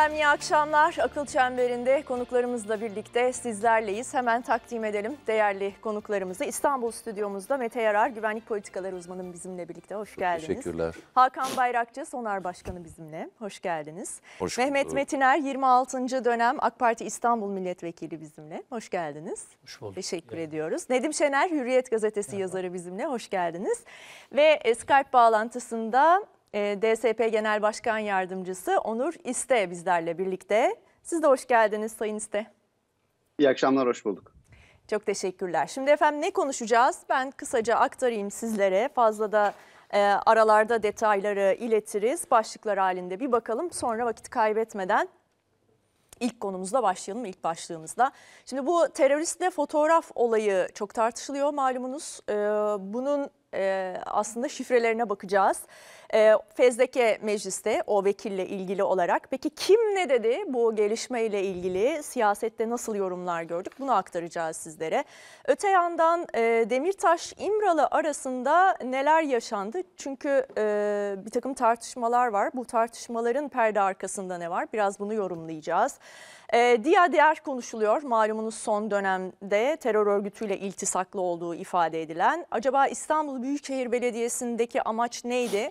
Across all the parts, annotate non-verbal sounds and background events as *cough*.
Efendim iyi akşamlar. Akıl Çemberi'nde konuklarımızla birlikte sizlerleyiz. Hemen takdim edelim değerli konuklarımızı. İstanbul stüdyomuzda Mete Yarar, güvenlik politikaları uzmanım bizimle birlikte. Hoş geldiniz. teşekkürler. Hakan Bayrakçı, Sonar Başkanı bizimle. Hoş geldiniz. Hoş Mehmet Metiner, 26. dönem AK Parti İstanbul Milletvekili bizimle. Hoş geldiniz. Hoş bulduk. Teşekkür yani. ediyoruz. Nedim Şener, Hürriyet Gazetesi yani. yazarı bizimle. Hoş geldiniz. Ve e, Skype bağlantısında ee, DSP Genel Başkan Yardımcısı Onur İste bizlerle birlikte. Siz de hoş geldiniz Sayın İste. İyi akşamlar, hoş bulduk. Çok teşekkürler. Şimdi efendim ne konuşacağız? Ben kısaca aktarayım sizlere. Fazla da e, aralarda detayları iletiriz. Başlıklar halinde bir bakalım. Sonra vakit kaybetmeden ilk konumuzla başlayalım ilk başlığımızda. Şimdi bu teröristle fotoğraf olayı çok tartışılıyor malumunuz. Ee, bunun e, aslında şifrelerine bakacağız. E, Fezleke mecliste o vekille ilgili olarak peki kim ne dedi bu gelişmeyle ilgili siyasette nasıl yorumlar gördük bunu aktaracağız sizlere. Öte yandan e, Demirtaş İmralı arasında neler yaşandı? Çünkü e, bir takım tartışmalar var bu tartışmaların perde arkasında ne var biraz bunu yorumlayacağız. E, ee, DİADR konuşuluyor malumunuz son dönemde terör örgütüyle iltisaklı olduğu ifade edilen. Acaba İstanbul Büyükşehir Belediyesi'ndeki amaç neydi?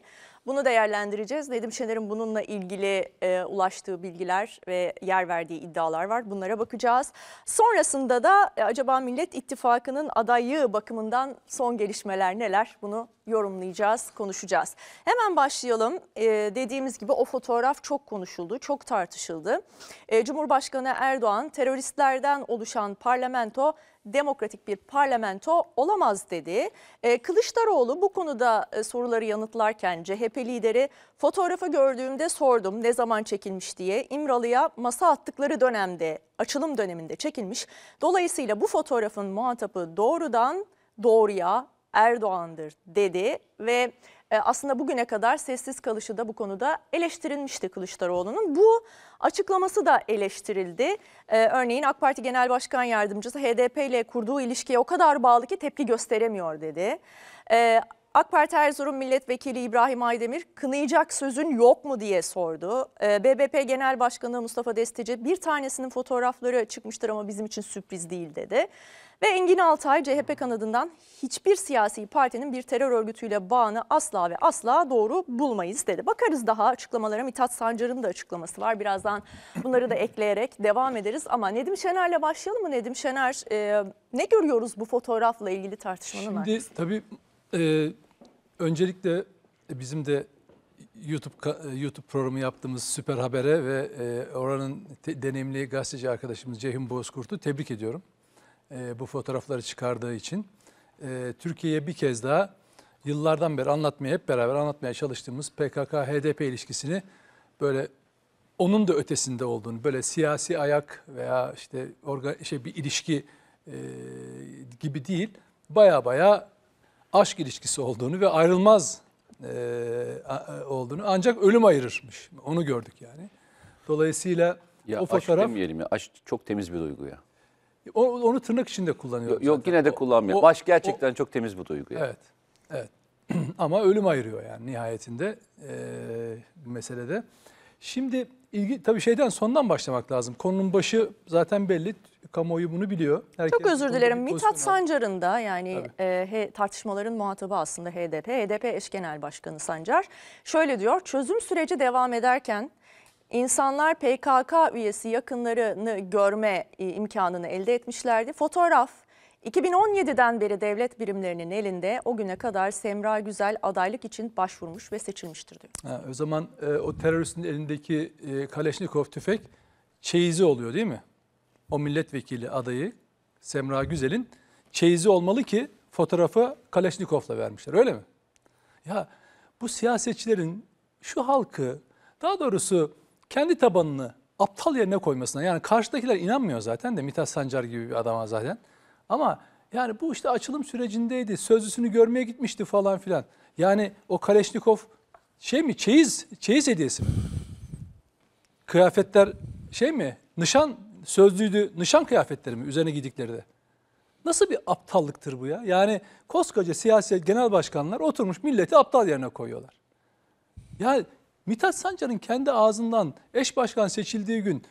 Bunu değerlendireceğiz. Nedim Şener'in bununla ilgili e, ulaştığı bilgiler ve yer verdiği iddialar var. Bunlara bakacağız. Sonrasında da e, acaba Millet İttifakı'nın adayı bakımından son gelişmeler neler? Bunu yorumlayacağız, konuşacağız. Hemen başlayalım. E, dediğimiz gibi o fotoğraf çok konuşuldu, çok tartışıldı. E, Cumhurbaşkanı Erdoğan teröristlerden oluşan parlamento demokratik bir parlamento olamaz dedi. E, Kılıçdaroğlu bu konuda e, soruları yanıtlarken CHP lideri fotoğrafı gördüğümde sordum ne zaman çekilmiş diye İmralı'ya masa attıkları dönemde açılım döneminde çekilmiş. Dolayısıyla bu fotoğrafın muhatabı doğrudan doğruya Erdoğan'dır dedi ve e, aslında bugüne kadar sessiz kalışı da bu konuda eleştirilmişti Kılıçdaroğlu'nun. Bu açıklaması da eleştirildi. E, örneğin AK Parti Genel Başkan Yardımcısı HDP ile kurduğu ilişkiye o kadar bağlı ki tepki gösteremiyor dedi. E, AK Parti Erzurum Milletvekili İbrahim Aydemir kınayacak sözün yok mu diye sordu. BBP Genel Başkanı Mustafa Desteci bir tanesinin fotoğrafları çıkmıştır ama bizim için sürpriz değil dedi. Ve Engin Altay CHP kanadından hiçbir siyasi partinin bir terör örgütüyle bağını asla ve asla doğru bulmayız dedi. Bakarız daha açıklamalara Mithat Sancar'ın da açıklaması var. Birazdan bunları da ekleyerek devam ederiz. Ama Nedim Şener'le başlayalım mı? Nedim Şener e, ne görüyoruz bu fotoğrafla ilgili tartışmanın Şimdi merkezinde? tabii e, öncelikle bizim de YouTube e, YouTube programı yaptığımız Süper Haber'e ve e, oranın te, deneyimli gazeteci arkadaşımız Ceyhun Bozkurt'u tebrik ediyorum e, bu fotoğrafları çıkardığı için e, Türkiye'ye bir kez daha yıllardan beri anlatmaya hep beraber anlatmaya çalıştığımız PKK-HDP ilişkisini böyle onun da ötesinde olduğunu böyle siyasi ayak veya işte organ, şey bir ilişki e, gibi değil baya baya aşk ilişkisi olduğunu ve ayrılmaz e, olduğunu ancak ölüm ayırırmış. Onu gördük yani. Dolayısıyla ya o aşk fotoğraf... demeyelim ya. Aşk çok temiz bir duygu ya. Onu, tırnak içinde kullanıyor. Yok zaten. yine de kullanmıyor. Baş gerçekten o, çok temiz bu duygu. Yani. Evet. Evet. *clears throat* Ama ölüm ayırıyor yani nihayetinde e, meselede. Şimdi ilgi tabii şeyden sondan başlamak lazım. Konunun başı zaten belli. Kamuoyu bunu biliyor. Herkes Çok özür dilerim. Mithat Sancar'ın da yani e, he, tartışmaların muhatabı aslında HDP. HDP eş genel başkanı Sancar şöyle diyor. Çözüm süreci devam ederken İnsanlar PKK üyesi yakınlarını görme e, imkanını elde etmişlerdi. Fotoğraf 2017'den beri devlet birimlerinin elinde o güne kadar Semra Güzel adaylık için başvurmuş ve seçilmiştir diyor. Ha, o zaman e, o teröristin elindeki e, Kaleşnikov tüfek çeyizi oluyor değil mi? O milletvekili adayı Semra Güzel'in çeyizi olmalı ki fotoğrafı Kaleşnikov'la vermişler öyle mi? Ya bu siyasetçilerin şu halkı daha doğrusu kendi tabanını aptal yerine koymasına yani karşıdakiler inanmıyor zaten de Mithat Sancar gibi bir adama zaten. Ama yani bu işte açılım sürecindeydi. Sözlüsünü görmeye gitmişti falan filan. Yani o Kaleşnikov şey mi çeyiz, çeyiz hediyesi mi? Kıyafetler şey mi? Nişan sözlüydü. Nişan kıyafetleri mi üzerine giydikleri de? Nasıl bir aptallıktır bu ya? Yani koskoca siyasi genel başkanlar oturmuş milleti aptal yerine koyuyorlar. Yani Mithat Sancar'ın kendi ağzından eş başkan seçildiği gün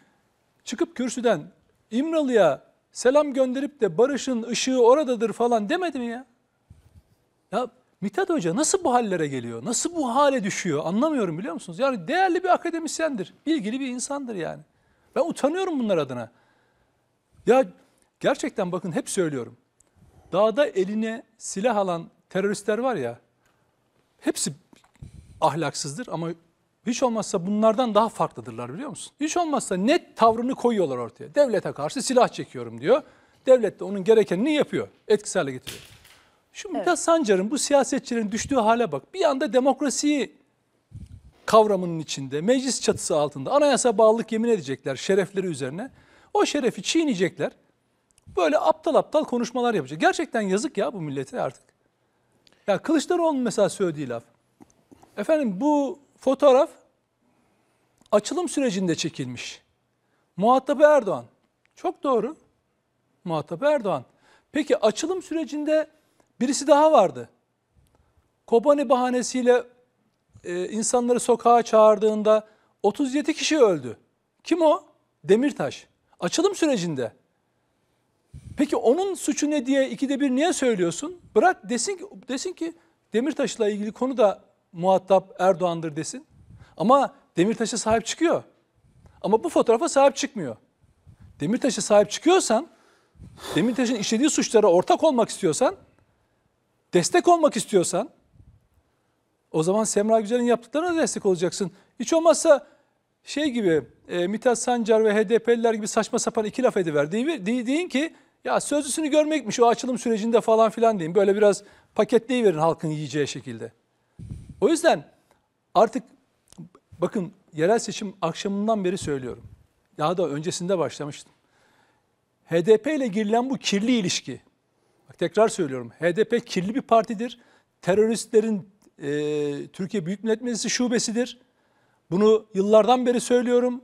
çıkıp kürsüden İmralı'ya selam gönderip de barışın ışığı oradadır falan demedi mi ya? Ya Mithat Hoca nasıl bu hallere geliyor? Nasıl bu hale düşüyor? Anlamıyorum biliyor musunuz? Yani değerli bir akademisyendir. Bilgili bir insandır yani. Ben utanıyorum bunlar adına. Ya gerçekten bakın hep söylüyorum. Dağda eline silah alan teröristler var ya. Hepsi ahlaksızdır ama hiç olmazsa bunlardan daha farklıdırlar biliyor musun? Hiç olmazsa net tavrını koyuyorlar ortaya. Devlete karşı silah çekiyorum diyor. Devlet de onun gerekenini yapıyor. Etkisiz hale getiriyor. Şimdi evet. Mithat Sancar'ın bu siyasetçilerin düştüğü hale bak. Bir anda demokrasiyi kavramının içinde, meclis çatısı altında anayasa bağlılık yemin edecekler şerefleri üzerine. O şerefi çiğneyecekler. Böyle aptal aptal konuşmalar yapacak. Gerçekten yazık ya bu millete artık. Ya Kılıçdaroğlu mesela söylediği laf. Efendim bu fotoğraf açılım sürecinde çekilmiş. Muhatap Erdoğan. Çok doğru. Muhatap Erdoğan. Peki açılım sürecinde birisi daha vardı. Kobani bahanesiyle e, insanları sokağa çağırdığında 37 kişi öldü. Kim o? Demirtaş. Açılım sürecinde. Peki onun suçu ne diye ikide bir niye söylüyorsun? Bırak desin, ki desin ki Demirtaş'la ilgili konu da muhatap Erdoğan'dır desin. Ama Demirtaş'a sahip çıkıyor. Ama bu fotoğrafa sahip çıkmıyor. Demirtaş'a sahip çıkıyorsan, Demirtaş'ın işlediği suçlara ortak olmak istiyorsan, destek olmak istiyorsan, o zaman Semra Güzel'in yaptıklarına destek olacaksın. Hiç olmazsa şey gibi e, Mithat Sancar ve HDP'liler gibi saçma sapan iki laf ediver. Deyin, de, deyin ki ya sözlüsünü görmekmiş o açılım sürecinde falan filan deyin. Böyle biraz paketleyiverin halkın yiyeceği şekilde. O yüzden artık bakın yerel seçim akşamından beri söylüyorum. Daha da öncesinde başlamıştım. HDP ile girilen bu kirli ilişki, bak tekrar söylüyorum HDP kirli bir partidir. Teröristlerin e, Türkiye Büyük Millet Meclisi şubesidir. Bunu yıllardan beri söylüyorum.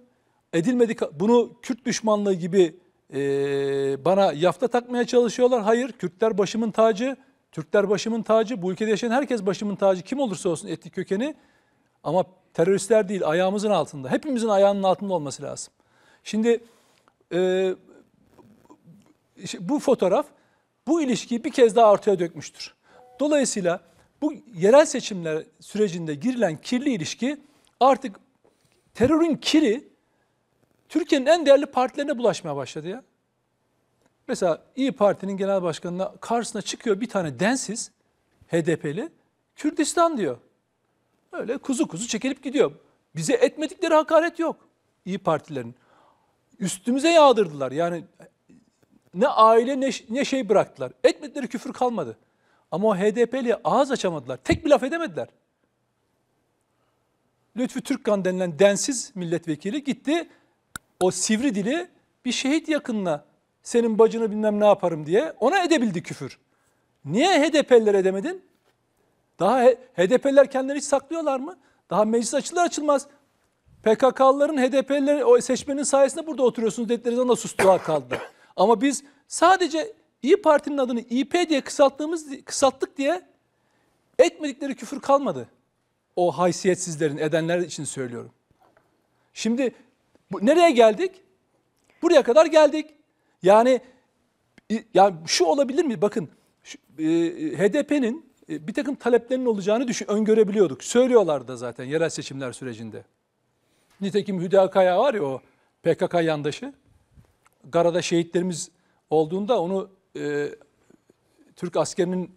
Edilmedik, bunu Kürt düşmanlığı gibi e, bana yafta takmaya çalışıyorlar. Hayır, Kürtler başımın tacı. Türkler başımın tacı, bu ülkede yaşayan herkes başımın tacı. Kim olursa olsun etnik kökeni ama teröristler değil ayağımızın altında. Hepimizin ayağının altında olması lazım. Şimdi e, bu fotoğraf bu ilişkiyi bir kez daha ortaya dökmüştür. Dolayısıyla bu yerel seçimler sürecinde girilen kirli ilişki artık terörün kiri Türkiye'nin en değerli partilerine bulaşmaya başladı ya. Mesela İyi Parti'nin genel başkanına karşısına çıkıyor bir tane densiz HDP'li Kürdistan diyor. Öyle kuzu kuzu çekilip gidiyor. Bize etmedikleri hakaret yok İyi Partilerin. Üstümüze yağdırdılar. Yani ne aile ne, ne şey bıraktılar. Etmedikleri küfür kalmadı. Ama o HDP'li ağız açamadılar. Tek bir laf edemediler. Lütfü Türkkan denilen densiz milletvekili gitti. O sivri dili bir şehit yakınına senin bacını bilmem ne yaparım diye. Ona edebildi küfür. Niye HDP'liler edemedin? Daha HDP'liler kendileri hiç saklıyorlar mı? Daha meclis açılır açılmaz PKK'lıların HDP'lileri o seçmenin sayesinde burada oturuyorsunuz dedikleri zaman da sustular kaldı. *laughs* Ama biz sadece İyi Parti'nin adını İP diye kısalttığımız kısalttık diye etmedikleri küfür kalmadı. O haysiyetsizlerin edenler için söylüyorum. Şimdi bu, nereye geldik? Buraya kadar geldik. Yani yani şu olabilir mi? Bakın şu, e, HDP'nin e, bir takım taleplerinin olacağını düşün, öngörebiliyorduk. Söylüyorlar da zaten yerel seçimler sürecinde. Nitekim Hüda Kaya var ya o PKK yandaşı. Garada şehitlerimiz olduğunda onu e, Türk askerinin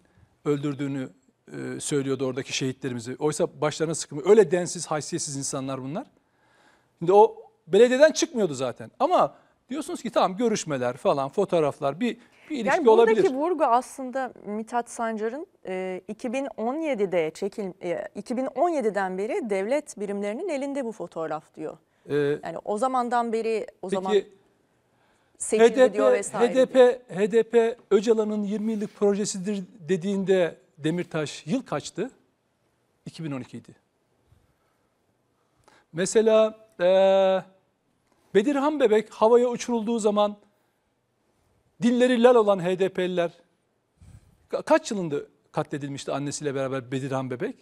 öldürdüğünü e, söylüyordu oradaki şehitlerimizi. Oysa başlarına sıkımı. Öyle densiz, haysiyetsiz insanlar bunlar. Şimdi o belediyeden çıkmıyordu zaten. Ama Diyorsunuz ki tamam görüşmeler falan fotoğraflar bir, bir ilişki yani olabilir. Yani buradaki vurgu aslında Mithat Sancar'ın e, 2017'de çekil e, 2017'den beri devlet birimlerinin elinde bu fotoğraf diyor. Ee, yani o zamandan beri o peki, zaman seçim HDP, vesaire. HDP, diyor. HDP Öcalan'ın 20 yıllık projesidir dediğinde Demirtaş yıl kaçtı? 2012 idi. Mesela e, Bedirhan Bebek havaya uçurulduğu zaman dilleri lal olan HDP'liler kaç yılında katledilmişti annesiyle beraber Bedirhan Bebek?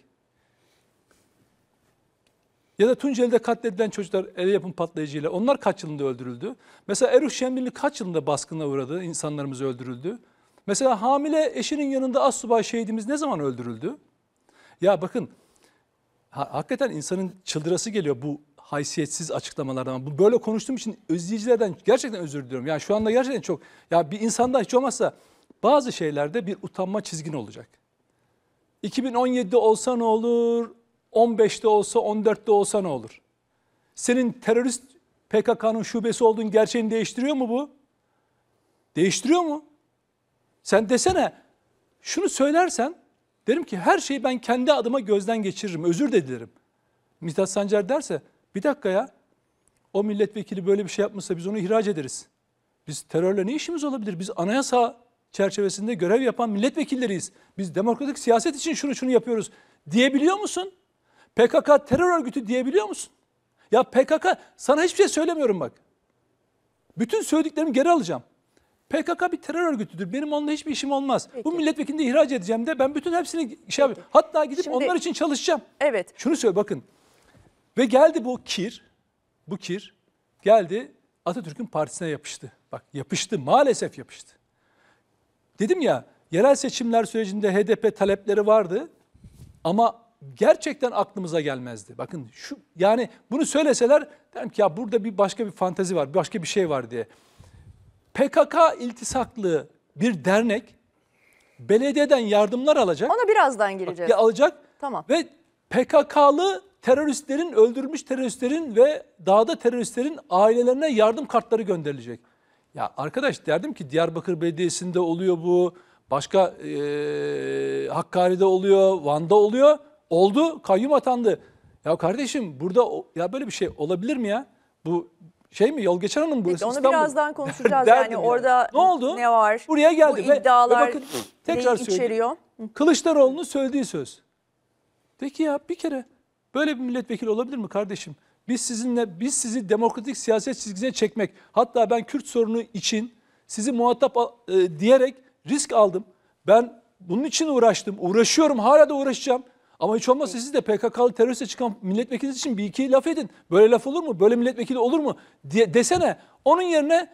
Ya da Tunceli'de katledilen çocuklar ele yapım patlayıcıyla onlar kaç yılında öldürüldü? Mesela Eruh Şemdinli kaç yılında baskına uğradı, insanlarımız öldürüldü? Mesela hamile eşinin yanında assubay şehidimiz ne zaman öldürüldü? Ya bakın ha, hakikaten insanın çıldırası geliyor bu haysiyetsiz açıklamalardan. Bu böyle konuştuğum için özleyicilerden gerçekten özür diliyorum. Yani şu anda gerçekten çok ya bir insanda hiç olmazsa bazı şeylerde bir utanma çizgin olacak. 2017'de olsa ne olur? 15'te olsa, 14'te olsa ne olur? Senin terörist PKK'nın şubesi olduğun gerçeğini değiştiriyor mu bu? Değiştiriyor mu? Sen desene şunu söylersen derim ki her şeyi ben kendi adıma gözden geçiririm, özür de dilerim. Mithat Sancar derse bir dakika ya. O milletvekili böyle bir şey yapmışsa biz onu ihraç ederiz. Biz terörle ne işimiz olabilir? Biz anayasa çerçevesinde görev yapan milletvekilleriyiz. Biz demokratik siyaset için şunu şunu yapıyoruz diyebiliyor musun? PKK terör örgütü diyebiliyor musun? Ya PKK sana hiçbir şey söylemiyorum bak. Bütün söylediklerimi geri alacağım. PKK bir terör örgütüdür. Benim onunla hiçbir işim olmaz. Peki. Bu milletvekilini ihraç edeceğim de ben bütün hepsini şey yapayım. Hatta gidip Şimdi, onlar için çalışacağım. Evet. Şunu söyle bakın. Ve geldi bu kir, bu kir geldi Atatürk'ün partisine yapıştı. Bak yapıştı, maalesef yapıştı. Dedim ya, yerel seçimler sürecinde HDP talepleri vardı ama gerçekten aklımıza gelmezdi. Bakın şu yani bunu söyleseler derim ki ya burada bir başka bir fantezi var, başka bir şey var diye. PKK iltisaklı bir dernek belediyeden yardımlar alacak. Ona birazdan gireceğiz. Ya alacak. Tamam. Ve PKK'lı teröristlerin, öldürülmüş teröristlerin ve dağda teröristlerin ailelerine yardım kartları gönderilecek. Ya arkadaş derdim ki Diyarbakır Belediyesi'nde oluyor bu, başka e, Hakkari'de oluyor, Van'da oluyor. Oldu, kayyum atandı. Ya kardeşim burada ya böyle bir şey olabilir mi ya? Bu şey mi yol geçen hanım burası evet, onu İstanbul. birazdan *laughs* konuşacağız yani ya. orada ne oldu? ne var? Buraya geldi bu iddialar ve, ve bakın, tekrar içeriyor. Kılıçdaroğlu'nun söylediği söz. De ki ya bir kere Böyle bir milletvekili olabilir mi kardeşim? Biz sizinle biz sizi demokratik siyaset çizgisine çekmek, hatta ben Kürt sorunu için sizi muhatap e, diyerek risk aldım. Ben bunun için uğraştım, uğraşıyorum, hala da uğraşacağım. Ama hiç olmazsa siz de PKK'lı teröriste çıkan milletvekiliniz için bir iki laf edin. Böyle laf olur mu? Böyle milletvekili olur mu? Diye, desene. Onun yerine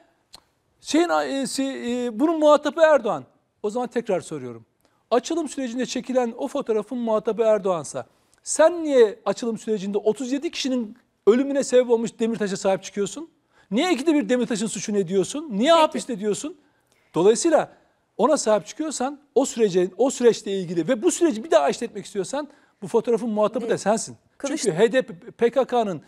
şeyin e, e, bunun muhatabı Erdoğan. O zaman tekrar soruyorum. Açılım sürecinde çekilen o fotoğrafın muhatabı Erdoğan'sa sen niye açılım sürecinde 37 kişinin ölümüne sebep olmuş Demirtaş'a sahip çıkıyorsun? Niye ikide bir Demirtaş'ın suçunu ediyorsun? Niye Peki. hapiste diyorsun? Dolayısıyla ona sahip çıkıyorsan o sürece o süreçle ilgili ve bu süreci bir daha işletmek istiyorsan bu fotoğrafın muhatabı Değil. da sensin. Çünkü HDP PKK'nın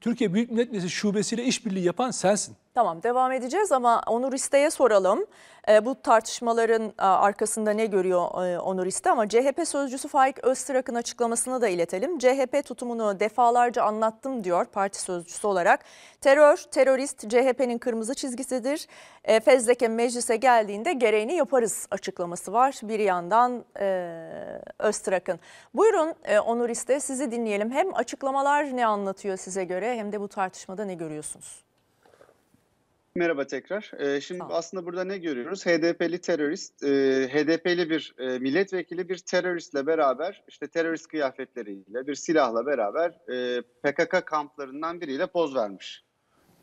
Türkiye Büyük Millet Meclisi şubesiyle işbirliği yapan sensin. Tamam devam edeceğiz ama onu listeye soralım. E, bu tartışmaların e, arkasında ne görüyor e, Onur İste ama CHP sözcüsü Faik Öztrak'ın açıklamasını da iletelim. CHP tutumunu defalarca anlattım diyor parti sözcüsü olarak. Terör, terörist CHP'nin kırmızı çizgisidir. Fezleke meclise geldiğinde gereğini yaparız açıklaması var bir yandan Öztrak'ın. Buyurun Onur İste sizi dinleyelim. Hem açıklamalar ne anlatıyor size göre hem de bu tartışmada ne görüyorsunuz? Merhaba tekrar. Ee, şimdi tamam. aslında burada ne görüyoruz? HDP'li terörist, e, HDP'li bir e, milletvekili bir teröristle beraber işte terörist kıyafetleriyle bir silahla beraber e, PKK kamplarından biriyle poz vermiş.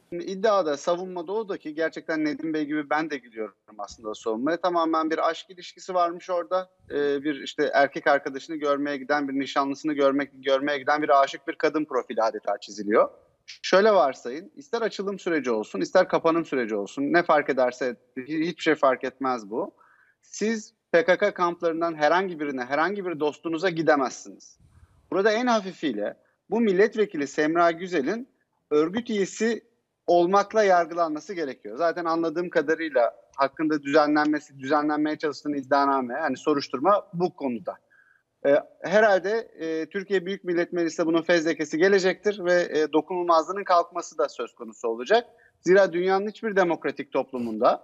Şimdi iddiada savunmada o da ki gerçekten Nedim Bey gibi ben de gidiyorum aslında savunmaya. Tamamen bir aşk ilişkisi varmış orada. Ee, bir işte erkek arkadaşını görmeye giden bir nişanlısını görmek görmeye giden bir aşık bir kadın profili adeta çiziliyor şöyle varsayın ister açılım süreci olsun ister kapanım süreci olsun ne fark ederse hiçbir şey fark etmez bu. Siz PKK kamplarından herhangi birine herhangi bir dostunuza gidemezsiniz. Burada en hafifiyle bu milletvekili Semra Güzel'in örgüt üyesi olmakla yargılanması gerekiyor. Zaten anladığım kadarıyla hakkında düzenlenmesi, düzenlenmeye çalıştığın iddianame yani soruşturma bu konuda. E, herhalde e, Türkiye Büyük Millet Meclisi bunun fezlekesi gelecektir ve e, dokunulmazlığının kalkması da söz konusu olacak. Zira dünyanın hiçbir demokratik toplumunda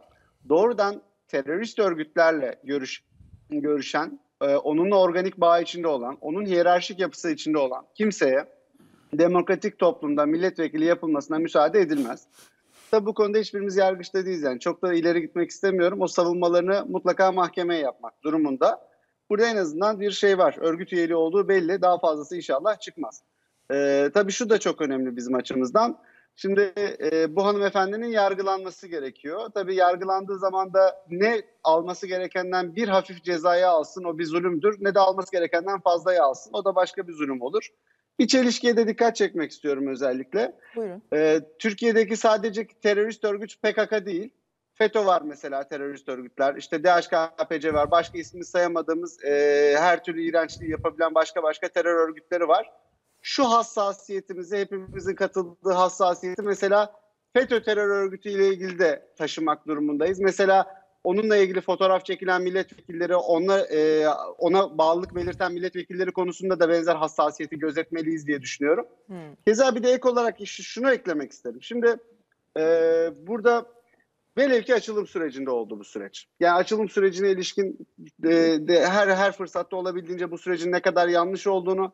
doğrudan terörist örgütlerle görüş, görüşen, e, onunla organik bağ içinde olan, onun hiyerarşik yapısı içinde olan kimseye demokratik toplumda milletvekili yapılmasına müsaade edilmez. Tabi bu konuda hiçbirimiz yargıçta değiliz yani çok da ileri gitmek istemiyorum. O savunmalarını mutlaka mahkemeye yapmak durumunda. Burada en azından bir şey var. Örgüt üyeliği olduğu belli. Daha fazlası inşallah çıkmaz. Ee, tabii şu da çok önemli bizim açımızdan. Şimdi e, bu hanımefendinin yargılanması gerekiyor. Tabii yargılandığı zaman da ne alması gerekenden bir hafif cezaya alsın o bir zulümdür ne de alması gerekenden fazlaya alsın o da başka bir zulüm olur. Bir çelişkiye de dikkat çekmek istiyorum özellikle. Buyurun. E, Türkiye'deki sadece terörist örgüt PKK değil. FETÖ var mesela terörist örgütler. İşte DHKPC var. Başka ismini sayamadığımız e, her türlü iğrençliği yapabilen başka başka terör örgütleri var. Şu hassasiyetimizi hepimizin katıldığı hassasiyeti mesela FETÖ terör örgütü ile ilgili de taşımak durumundayız. Mesela onunla ilgili fotoğraf çekilen milletvekilleri, ona, e, ona bağlılık belirten milletvekilleri konusunda da benzer hassasiyeti gözetmeliyiz diye düşünüyorum. Hmm. Keza bir de ek olarak şunu eklemek isterim. Şimdi e, burada Velev ki açılım sürecinde oldu bu süreç. Yani açılım sürecine ilişkin e, de her her fırsatta olabildiğince bu sürecin ne kadar yanlış olduğunu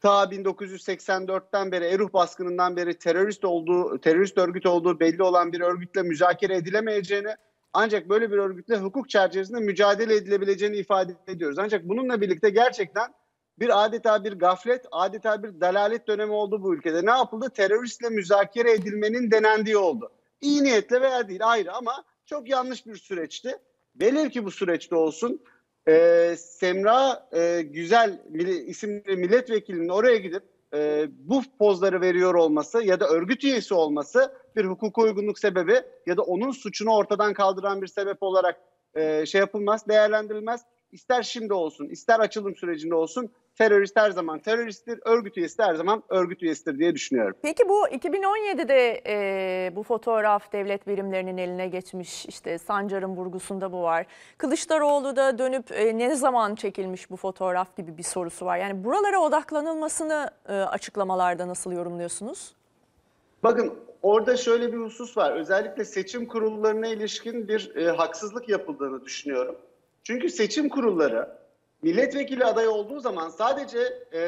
ta 1984'ten beri Eruh baskınından beri terörist olduğu, terörist örgüt olduğu belli olan bir örgütle müzakere edilemeyeceğini ancak böyle bir örgütle hukuk çerçevesinde mücadele edilebileceğini ifade ediyoruz. Ancak bununla birlikte gerçekten bir adeta bir gaflet, adeta bir dalalet dönemi oldu bu ülkede. Ne yapıldı? Teröristle müzakere edilmenin denendiği oldu iyi niyetle veya değil ayrı ama çok yanlış bir süreçti. Velev ki bu süreçte olsun e, Semra e, Güzel isimli milletvekilinin oraya gidip e, bu pozları veriyor olması ya da örgüt üyesi olması bir hukuk uygunluk sebebi ya da onun suçunu ortadan kaldıran bir sebep olarak e, şey yapılmaz, değerlendirilmez ister şimdi olsun, ister açılım sürecinde olsun terörist her zaman teröristtir, örgüt üyesi her zaman örgüt üyesidir diye düşünüyorum. Peki bu 2017'de e, bu fotoğraf devlet birimlerinin eline geçmiş. işte Sancar'ın vurgusunda bu var. Kılıçdaroğlu da dönüp e, ne zaman çekilmiş bu fotoğraf gibi bir sorusu var. Yani buralara odaklanılmasını e, açıklamalarda nasıl yorumluyorsunuz? Bakın orada şöyle bir husus var. Özellikle seçim kurullarına ilişkin bir e, haksızlık yapıldığını düşünüyorum. Çünkü seçim kurulları milletvekili adayı olduğu zaman sadece e,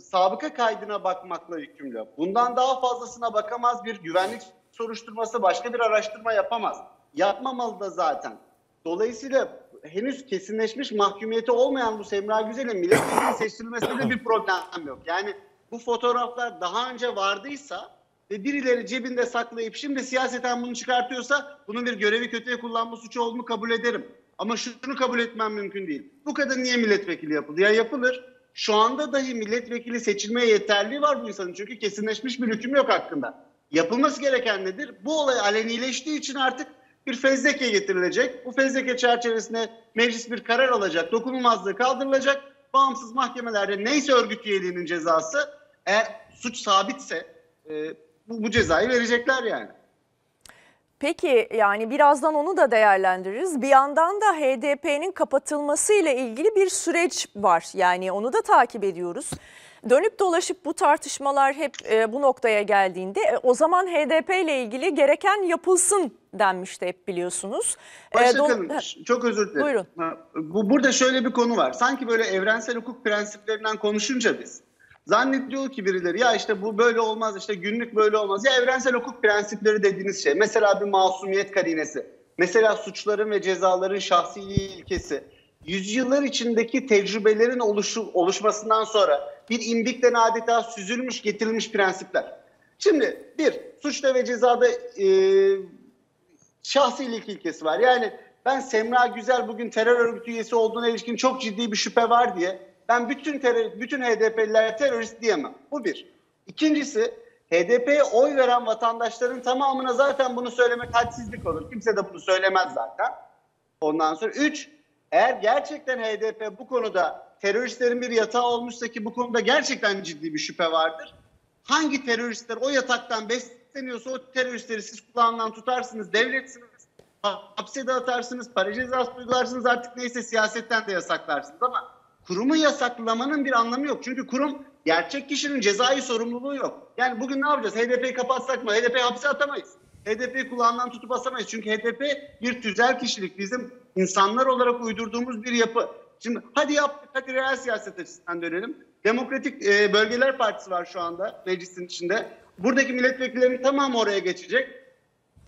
sabıka kaydına bakmakla yükümlü. Bundan daha fazlasına bakamaz bir güvenlik soruşturması başka bir araştırma yapamaz. Yapmamalı da zaten. Dolayısıyla henüz kesinleşmiş mahkumiyeti olmayan bu Semra Güzel'in milletvekili seçilmesinde bir problem yok. Yani bu fotoğraflar daha önce vardıysa ve birileri cebinde saklayıp şimdi siyaseten bunu çıkartıyorsa bunun bir görevi kötüye kullanma suçu olduğunu kabul ederim. Ama şunu kabul etmem mümkün değil. Bu kadar niye milletvekili yapıldı? Ya yapılır. Şu anda dahi milletvekili seçilmeye yeterliği var bu insanın. Çünkü kesinleşmiş bir hüküm yok hakkında. Yapılması gereken nedir? Bu olay alenileştiği için artık bir fezleke getirilecek. Bu fezleke çerçevesinde meclis bir karar alacak. Dokunulmazlığı kaldırılacak. Bağımsız mahkemelerde neyse örgüt üyeliğinin cezası eğer suç sabitse e, bu, bu cezayı verecekler yani. Peki yani birazdan onu da değerlendiririz. Bir yandan da HDP'nin kapatılması ile ilgili bir süreç var. Yani onu da takip ediyoruz. Dönüp dolaşıp bu tartışmalar hep e, bu noktaya geldiğinde e, o zaman HDP ile ilgili gereken yapılsın denmişti hep biliyorsunuz. Başkanım e, do- çok özür dilerim. Buyurun. Bu, burada şöyle bir konu var. Sanki böyle evrensel hukuk prensiplerinden konuşunca biz Zannediyor ki birileri ya işte bu böyle olmaz işte günlük böyle olmaz. Ya evrensel hukuk prensipleri dediğiniz şey mesela bir masumiyet karinesi. Mesela suçların ve cezaların şahsiliği ilkesi. Yüzyıllar içindeki tecrübelerin oluşu, oluşmasından sonra bir imbikten adeta süzülmüş getirilmiş prensipler. Şimdi bir suçta ve cezada e, şahsilik ilkesi var. Yani ben Semra Güzel bugün terör örgütü üyesi olduğuna ilişkin çok ciddi bir şüphe var diye ben bütün terör, bütün HDP'liler terörist diyemem. Bu bir. İkincisi HDP'ye oy veren vatandaşların tamamına zaten bunu söylemek hadsizlik olur. Kimse de bunu söylemez zaten. Ondan sonra üç, eğer gerçekten HDP bu konuda teröristlerin bir yatağı olmuşsa ki bu konuda gerçekten ciddi bir şüphe vardır. Hangi teröristler o yataktan besleniyorsa o teröristleri siz kulağından tutarsınız, devletsiniz, hapse de atarsınız, para cezası uygularsınız artık neyse siyasetten de yasaklarsınız ama kurumu yasaklamanın bir anlamı yok. Çünkü kurum gerçek kişinin cezai sorumluluğu yok. Yani bugün ne yapacağız? HDP'yi kapatsak mı? HDP'yi hapse atamayız. HDP'yi kulağından tutup asamayız. Çünkü HDP bir tüzel kişilik. Bizim insanlar olarak uydurduğumuz bir yapı. Şimdi hadi yap, hadi real siyaset açısından dönelim. Demokratik e, Bölgeler Partisi var şu anda meclisin içinde. Buradaki milletvekillerinin tamamı oraya geçecek.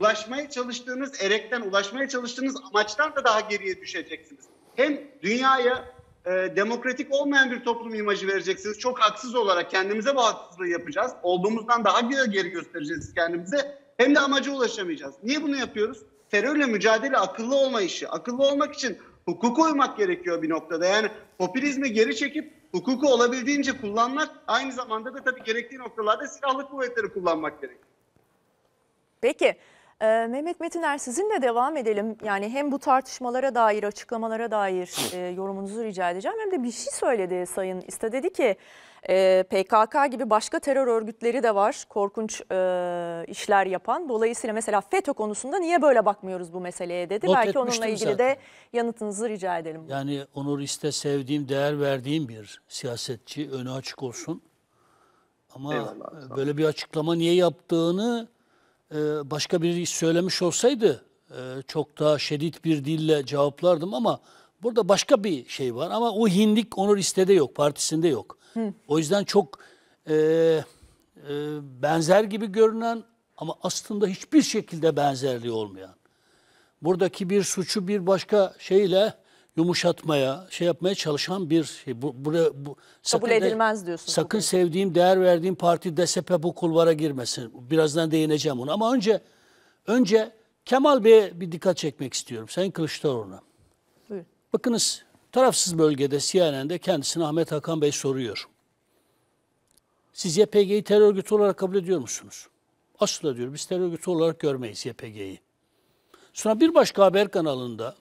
Ulaşmaya çalıştığınız erekten, ulaşmaya çalıştığınız amaçtan da daha geriye düşeceksiniz. Hem dünyaya e, demokratik olmayan bir toplum imajı vereceksiniz. Çok haksız olarak kendimize bu haksızlığı yapacağız. Olduğumuzdan daha geri, geri göstereceğiz kendimize. Hem de amaca ulaşamayacağız. Niye bunu yapıyoruz? Terörle mücadele akıllı olma işi. Akıllı olmak için hukuka uymak gerekiyor bir noktada. Yani popülizmi geri çekip hukuku olabildiğince kullanmak aynı zamanda da tabii gerektiği noktalarda silahlı kuvvetleri kullanmak gerekiyor. Peki. Ee, Mehmet Metiner sizinle devam edelim. Yani hem bu tartışmalara dair, açıklamalara dair e, yorumunuzu rica edeceğim. Hem de bir şey söyledi Sayın İsta. Dedi ki e, PKK gibi başka terör örgütleri de var korkunç e, işler yapan. Dolayısıyla mesela FETÖ konusunda niye böyle bakmıyoruz bu meseleye dedi. Not Belki onunla ilgili zaten. de yanıtınızı rica edelim. Yani Onur İste sevdiğim, değer verdiğim bir siyasetçi. Önü açık olsun. Ama Eyvallah, böyle bir açıklama niye yaptığını ee, başka biri söylemiş olsaydı e, çok daha şiddet bir dille cevaplardım ama burada başka bir şey var ama o hindik onu listede yok, partisinde yok. Hı. O yüzden çok e, e, benzer gibi görünen ama aslında hiçbir şekilde benzerliği olmayan. Buradaki bir suçu bir başka şeyle yumuşatmaya, şey yapmaya çalışan bir şey. Bu, buraya, bu, Kabul edilmez de, diyorsunuz. Sakın bugün. sevdiğim, değer verdiğim parti DSP bu kulvara girmesin. Birazdan değineceğim ona. Ama önce önce Kemal Bey'e bir dikkat çekmek istiyorum. Sayın Kılıçdaroğlu'na. Buyurun. Bakınız tarafsız bölgede CNN'de kendisini Ahmet Hakan Bey soruyor. Siz YPG'yi terör örgütü olarak kabul ediyor musunuz? Asla diyor biz terör örgütü olarak görmeyiz YPG'yi. Sonra bir başka haber kanalında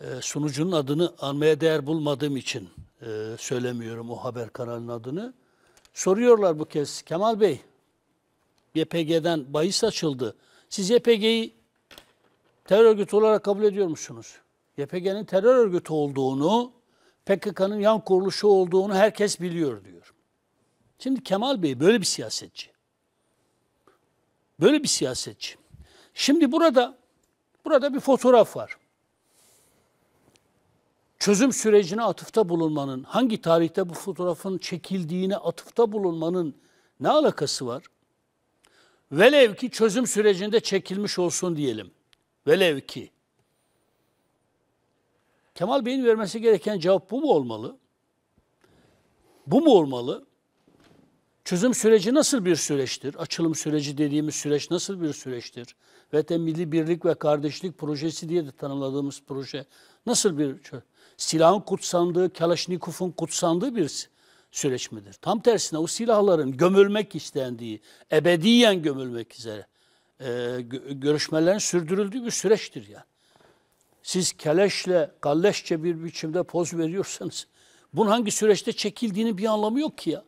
ee, sunucunun adını anmaya değer bulmadığım için e, söylemiyorum o haber kanalının adını. Soruyorlar bu kez Kemal Bey YPG'den bahis açıldı. Siz YPG'yi terör örgütü olarak kabul ediyor musunuz? YPG'nin terör örgütü olduğunu, PKK'nın yan kuruluşu olduğunu herkes biliyor diyor. Şimdi Kemal Bey böyle bir siyasetçi. Böyle bir siyasetçi. Şimdi burada burada bir fotoğraf var çözüm sürecine atıfta bulunmanın, hangi tarihte bu fotoğrafın çekildiğine atıfta bulunmanın ne alakası var? Velev ki çözüm sürecinde çekilmiş olsun diyelim. Velev ki. Kemal Bey'in vermesi gereken cevap bu mu olmalı? Bu mu olmalı? Çözüm süreci nasıl bir süreçtir? Açılım süreci dediğimiz süreç nasıl bir süreçtir? Ve de milli birlik ve kardeşlik projesi diye de tanımladığımız proje nasıl bir silahın kutsandığı, Kalaşnikov'un kutsandığı bir süreç midir? Tam tersine o silahların gömülmek istendiği, ebediyen gömülmek üzere e, görüşmelerin sürdürüldüğü bir süreçtir yani. Siz keleşle, kalleşçe bir biçimde poz veriyorsanız bunun hangi süreçte çekildiğini bir anlamı yok ki ya.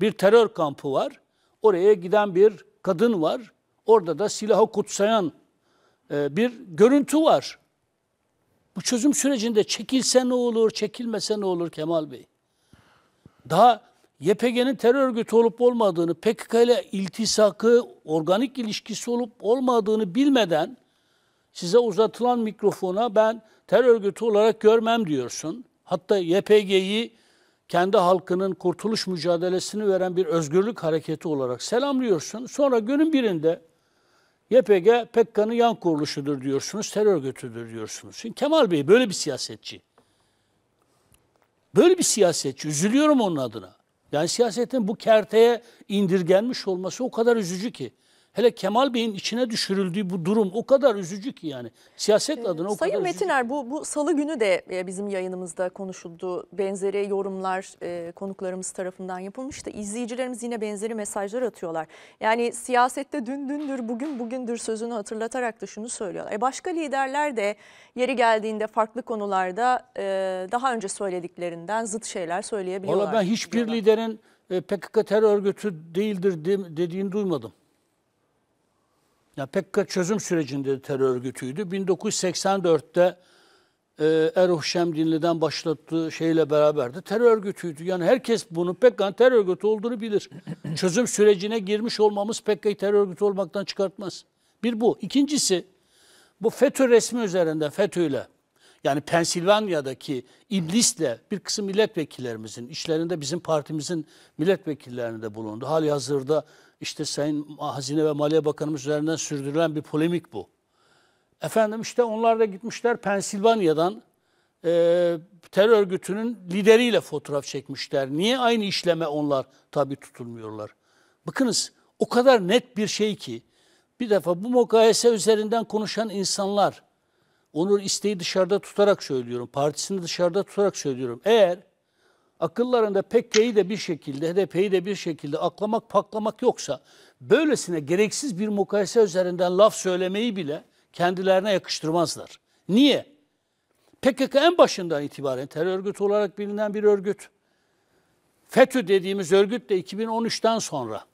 Bir terör kampı var, oraya giden bir kadın var, orada da silahı kutsayan e, bir görüntü var. Bu çözüm sürecinde çekilse ne olur, çekilmese ne olur Kemal Bey? Daha YPG'nin terör örgütü olup olmadığını, PKK ile iltisakı, organik ilişkisi olup olmadığını bilmeden size uzatılan mikrofona ben terör örgütü olarak görmem diyorsun. Hatta YPG'yi kendi halkının kurtuluş mücadelesini veren bir özgürlük hareketi olarak selamlıyorsun. Sonra günün birinde YPG PKK'nın yan kuruluşudur diyorsunuz, terör örgütüdür diyorsunuz. Şimdi Kemal Bey böyle bir siyasetçi. Böyle bir siyasetçi. Üzülüyorum onun adına. Yani siyasetin bu kerteye indirgenmiş olması o kadar üzücü ki. Hele Kemal Bey'in içine düşürüldüğü bu durum o kadar üzücü ki yani. Siyaset ee, adına o Sayın kadar Metiner üzücü. Er, bu, bu salı günü de e, bizim yayınımızda konuşuldu. Benzeri yorumlar e, konuklarımız tarafından yapılmıştı. İzleyicilerimiz yine benzeri mesajlar atıyorlar. Yani siyasette dün dündür bugün bugündür sözünü hatırlatarak da şunu söylüyorlar. E, başka liderler de yeri geldiğinde farklı konularda e, daha önce söylediklerinden zıt şeyler söyleyebiliyorlar. Valla ben hiçbir diyorlar. liderin e, PKK terör örgütü değildir dediğini duymadım. Ya PKK çözüm sürecinde terör örgütüydü. 1984'te e, Erhuh Şemdinli'den başlattığı şeyle beraber de terör örgütüydü. Yani herkes bunu PKK'nın terör örgütü olduğunu bilir. *clears throat* çözüm sürecine girmiş olmamız PKK'yı terör örgütü olmaktan çıkartmaz. Bir bu. İkincisi bu FETÖ resmi üzerinde FETÖ'yle yani Pensilvanya'daki iblisle bir kısım milletvekillerimizin, işlerinde bizim partimizin milletvekillerinde bulundu. Hali hazırda işte Sayın Hazine ve Maliye Bakanımız üzerinden sürdürülen bir polemik bu. Efendim işte onlar da gitmişler Pensilvanya'dan e, terör örgütünün lideriyle fotoğraf çekmişler. Niye aynı işleme onlar tabi tutulmuyorlar? Bakınız o kadar net bir şey ki bir defa bu mukayese üzerinden konuşan insanlar onur isteği dışarıda tutarak söylüyorum. Partisini dışarıda tutarak söylüyorum. Eğer akıllarında PKK'yı de bir şekilde, HDP'yi de bir şekilde aklamak paklamak yoksa böylesine gereksiz bir mukayese üzerinden laf söylemeyi bile kendilerine yakıştırmazlar. Niye? PKK en başından itibaren terör örgütü olarak bilinen bir örgüt. FETÖ dediğimiz örgüt de 2013'ten sonra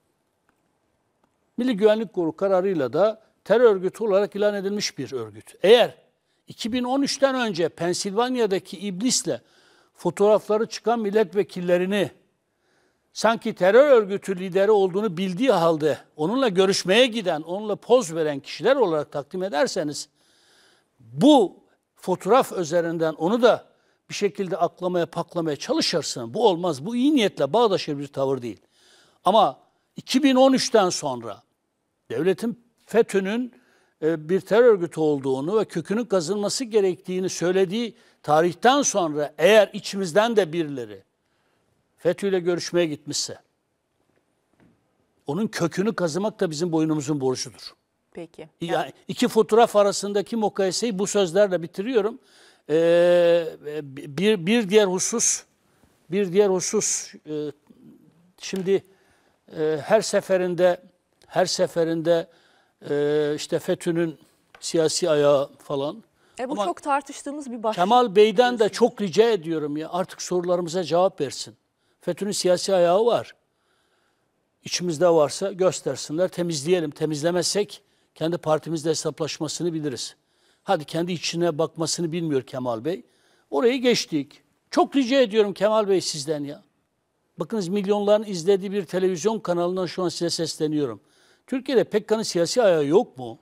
Milli Güvenlik Kurulu kararıyla da terör örgütü olarak ilan edilmiş bir örgüt. Eğer 2013'ten önce Pensilvanya'daki iblisle fotoğrafları çıkan milletvekillerini sanki terör örgütü lideri olduğunu bildiği halde onunla görüşmeye giden, onunla poz veren kişiler olarak takdim ederseniz bu fotoğraf üzerinden onu da bir şekilde aklamaya paklamaya çalışırsın. Bu olmaz. Bu iyi niyetle bağdaşır bir tavır değil. Ama 2013'ten sonra devletin FETÖ'nün e, bir terör örgütü olduğunu ve kökünün kazılması gerektiğini söylediği tarihten sonra eğer içimizden de birileri FETÖ ile görüşmeye gitmişse onun kökünü kazımak da bizim boynumuzun borcudur. Peki. Yani, yani iki fotoğraf arasındaki mukayeseyi bu sözlerle bitiriyorum. Ee, bir bir diğer husus bir diğer husus e, şimdi e, her seferinde her seferinde e, işte FETÖ'nün siyasi ayağı falan. E bu Ama çok tartıştığımız bir başlık. Kemal Bey'den de çok rica ediyorum ya artık sorularımıza cevap versin. FETÖ'nün siyasi ayağı var. İçimizde varsa göstersinler, temizleyelim. Temizlemezsek kendi partimizle hesaplaşmasını biliriz. Hadi kendi içine bakmasını bilmiyor Kemal Bey. Orayı geçtik. Çok rica ediyorum Kemal Bey sizden ya. Bakınız milyonların izlediği bir televizyon kanalından şu an size sesleniyorum. Türkiye'de PKK'nın hani siyasi ayağı yok mu?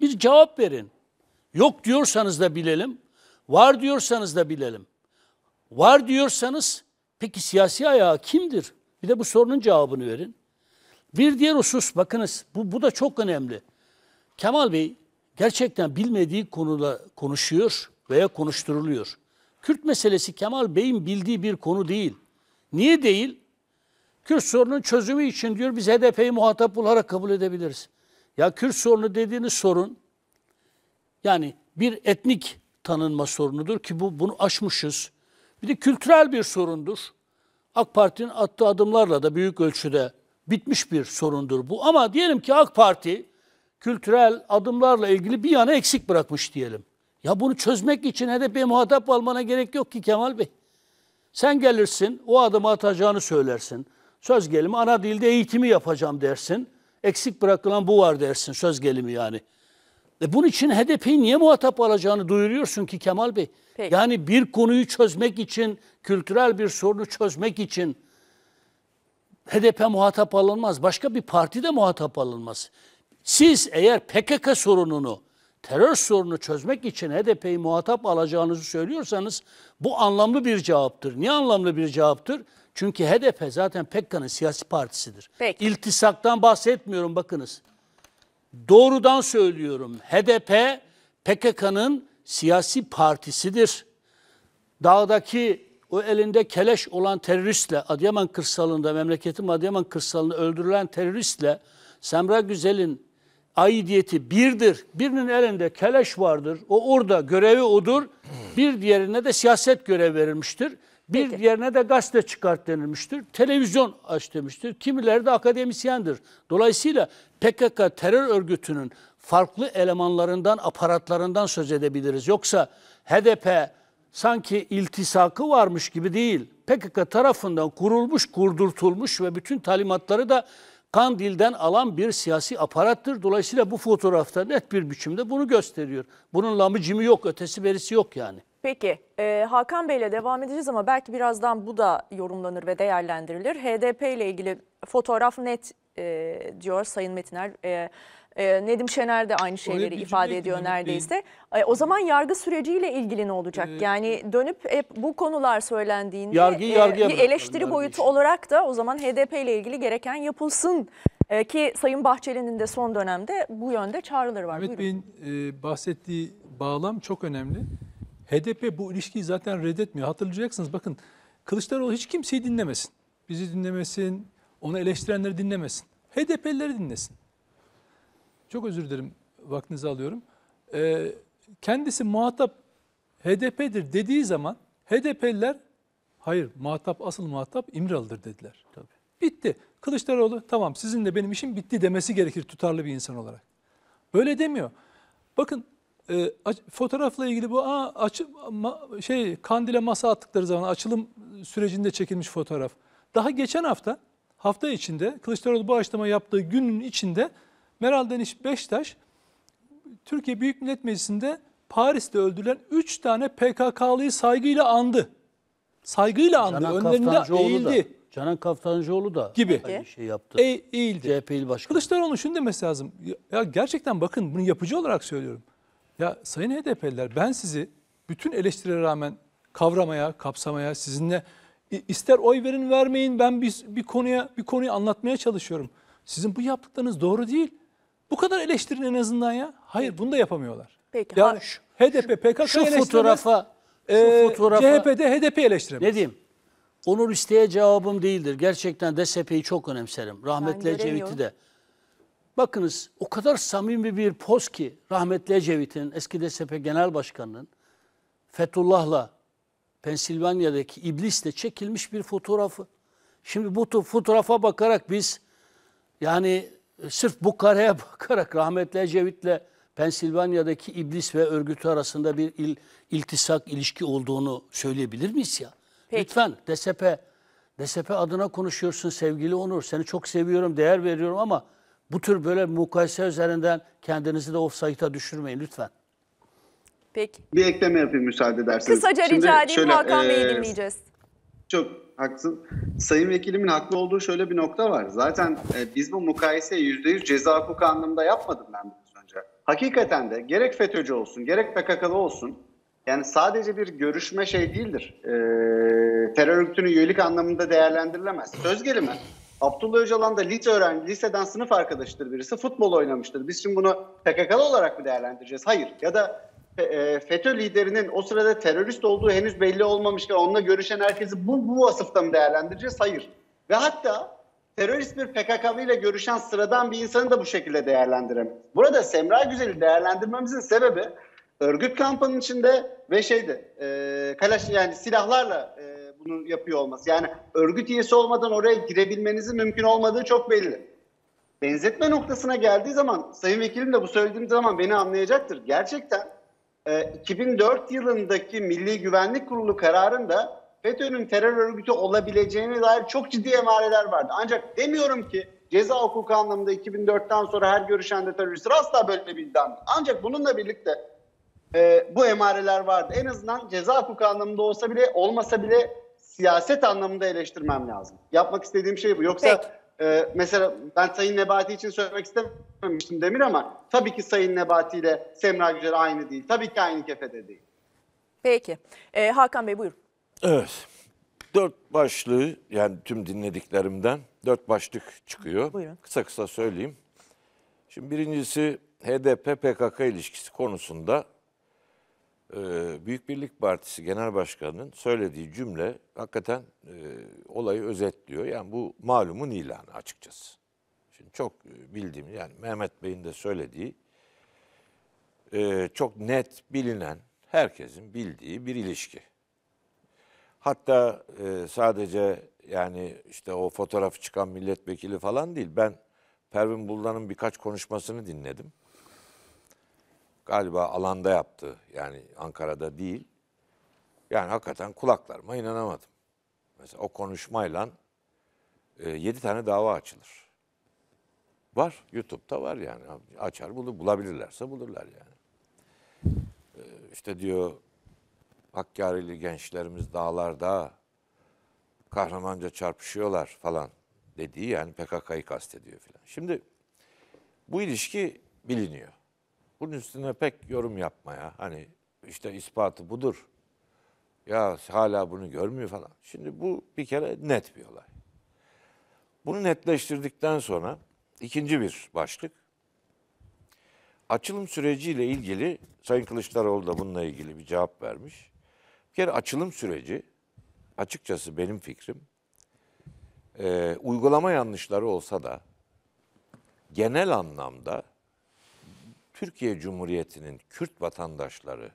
Bir cevap verin. Yok diyorsanız da bilelim. Var diyorsanız da bilelim. Var diyorsanız peki siyasi ayağı kimdir? Bir de bu sorunun cevabını verin. Bir diğer husus bakınız bu, bu da çok önemli. Kemal Bey gerçekten bilmediği konuda konuşuyor veya konuşturuluyor. Kürt meselesi Kemal Bey'in bildiği bir konu değil. Niye değil? Kürt sorunun çözümü için diyor biz HDP'yi muhatap olarak kabul edebiliriz. Ya Kürt sorunu dediğiniz sorun yani bir etnik tanınma sorunudur ki bu bunu aşmışız. Bir de kültürel bir sorundur. AK Parti'nin attığı adımlarla da büyük ölçüde bitmiş bir sorundur bu. Ama diyelim ki AK Parti kültürel adımlarla ilgili bir yana eksik bırakmış diyelim. Ya bunu çözmek için HDP'ye muhatap almana gerek yok ki Kemal Bey. Sen gelirsin, o adımı atacağını söylersin söz gelimi ana dilde eğitimi yapacağım dersin. Eksik bırakılan bu var dersin söz gelimi yani. E bunun için HDP'yi niye muhatap alacağını duyuruyorsun ki Kemal Bey? Peki. Yani bir konuyu çözmek için, kültürel bir sorunu çözmek için HDP muhatap alınmaz. Başka bir parti de muhatap alınmaz. Siz eğer PKK sorununu, terör sorununu çözmek için HDP'yi muhatap alacağınızı söylüyorsanız bu anlamlı bir cevaptır. Niye anlamlı bir cevaptır? Çünkü HDP zaten PKK'nın siyasi partisidir. Peki. İltisaktan bahsetmiyorum bakınız. Doğrudan söylüyorum. HDP PKK'nın siyasi partisidir. Dağdaki o elinde keleş olan teröristle, Adıyaman kırsalında, memleketim Adıyaman kırsalında öldürülen teröristle Semra Güzel'in aidiyeti birdir. Birinin elinde keleş vardır. O orada görevi odur. Bir diğerine de siyaset görev verilmiştir. Bir Peki. yerine de gazete çıkart denilmiştir. Televizyon aç demiştir. Kimileri de akademisyendir. Dolayısıyla PKK terör örgütünün farklı elemanlarından, aparatlarından söz edebiliriz. Yoksa HDP sanki iltisakı varmış gibi değil. PKK tarafından kurulmuş, kurdurtulmuş ve bütün talimatları da Kandil'den alan bir siyasi aparattır. Dolayısıyla bu fotoğrafta net bir biçimde bunu gösteriyor. Bunun lamı cimi yok, ötesi berisi yok yani. Peki e, Hakan Bey'le devam edeceğiz ama belki birazdan bu da yorumlanır ve değerlendirilir. HDP ile ilgili fotoğraf net e, diyor Sayın Metiner. E, e, Nedim Şener de aynı şeyleri ifade ediyor neredeyse. E, o zaman yargı süreciyle ilgili ne olacak? Ee, yani e- dönüp hep bu konular söylendiğinde yargıyı, e, yargıya e, bir eleştiri yargı boyutu işte. olarak da o zaman HDP ile ilgili gereken yapılsın e, ki Sayın Bahçeli'nin de son dönemde bu yönde çağrıları var. Mehmet Buyurun. Bey'in e, bahsettiği bağlam çok önemli. HDP bu ilişkiyi zaten reddetmiyor. Hatırlayacaksınız bakın Kılıçdaroğlu hiç kimseyi dinlemesin. Bizi dinlemesin, onu eleştirenleri dinlemesin. HDP'lileri dinlesin. Çok özür dilerim vaktinizi alıyorum. Ee, kendisi muhatap HDP'dir dediği zaman HDP'liler hayır muhatap asıl muhatap İmralı'dır dediler. Tabii. Bitti. Kılıçdaroğlu tamam sizinle benim işim bitti demesi gerekir tutarlı bir insan olarak. Böyle demiyor. Bakın e, fotoğrafla ilgili bu aa, açı, ma, şey kandile masa attıkları zaman açılım sürecinde çekilmiş fotoğraf. Daha geçen hafta hafta içinde Kılıçdaroğlu bu açlama yaptığı günün içinde Meral Deniş Beştaş Türkiye Büyük Millet Meclisi'nde Paris'te öldürülen 3 tane PKK'lıyı saygıyla andı. Saygıyla andı. Canan Önlerinde eğildi. Da. Canan Kaftancıoğlu da gibi aynı şey yaptı. E, eğildi. CHP il Kılıçdaroğlu şunu demesi lazım. Ya gerçekten bakın bunu yapıcı olarak söylüyorum. Ya sayın HDP'liler ben sizi bütün eleştirilere rağmen kavramaya, kapsamaya, sizinle ister oy verin vermeyin ben bir, bir konuya bir konuyu anlatmaya çalışıyorum. Sizin bu yaptıklarınız doğru değil. Bu kadar eleştirin en azından ya. Hayır bunu da yapamıyorlar. Peki. Ya ha, şu, HDP PKK ee, şu fotoğrafa, e, şu fotoğrafa CHP'de HDP eleştiremez. Ne diyeyim? Onur isteye cevabım değildir. Gerçekten DSP'yi çok önemserim. Rahmetli Ecevit'i de. Bakınız o kadar samimi bir poz ki rahmetli Ecevit'in eski DSP Genel Başkanı'nın Fethullah'la Pensilvanya'daki iblisle çekilmiş bir fotoğrafı. Şimdi bu fotoğrafa bakarak biz yani e, sırf bu kareye *laughs* bakarak rahmetli Ecevit'le Pensilvanya'daki iblis ve örgütü arasında bir il, iltisak, ilişki olduğunu söyleyebilir miyiz ya? Peki. Lütfen DSP, DSP adına konuşuyorsun sevgili Onur. Seni çok seviyorum, değer veriyorum ama bu tür böyle mukayese üzerinden kendinizi de offside'a düşürmeyin lütfen. Peki. Bir ekleme yapayım müsaade ederseniz. Kısaca Şimdi rica edeyim şöyle, Hakan Bey'i dinleyeceğiz. Çok haksın. Sayın Vekilimin haklı olduğu şöyle bir nokta var. Zaten e, biz bu mukayeseyi %100 ceza hukuku anlamında yapmadım ben biraz önce. Hakikaten de gerek FETÖ'cü olsun gerek PKK'lı olsun yani sadece bir görüşme şey değildir. E, terör örgütünün üyelik anlamında değerlendirilemez. Söz gelimi Abdullah Öcalan da lise öğrenci, liseden sınıf arkadaşıdır birisi. Futbol oynamıştır. Biz şimdi bunu PKK'lı olarak mı değerlendireceğiz? Hayır. Ya da e, FETÖ liderinin o sırada terörist olduğu henüz belli olmamışken onunla görüşen herkesi bu, bu vasıfta mı değerlendireceğiz? Hayır. Ve hatta terörist bir PKK'lı ile görüşen sıradan bir insanı da bu şekilde değerlendiremeyiz. Burada Semra Güzel'i değerlendirmemizin sebebi örgüt kampının içinde ve şeydi e, kalaş yani silahlarla e, bunu yapıyor olması. Yani örgüt üyesi olmadan oraya girebilmenizin mümkün olmadığı çok belli. Benzetme noktasına geldiği zaman Sayın Vekilim de bu söylediğim zaman beni anlayacaktır. Gerçekten 2004 e, yılındaki Milli Güvenlik Kurulu kararında FETÖ'nün terör örgütü olabileceğine dair çok ciddi emareler vardı. Ancak demiyorum ki ceza hukuku anlamında 2004'ten sonra her görüşen de teröristler asla böyle bir iddiam. Ancak bununla birlikte e, bu emareler vardı. En azından ceza hukuku anlamında olsa bile olmasa bile siyaset anlamında eleştirmem lazım. Yapmak istediğim şey bu. Yoksa Peki. E, mesela ben Sayın Nebati için söylemek istememiştim Demir ama tabii ki Sayın Nebati ile Semra Gücer aynı değil. Tabii ki aynı kefede değil. Peki. Ee, Hakan Bey buyurun. Evet. Dört başlığı yani tüm dinlediklerimden dört başlık çıkıyor. Buyurun. Kısa kısa söyleyeyim. Şimdi birincisi HDP-PKK ilişkisi konusunda ee, Büyük Birlik Partisi Genel Başkanı'nın söylediği cümle hakikaten e, olayı özetliyor. Yani bu malumun ilanı açıkçası. Şimdi çok e, bildiğim yani Mehmet Bey'in de söylediği e, çok net bilinen herkesin bildiği bir ilişki. Hatta sadece yani işte o fotoğrafı çıkan milletvekili falan değil. Ben Pervin Buldan'ın birkaç konuşmasını dinledim galiba alanda yaptı. Yani Ankara'da değil. Yani hakikaten kulaklarıma inanamadım. Mesela o konuşmayla e, 7 tane dava açılır. Var. YouTube'da var yani. Açar bulur. Bulabilirlerse bulurlar yani. E, işte diyor Hakkari'li gençlerimiz dağlarda kahramanca çarpışıyorlar falan dediği yani PKK'yı kastediyor falan. Şimdi bu ilişki biliniyor. Bunun üstüne pek yorum yapmaya hani işte ispatı budur. Ya hala bunu görmüyor falan. Şimdi bu bir kere net bir olay. Bunu netleştirdikten sonra ikinci bir başlık. Açılım süreciyle ilgili Sayın Kılıçdaroğlu da bununla ilgili bir cevap vermiş. Bir kere açılım süreci açıkçası benim fikrim e, uygulama yanlışları olsa da genel anlamda Türkiye Cumhuriyeti'nin Kürt vatandaşları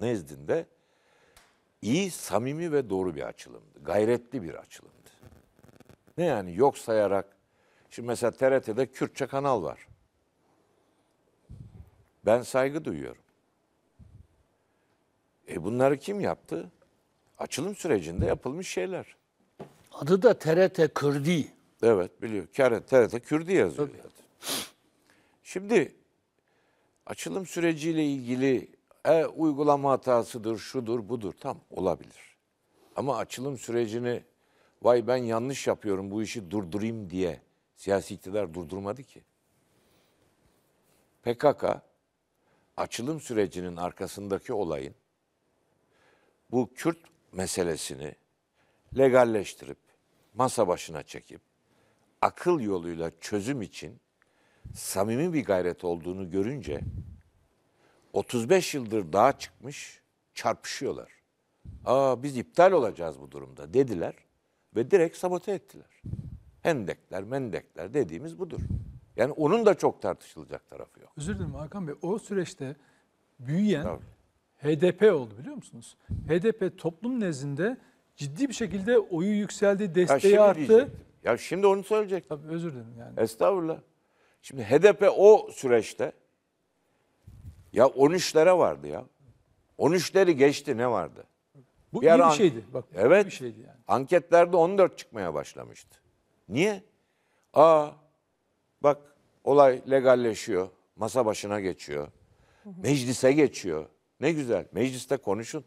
nezdinde iyi, samimi ve doğru bir açılımdı. Gayretli bir açılımdı. Ne yani yok sayarak, şimdi mesela TRT'de Kürtçe kanal var. Ben saygı duyuyorum. E bunları kim yaptı? Açılım sürecinde yapılmış şeyler. Adı da TRT Kürdi. Evet biliyor. TRT Kürdi yazıyor. Tabii. Şimdi açılım süreciyle ilgili e, uygulama hatasıdır, şudur, budur. Tam olabilir. Ama açılım sürecini vay ben yanlış yapıyorum bu işi durdurayım diye siyasi iktidar durdurmadı ki. PKK açılım sürecinin arkasındaki olayın bu Kürt meselesini legalleştirip masa başına çekip akıl yoluyla çözüm için samimi bir gayret olduğunu görünce 35 yıldır dağa çıkmış çarpışıyorlar. Aa biz iptal olacağız bu durumda dediler ve direkt sabote ettiler. Hendekler, mendekler dediğimiz budur. Yani onun da çok tartışılacak tarafı yok. Özür dilerim Hakan Bey. O süreçte büyüyen Tabii. HDP oldu biliyor musunuz? HDP toplum nezdinde ciddi bir şekilde oyu yükseldi, desteği ya arttı. Diyecektim. Ya şimdi onu söyleyecektim. Tabii özür dilerim yani. Estağfurullah. Şimdi HDP o süreçte ya 13'lere vardı ya. 13'leri geçti ne vardı? Bu bir iyi bir şeydi. Bak, evet. Bir şeydi yani. Anketlerde 14 çıkmaya başlamıştı. Niye? Aa bak olay legalleşiyor. Masa başına geçiyor. Meclise geçiyor. Ne güzel. Mecliste konuşun.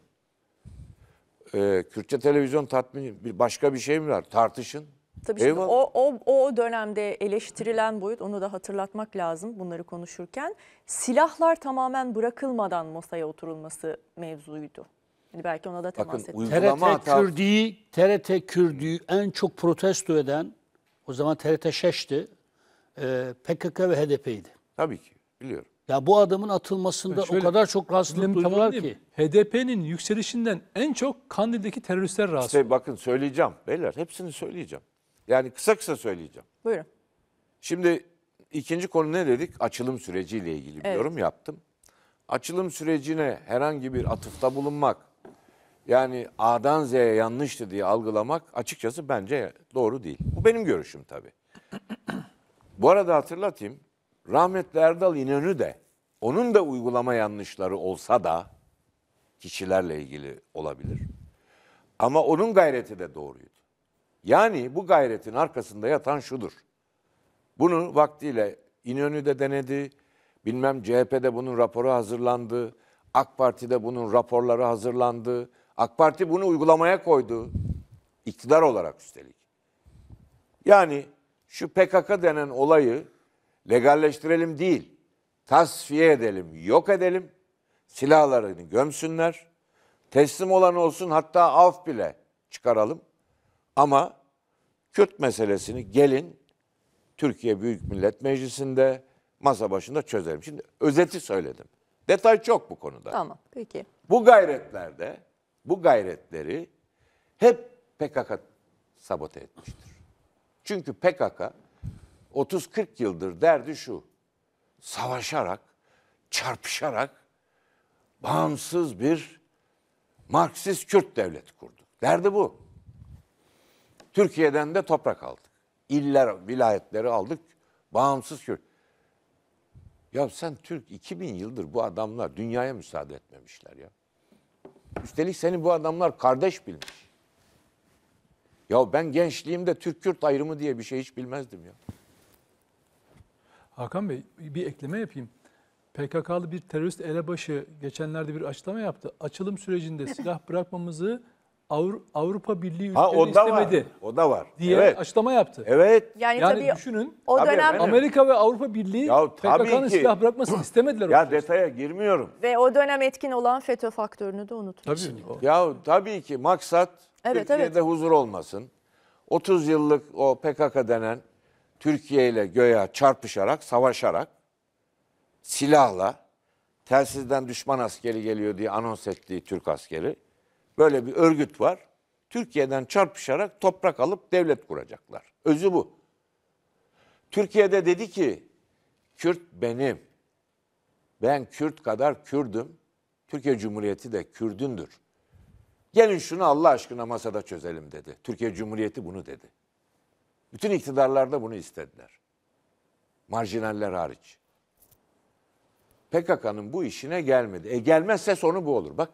Ee, Kürtçe televizyon tatmin başka bir şey mi var? Tartışın. Tabii şimdi o, o, o dönemde eleştirilen boyut onu da hatırlatmak lazım bunları konuşurken. Silahlar tamamen bırakılmadan masaya oturulması mevzuydu. Yani belki ona da temas Bakın, ettim. uy- TRT Uygulama hata- Kürdi'yi, TRT Kürdi'yi en çok protesto eden o zaman TRT Şeş'ti. e, PKK ve HDP'ydi. Tabii ki biliyorum. Ya bu adamın atılmasında şöyle, o kadar çok rahatsızlık Bilmiyorum, duydular ki. HDP'nin yükselişinden en çok Kandil'deki teröristler rahatsız. İşte bakın söyleyeceğim beyler hepsini söyleyeceğim. Yani kısa kısa söyleyeceğim. Buyurun. Şimdi ikinci konu ne dedik? Açılım süreciyle ilgili bir evet. yorum yaptım. Açılım sürecine herhangi bir atıfta bulunmak, yani A'dan Z'ye yanlıştı diye algılamak açıkçası bence doğru değil. Bu benim görüşüm tabii. Bu arada hatırlatayım, rahmetli Erdal İnönü de, onun da uygulama yanlışları olsa da kişilerle ilgili olabilir. Ama onun gayreti de doğruydu. Yani bu gayretin arkasında yatan şudur. Bunu vaktiyle İnönü'de denedi, bilmem CHP'de bunun raporu hazırlandı, AK Parti'de bunun raporları hazırlandı. AK Parti bunu uygulamaya koydu. İktidar olarak üstelik. Yani şu PKK denen olayı legalleştirelim değil, tasfiye edelim, yok edelim, silahlarını gömsünler, teslim olan olsun hatta af bile çıkaralım. Ama Kürt meselesini gelin Türkiye Büyük Millet Meclisi'nde masa başında çözelim. Şimdi özeti söyledim. Detay çok bu konuda. Tamam, peki. Bu gayretlerde, bu gayretleri hep PKK sabote etmiştir. Çünkü PKK 30-40 yıldır derdi şu. Savaşarak, çarpışarak bağımsız bir Marksist Kürt devleti kurdu. Derdi bu. Türkiye'den de toprak aldık. İller, vilayetleri aldık. Bağımsız Kürt. Ya sen Türk 2000 yıldır bu adamlar dünyaya müsaade etmemişler ya. Üstelik seni bu adamlar kardeş bilmiş. Ya ben gençliğimde Türk-Kürt ayrımı diye bir şey hiç bilmezdim ya. Hakan Bey bir ekleme yapayım. PKK'lı bir terörist elebaşı geçenlerde bir açıklama yaptı. Açılım sürecinde *laughs* silah bırakmamızı Avru- Avrupa Birliği Ha o da var. istemedi O da var. diye evet. açıklama yaptı. Evet. Yani, Yani tabii düşünün o dönem Amerika ve Avrupa Birliği tabii PKK'nın ki. silah bırakmasını istemediler. Ya süreçte. detaya girmiyorum. ve o dönem etkin olan FETÖ faktörünü de unutmayın. Tabii. o- Ya tabii ki maksat Evet, Türkiye'de evet. huzur olmasın. 30 yıllık o PKK denen Türkiye ile göya çarpışarak, savaşarak, silahla, telsizden düşman askeri geliyor diye anons ettiği Türk askeri böyle bir örgüt var. Türkiye'den çarpışarak toprak alıp devlet kuracaklar. Özü bu. Türkiye'de dedi ki Kürt benim. Ben Kürt kadar Kürdüm. Türkiye Cumhuriyeti de Kürdündür. Gelin şunu Allah aşkına masada çözelim dedi. Türkiye Cumhuriyeti bunu dedi. Bütün iktidarlar da bunu istediler. Marjinaller hariç. PKK'nın bu işine gelmedi. E gelmezse sonu bu olur. Bak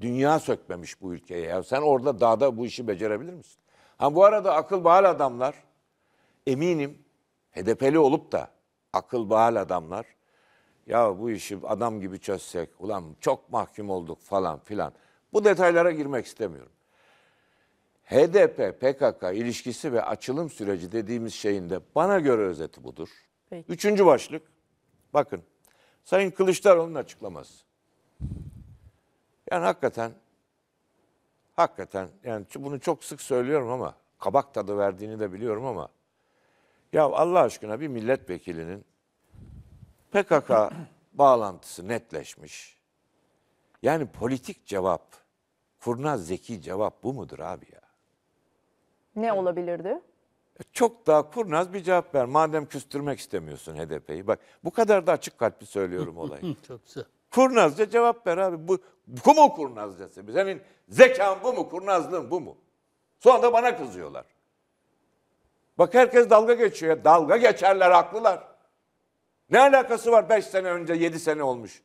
Dünya sökmemiş bu ülkeye. Ya sen orada dağda bu işi becerebilir misin? Ha bu arada akıl bahal adamlar eminim HDP'li olup da akıl bahal adamlar ya bu işi adam gibi çözsek ulan çok mahkum olduk falan filan. Bu detaylara girmek istemiyorum. HDP PKK ilişkisi ve açılım süreci dediğimiz şeyin de bana göre özeti budur. Peki. Üçüncü başlık. Bakın Sayın Kılıçdaroğlu'nun açıklaması. Yani hakikaten hakikaten yani bunu çok sık söylüyorum ama kabak tadı verdiğini de biliyorum ama ya Allah aşkına bir milletvekilinin PKK *clears throat* bağlantısı netleşmiş. Yani politik cevap, kurnaz zeki cevap bu mudur abi ya? Ne olabilirdi? E, çok daha kurnaz bir cevap ver. Madem küstürmek istemiyorsun HDP'yi. Bak bu kadar da açık kalpli söylüyorum *laughs* olayı. Çok güzel. Kurnazca cevap ver abi. Bu, bu mu kurnazcası? Senin zekan bu mu? Kurnazlığın bu mu? Sonra da bana kızıyorlar. Bak herkes dalga geçiyor. Ya. Dalga geçerler haklılar. Ne alakası var 5 sene önce 7 sene olmuş.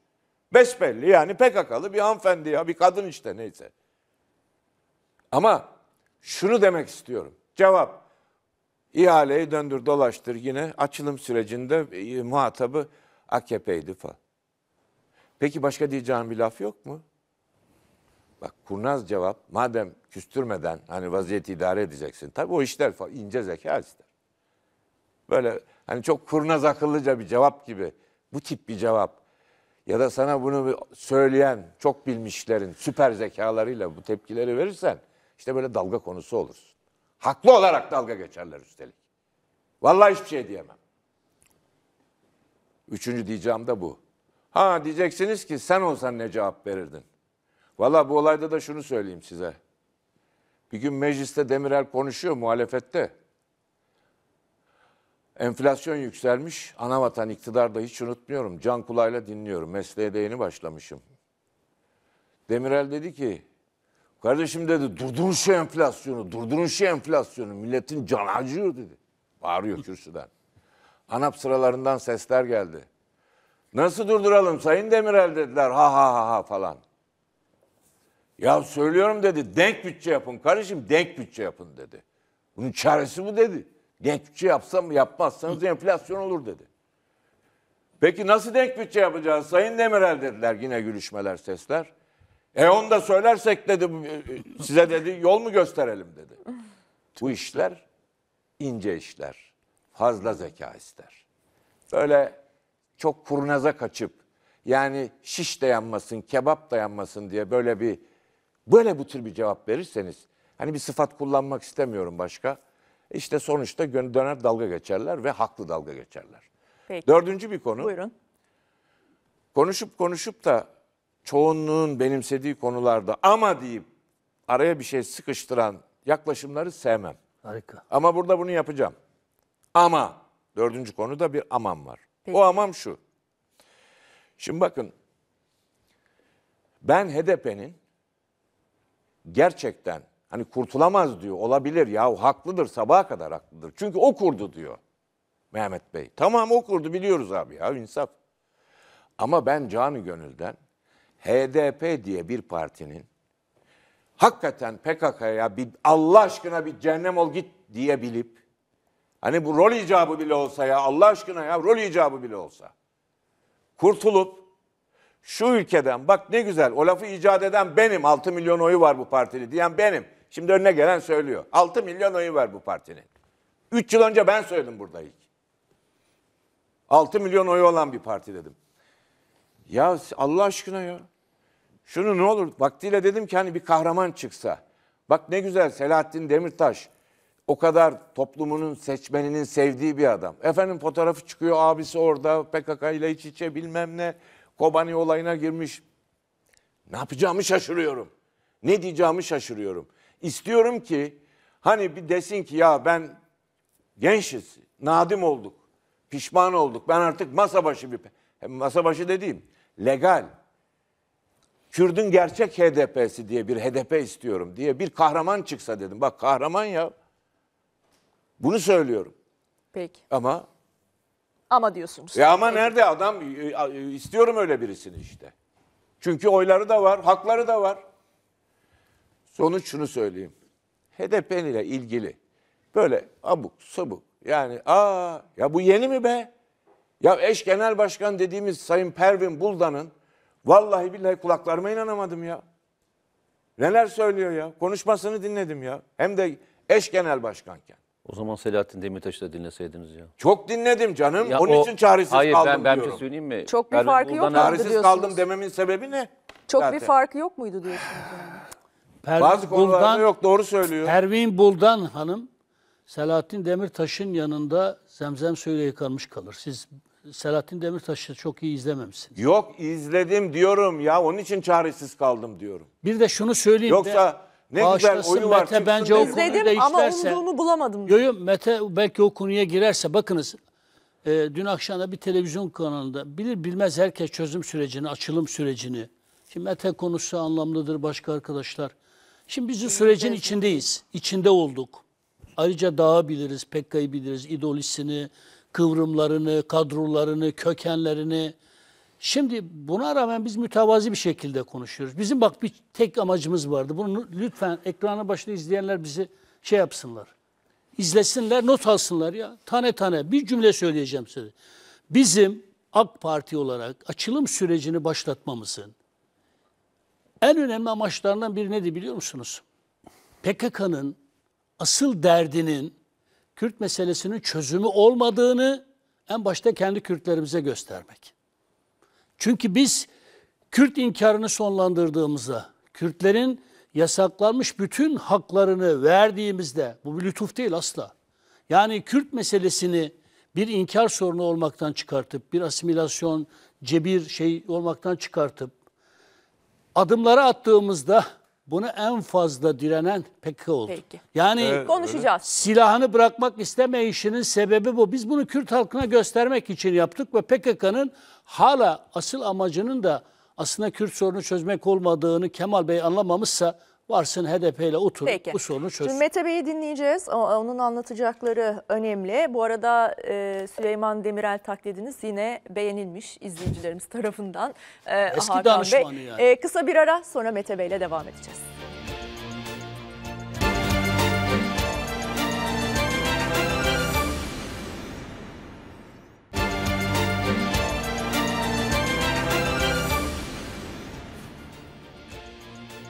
Besbelli yani PKK'lı bir hanımefendi ya bir kadın işte neyse. Ama şunu demek istiyorum. Cevap. İhaleyi döndür dolaştır yine açılım sürecinde e, muhatabı AKP'ydi falan. Peki başka diyeceğim bir laf yok mu? Bak kurnaz cevap madem küstürmeden hani vaziyeti idare edeceksin. Tabii o işler falan, ince zeka ister. Böyle hani çok kurnaz akıllıca bir cevap gibi bu tip bir cevap ya da sana bunu söyleyen çok bilmişlerin süper zekalarıyla bu tepkileri verirsen işte böyle dalga konusu olursun. Haklı olarak dalga geçerler üstelik. Vallahi hiçbir şey diyemem. Üçüncü diyeceğim de bu. Ha diyeceksiniz ki sen olsan ne cevap verirdin? Valla bu olayda da şunu söyleyeyim size. Bir gün mecliste Demirel konuşuyor muhalefette. Enflasyon yükselmiş, anavatan iktidarda hiç unutmuyorum. Can kulağıyla dinliyorum, mesleğe de yeni başlamışım. Demirel dedi ki, kardeşim dedi durdurun şu enflasyonu, durdurun şu enflasyonu. Milletin canı acıyor dedi. Bağırıyor kürsüden. Anap sıralarından sesler geldi. Nasıl durduralım Sayın Demirel dediler ha ha ha ha falan. Ya söylüyorum dedi denk bütçe yapın kardeşim denk bütçe yapın dedi. Bunun çaresi bu dedi. Denk bütçe yapsam yapmazsanız enflasyon olur dedi. Peki nasıl denk bütçe yapacağız Sayın Demirel dediler yine gülüşmeler sesler. E onu da söylersek dedi size dedi yol mu gösterelim dedi. Bu işler ince işler. Fazla zeka ister. Böyle çok kurnaza kaçıp yani şiş dayanmasın, kebap dayanmasın diye böyle bir böyle bu tür bir cevap verirseniz hani bir sıfat kullanmak istemiyorum başka. İşte sonuçta döner dalga geçerler ve haklı dalga geçerler. Peki. Dördüncü bir konu. Buyurun. Konuşup konuşup da çoğunluğun benimsediği konularda ama deyip araya bir şey sıkıştıran yaklaşımları sevmem. Harika. Ama burada bunu yapacağım. Ama dördüncü konuda bir amam var. O amam şu. Şimdi bakın ben HDP'nin gerçekten hani kurtulamaz diyor olabilir ya haklıdır sabaha kadar haklıdır. Çünkü o kurdu diyor Mehmet Bey. Tamam o kurdu biliyoruz abi ya insaf. Ama ben canı gönülden HDP diye bir partinin hakikaten PKK'ya bir Allah aşkına bir cehennem ol git diyebilip Hani bu rol icabı bile olsa ya Allah aşkına ya rol icabı bile olsa. Kurtulup şu ülkeden bak ne güzel o lafı icat eden benim 6 milyon oyu var bu partili diyen benim. Şimdi önüne gelen söylüyor. 6 milyon oyu var bu partinin. 3 yıl önce ben söyledim burada ilk. 6 milyon oyu olan bir parti dedim. Ya Allah aşkına ya. Şunu ne olur vaktiyle dedim ki hani bir kahraman çıksa. Bak ne güzel Selahattin Demirtaş, o kadar toplumunun seçmeninin sevdiği bir adam. Efendim fotoğrafı çıkıyor abisi orada PKK ile iç içe bilmem ne Kobani olayına girmiş. Ne yapacağımı şaşırıyorum. Ne diyeceğimi şaşırıyorum. İstiyorum ki hani bir desin ki ya ben gençiz, nadim olduk, pişman olduk. Ben artık masa başı bir masa başı dediğim legal Kürdün gerçek HDP'si diye bir HDP istiyorum diye bir kahraman çıksa dedim. Bak kahraman ya. Bunu söylüyorum. Peki. Ama ama diyorsunuz. Ya ama Peki. nerede adam ee, istiyorum öyle birisini işte. Çünkü oyları da var, hakları da var. Sonuç şunu söyleyeyim. HDP ile ilgili böyle abuk sabuk yani aa ya bu yeni mi be? Ya eş genel başkan dediğimiz Sayın Pervin Buldan'ın vallahi billahi kulaklarıma inanamadım ya. Neler söylüyor ya? Konuşmasını dinledim ya. Hem de eş genel başkanken. O zaman Selahattin Demirtaş'ı da dinleseydiniz ya. Çok dinledim canım. Ya Onun o- için çaresiz hayır, kaldım ben, ben bir şey söyleyeyim mi? Çok bir Ben farkı yok buradan- mu? Çaresiz kaldım dememin sebebi ne? Çok bir farkı yok muydu diyorsunuz Bazı konularda Buldan, yok doğru söylüyor. Pervin Buldan hanım Selahattin Demirtaş'ın yanında zemzem suyuyla yıkanmış kalır. Siz Selahattin Demirtaş'ı çok iyi izlememişsiniz. Yok izledim diyorum ya onun için çaresiz kaldım diyorum. Bir de şunu söyleyeyim de ne Bağışlasın güzel oyu var. Mete bence o konuyu İzledim ama değişlerse. umduğumu bulamadım. Yo, yo, Mete belki o konuya girerse bakınız e, dün akşamda bir televizyon kanalında bilir bilmez herkes çözüm sürecini, açılım sürecini. Şimdi Mete konusu anlamlıdır başka arkadaşlar. Şimdi biz bu sürecin içindeyiz. içinde olduk. Ayrıca dağı biliriz, Pekka'yı biliriz, idolisini, kıvrımlarını, kadrolarını, kökenlerini. Şimdi buna rağmen biz mütevazi bir şekilde konuşuyoruz. Bizim bak bir tek amacımız vardı. Bunu lütfen ekranın başında izleyenler bizi şey yapsınlar. İzlesinler, not alsınlar ya. Tane tane bir cümle söyleyeceğim size. Bizim AK Parti olarak açılım sürecini başlatmamızın en önemli amaçlarından biri nedir biliyor musunuz? PKK'nın asıl derdinin Kürt meselesinin çözümü olmadığını en başta kendi Kürtlerimize göstermek. Çünkü biz Kürt inkarını sonlandırdığımızda, Kürtlerin yasaklanmış bütün haklarını verdiğimizde, bu bir lütuf değil asla. Yani Kürt meselesini bir inkar sorunu olmaktan çıkartıp, bir asimilasyon, cebir şey olmaktan çıkartıp, adımları attığımızda bunu en fazla direnen PKK oldu. Peki. Yani evet, konuşacağız. Silahını bırakmak istemeyişinin sebebi bu. Biz bunu Kürt halkına göstermek için yaptık ve PKK'nın hala asıl amacının da aslında Kürt sorunu çözmek olmadığını Kemal Bey anlamamışsa varsın HDP ile otur Peki. bu sorunu çözsün. Şimdi Mete Bey'i dinleyeceğiz. Onun anlatacakları önemli. Bu arada e, Süleyman Demirel taklidiniz yine beğenilmiş izleyicilerimiz tarafından. E, Eski Hakan danışmanı Bey. yani. E, kısa bir ara sonra Mete Bey ile devam edeceğiz.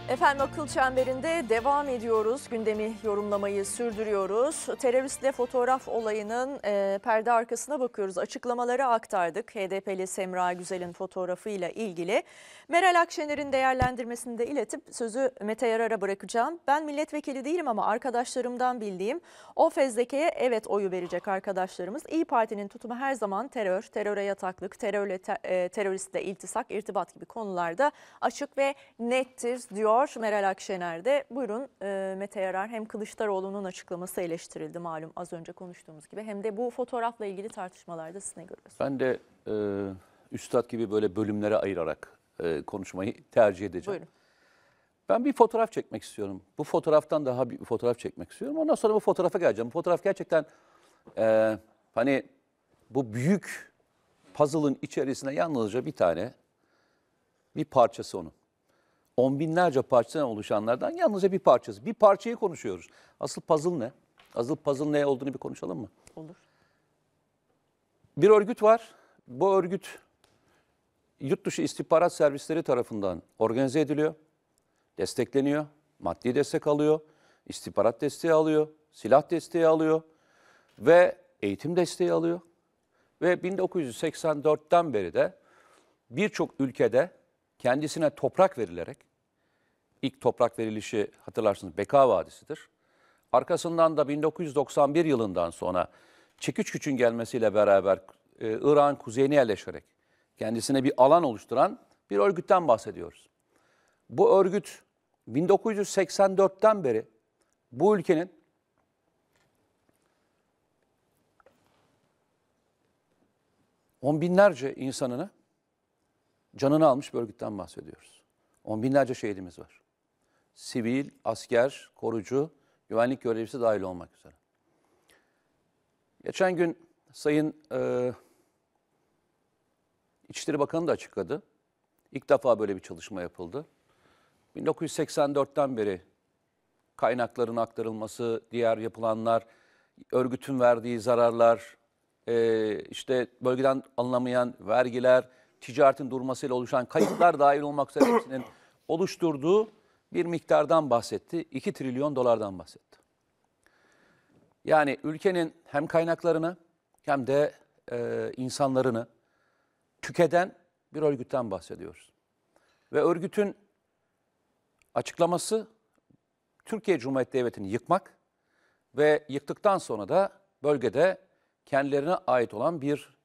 Efendim akıl çemberinde devam ediyoruz. Gündemi yorumlamayı sürdürüyoruz. Teröristle fotoğraf olayının e, perde arkasına bakıyoruz. Açıklamaları aktardık. HDP'li Semra Güzel'in fotoğrafıyla ilgili. Meral Akşener'in değerlendirmesini de iletip sözü Mete Yarar'a bırakacağım. Ben milletvekili değilim ama arkadaşlarımdan bildiğim o fezlekeye evet oyu verecek arkadaşlarımız. İyi Parti'nin tutumu her zaman terör, teröre yataklık, terörle, e, teröristle iltisak, irtibat gibi konularda açık ve nettir diyor soruyor Meral Akşener'de de. Buyurun e, Mete Yarar hem Kılıçdaroğlu'nun açıklaması eleştirildi malum az önce konuştuğumuz gibi. Hem de bu fotoğrafla ilgili tartışmalarda siz ne görüyorsunuz? Ben de e, üstad gibi böyle bölümlere ayırarak e, konuşmayı tercih edeceğim. Buyurun. Ben bir fotoğraf çekmek istiyorum. Bu fotoğraftan daha bir fotoğraf çekmek istiyorum. Ondan sonra bu fotoğrafa geleceğim. Bu fotoğraf gerçekten e, hani bu büyük puzzle'ın içerisine yalnızca bir tane bir parçası onun on binlerce parçadan oluşanlardan yalnızca bir parçası. Bir parçayı konuşuyoruz. Asıl puzzle ne? Asıl puzzle ne olduğunu bir konuşalım mı? Olur. Bir örgüt var. Bu örgüt yurt dışı istihbarat servisleri tarafından organize ediliyor, destekleniyor, maddi destek alıyor, istihbarat desteği alıyor, silah desteği alıyor ve eğitim desteği alıyor. Ve 1984'ten beri de birçok ülkede kendisine toprak verilerek ilk toprak verilişi hatırlarsınız Beka Vadisi'dir. Arkasından da 1991 yılından sonra Çeküçküç'ün gelmesiyle beraber e, Irak'ın kuzeyine yerleşerek kendisine bir alan oluşturan bir örgütten bahsediyoruz. Bu örgüt 1984'ten beri bu ülkenin on binlerce insanını canını almış bir örgütten bahsediyoruz. On binlerce şehidimiz var sivil, asker, korucu, güvenlik görevlisi dahil olmak üzere. Geçen gün Sayın e, İçişleri Bakanı da açıkladı. İlk defa böyle bir çalışma yapıldı. 1984'ten beri kaynakların aktarılması, diğer yapılanlar, örgütün verdiği zararlar, e, işte bölgeden alınamayan vergiler, ticaretin durmasıyla oluşan kayıplar dahil olmak üzere hepsinin oluşturduğu bir miktardan bahsetti. 2 trilyon dolardan bahsetti. Yani ülkenin hem kaynaklarını hem de e, insanlarını tüketen bir örgütten bahsediyoruz. Ve örgütün açıklaması Türkiye Cumhuriyeti Devleti'ni yıkmak ve yıktıktan sonra da bölgede kendilerine ait olan bir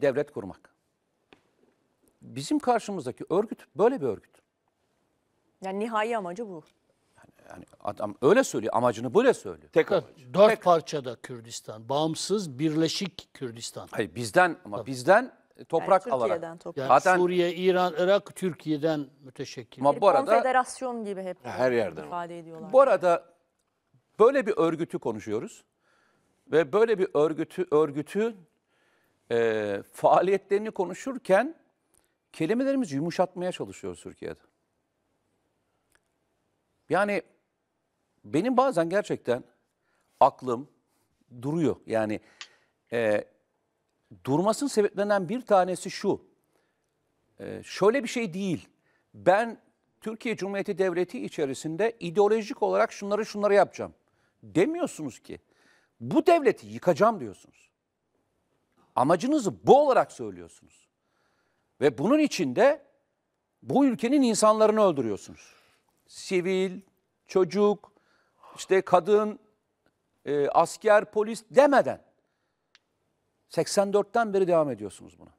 devlet kurmak. Bizim karşımızdaki örgüt böyle bir örgüt. Yani nihai amacı bu. Yani adam öyle söylüyor, amacını böyle söylüyor. Tek amacı. Dört Tek. parçada Kürdistan, bağımsız, birleşik Kürdistan. Hayır bizden ama Tabii. bizden e, toprak yani alarak. Toprak. Yani Zaten Suriye, İran, Irak, Türkiye'den müteşekkil. Ama bu arada konfederasyon gibi hep her yerden ifade ediyorlar. Bu arada böyle bir örgütü konuşuyoruz ve böyle bir örgütü örgütü e, faaliyetlerini konuşurken kelimelerimizi yumuşatmaya çalışıyoruz Türkiye'de. Yani benim bazen gerçekten aklım duruyor. Yani e, durmasının sebeplerinden bir tanesi şu. E, şöyle bir şey değil. Ben Türkiye Cumhuriyeti Devleti içerisinde ideolojik olarak şunları şunları yapacağım. Demiyorsunuz ki. Bu devleti yıkacağım diyorsunuz. Amacınızı bu olarak söylüyorsunuz. Ve bunun içinde bu ülkenin insanlarını öldürüyorsunuz sivil, çocuk, işte kadın, e, asker, polis demeden 84'ten beri devam ediyorsunuz buna.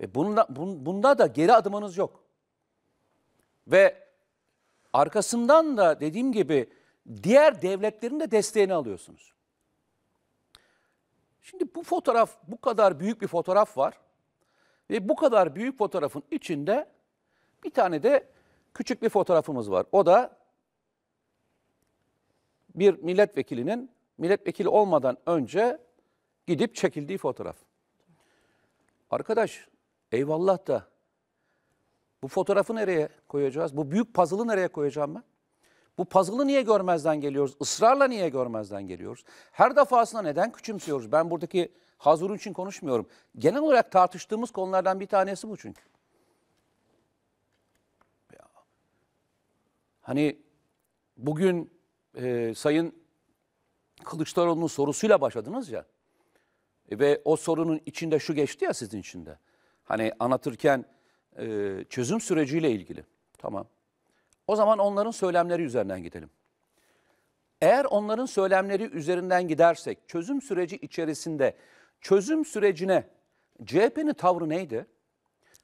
Ve bunda, bun, bunda da geri adımınız yok. Ve arkasından da dediğim gibi diğer devletlerin de desteğini alıyorsunuz. Şimdi bu fotoğraf, bu kadar büyük bir fotoğraf var. Ve bu kadar büyük fotoğrafın içinde bir tane de küçük bir fotoğrafımız var. O da bir milletvekilinin milletvekili olmadan önce gidip çekildiği fotoğraf. Arkadaş eyvallah da bu fotoğrafı nereye koyacağız? Bu büyük puzzle'ı nereye koyacağım ben? Bu puzzle'ı niye görmezden geliyoruz? Israrla niye görmezden geliyoruz? Her defasında neden küçümsüyoruz? Ben buradaki hazır için konuşmuyorum. Genel olarak tartıştığımız konulardan bir tanesi bu çünkü. Hani bugün e, Sayın Kılıçdaroğlu'nun sorusuyla başladınız ya. E, ve o sorunun içinde şu geçti ya sizin içinde. Hani anlatırken e, çözüm süreciyle ilgili. Tamam. O zaman onların söylemleri üzerinden gidelim. Eğer onların söylemleri üzerinden gidersek çözüm süreci içerisinde çözüm sürecine CHP'nin tavrı neydi?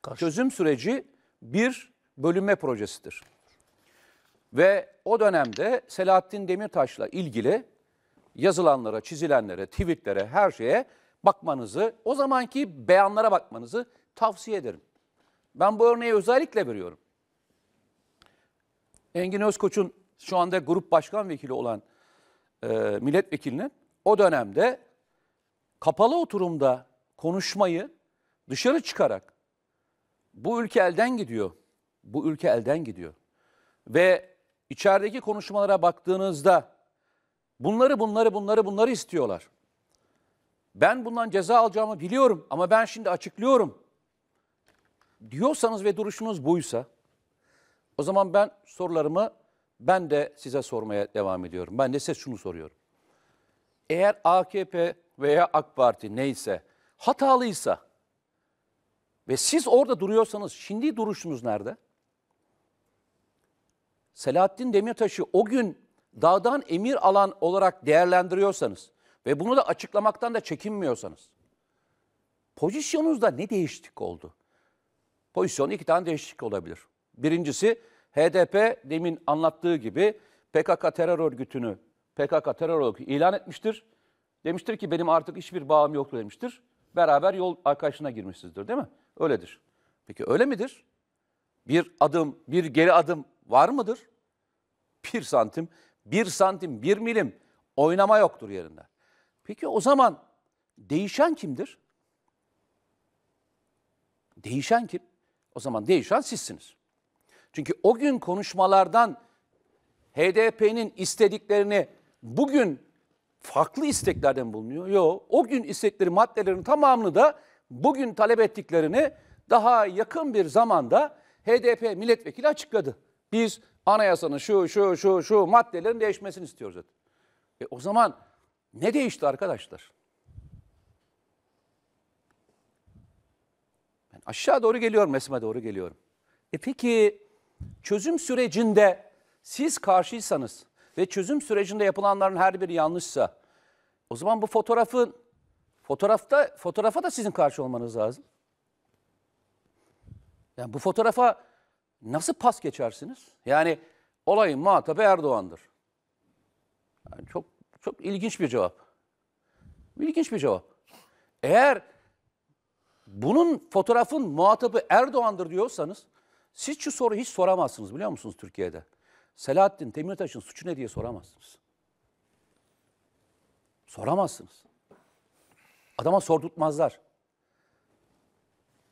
Karşı. Çözüm süreci bir bölünme projesidir. Ve o dönemde Selahattin Demirtaş'la ilgili yazılanlara, çizilenlere, tweetlere, her şeye bakmanızı, o zamanki beyanlara bakmanızı tavsiye ederim. Ben bu örneği özellikle veriyorum. Engin Özkoç'un şu anda grup başkan vekili olan e, milletvekilinin o dönemde kapalı oturumda konuşmayı dışarı çıkarak bu ülke elden gidiyor. Bu ülke elden gidiyor. Ve içerideki konuşmalara baktığınızda bunları bunları bunları bunları istiyorlar. Ben bundan ceza alacağımı biliyorum ama ben şimdi açıklıyorum diyorsanız ve duruşunuz buysa o zaman ben sorularımı ben de size sormaya devam ediyorum. Ben de size şunu soruyorum. Eğer AKP veya AK Parti neyse hatalıysa ve siz orada duruyorsanız şimdi duruşunuz nerede? Selahattin Demirtaş'ı o gün dağdan emir alan olarak değerlendiriyorsanız ve bunu da açıklamaktan da çekinmiyorsanız pozisyonunuzda ne değişiklik oldu? Pozisyon iki tane değişiklik olabilir. Birincisi HDP demin anlattığı gibi PKK terör örgütünü PKK terör örgütü ilan etmiştir. Demiştir ki benim artık hiçbir bağım yoktur demiştir. Beraber yol arkadaşına girmişsizdir değil mi? Öyledir. Peki öyle midir? Bir adım, bir geri adım var mıdır? Bir santim, bir santim, bir milim oynama yoktur yerinde. Peki o zaman değişen kimdir? Değişen kim? O zaman değişen sizsiniz. Çünkü o gün konuşmalardan HDP'nin istediklerini bugün farklı isteklerden bulunuyor. Yok, o gün istekleri maddelerin tamamını da bugün talep ettiklerini daha yakın bir zamanda HDP milletvekili açıkladı. Biz anayasanın şu şu şu şu maddelerin değişmesini istiyoruz dedi. E o zaman ne değişti arkadaşlar? Ben aşağı doğru geliyorum, resme doğru geliyorum. E peki çözüm sürecinde siz karşıysanız ve çözüm sürecinde yapılanların her biri yanlışsa o zaman bu fotoğrafın fotoğrafta fotoğrafa da sizin karşı olmanız lazım. Yani bu fotoğrafa nasıl pas geçersiniz? Yani olayın muhatabı Erdoğan'dır. Yani çok çok ilginç bir cevap. İlginç bir cevap. Eğer bunun fotoğrafın muhatabı Erdoğan'dır diyorsanız siz şu soruyu hiç soramazsınız biliyor musunuz Türkiye'de? Selahattin Demirtaş'ın suçu ne diye soramazsınız. Soramazsınız. Adama sordurtmazlar.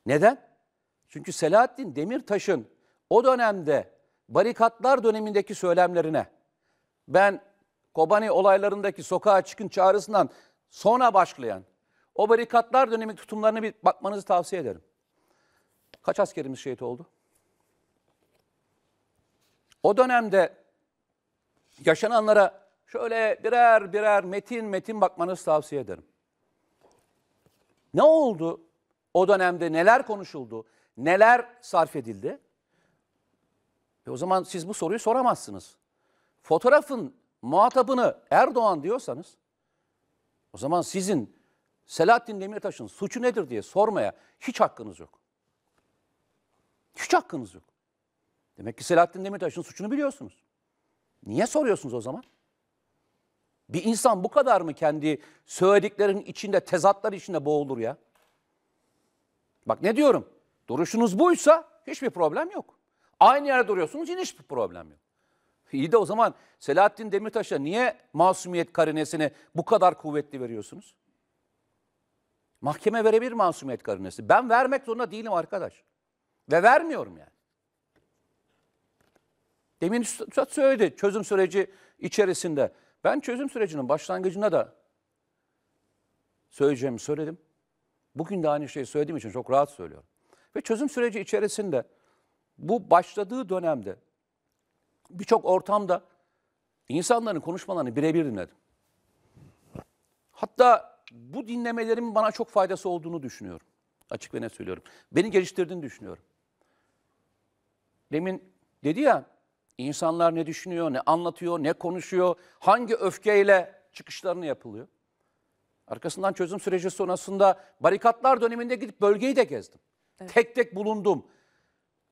Neden? Çünkü Selahattin Demirtaş'ın o dönemde barikatlar dönemindeki söylemlerine ben Kobani olaylarındaki sokağa çıkın çağrısından sonra başlayan o barikatlar dönemi tutumlarına bir bakmanızı tavsiye ederim. Kaç askerimiz şehit oldu? O dönemde yaşananlara şöyle birer birer metin metin bakmanızı tavsiye ederim. Ne oldu? O dönemde neler konuşuldu? Neler sarf edildi? E o zaman siz bu soruyu soramazsınız. Fotoğrafın muhatabını Erdoğan diyorsanız o zaman sizin Selahattin Demirtaş'ın suçu nedir diye sormaya hiç hakkınız yok. Hiç hakkınız yok. Demek ki Selahattin Demirtaş'ın suçunu biliyorsunuz. Niye soruyorsunuz o zaman? Bir insan bu kadar mı kendi söylediklerin içinde, tezatlar içinde boğulur ya? Bak ne diyorum? Duruşunuz buysa hiçbir problem yok. Aynı yerde duruyorsunuz yine hiçbir problem yok. İyi de o zaman Selahattin Demirtaş'a niye masumiyet karinesini bu kadar kuvvetli veriyorsunuz? Mahkeme verebilir masumiyet karinesi. Ben vermek zorunda değilim arkadaş. Ve vermiyorum yani. Demin Üstad söyledi çözüm süreci içerisinde. Ben çözüm sürecinin başlangıcında da söyleyeceğimi söyledim. Bugün de aynı şeyi söylediğim için çok rahat söylüyorum. Ve çözüm süreci içerisinde bu başladığı dönemde birçok ortamda insanların konuşmalarını birebir dinledim. Hatta bu dinlemelerin bana çok faydası olduğunu düşünüyorum. Açık ve net söylüyorum. Beni geliştirdiğini düşünüyorum. Demin dedi ya insanlar ne düşünüyor, ne anlatıyor, ne konuşuyor, hangi öfkeyle çıkışlarını yapılıyor. Arkasından çözüm süreci sonrasında barikatlar döneminde gidip bölgeyi de gezdim. Evet. Tek tek bulundum.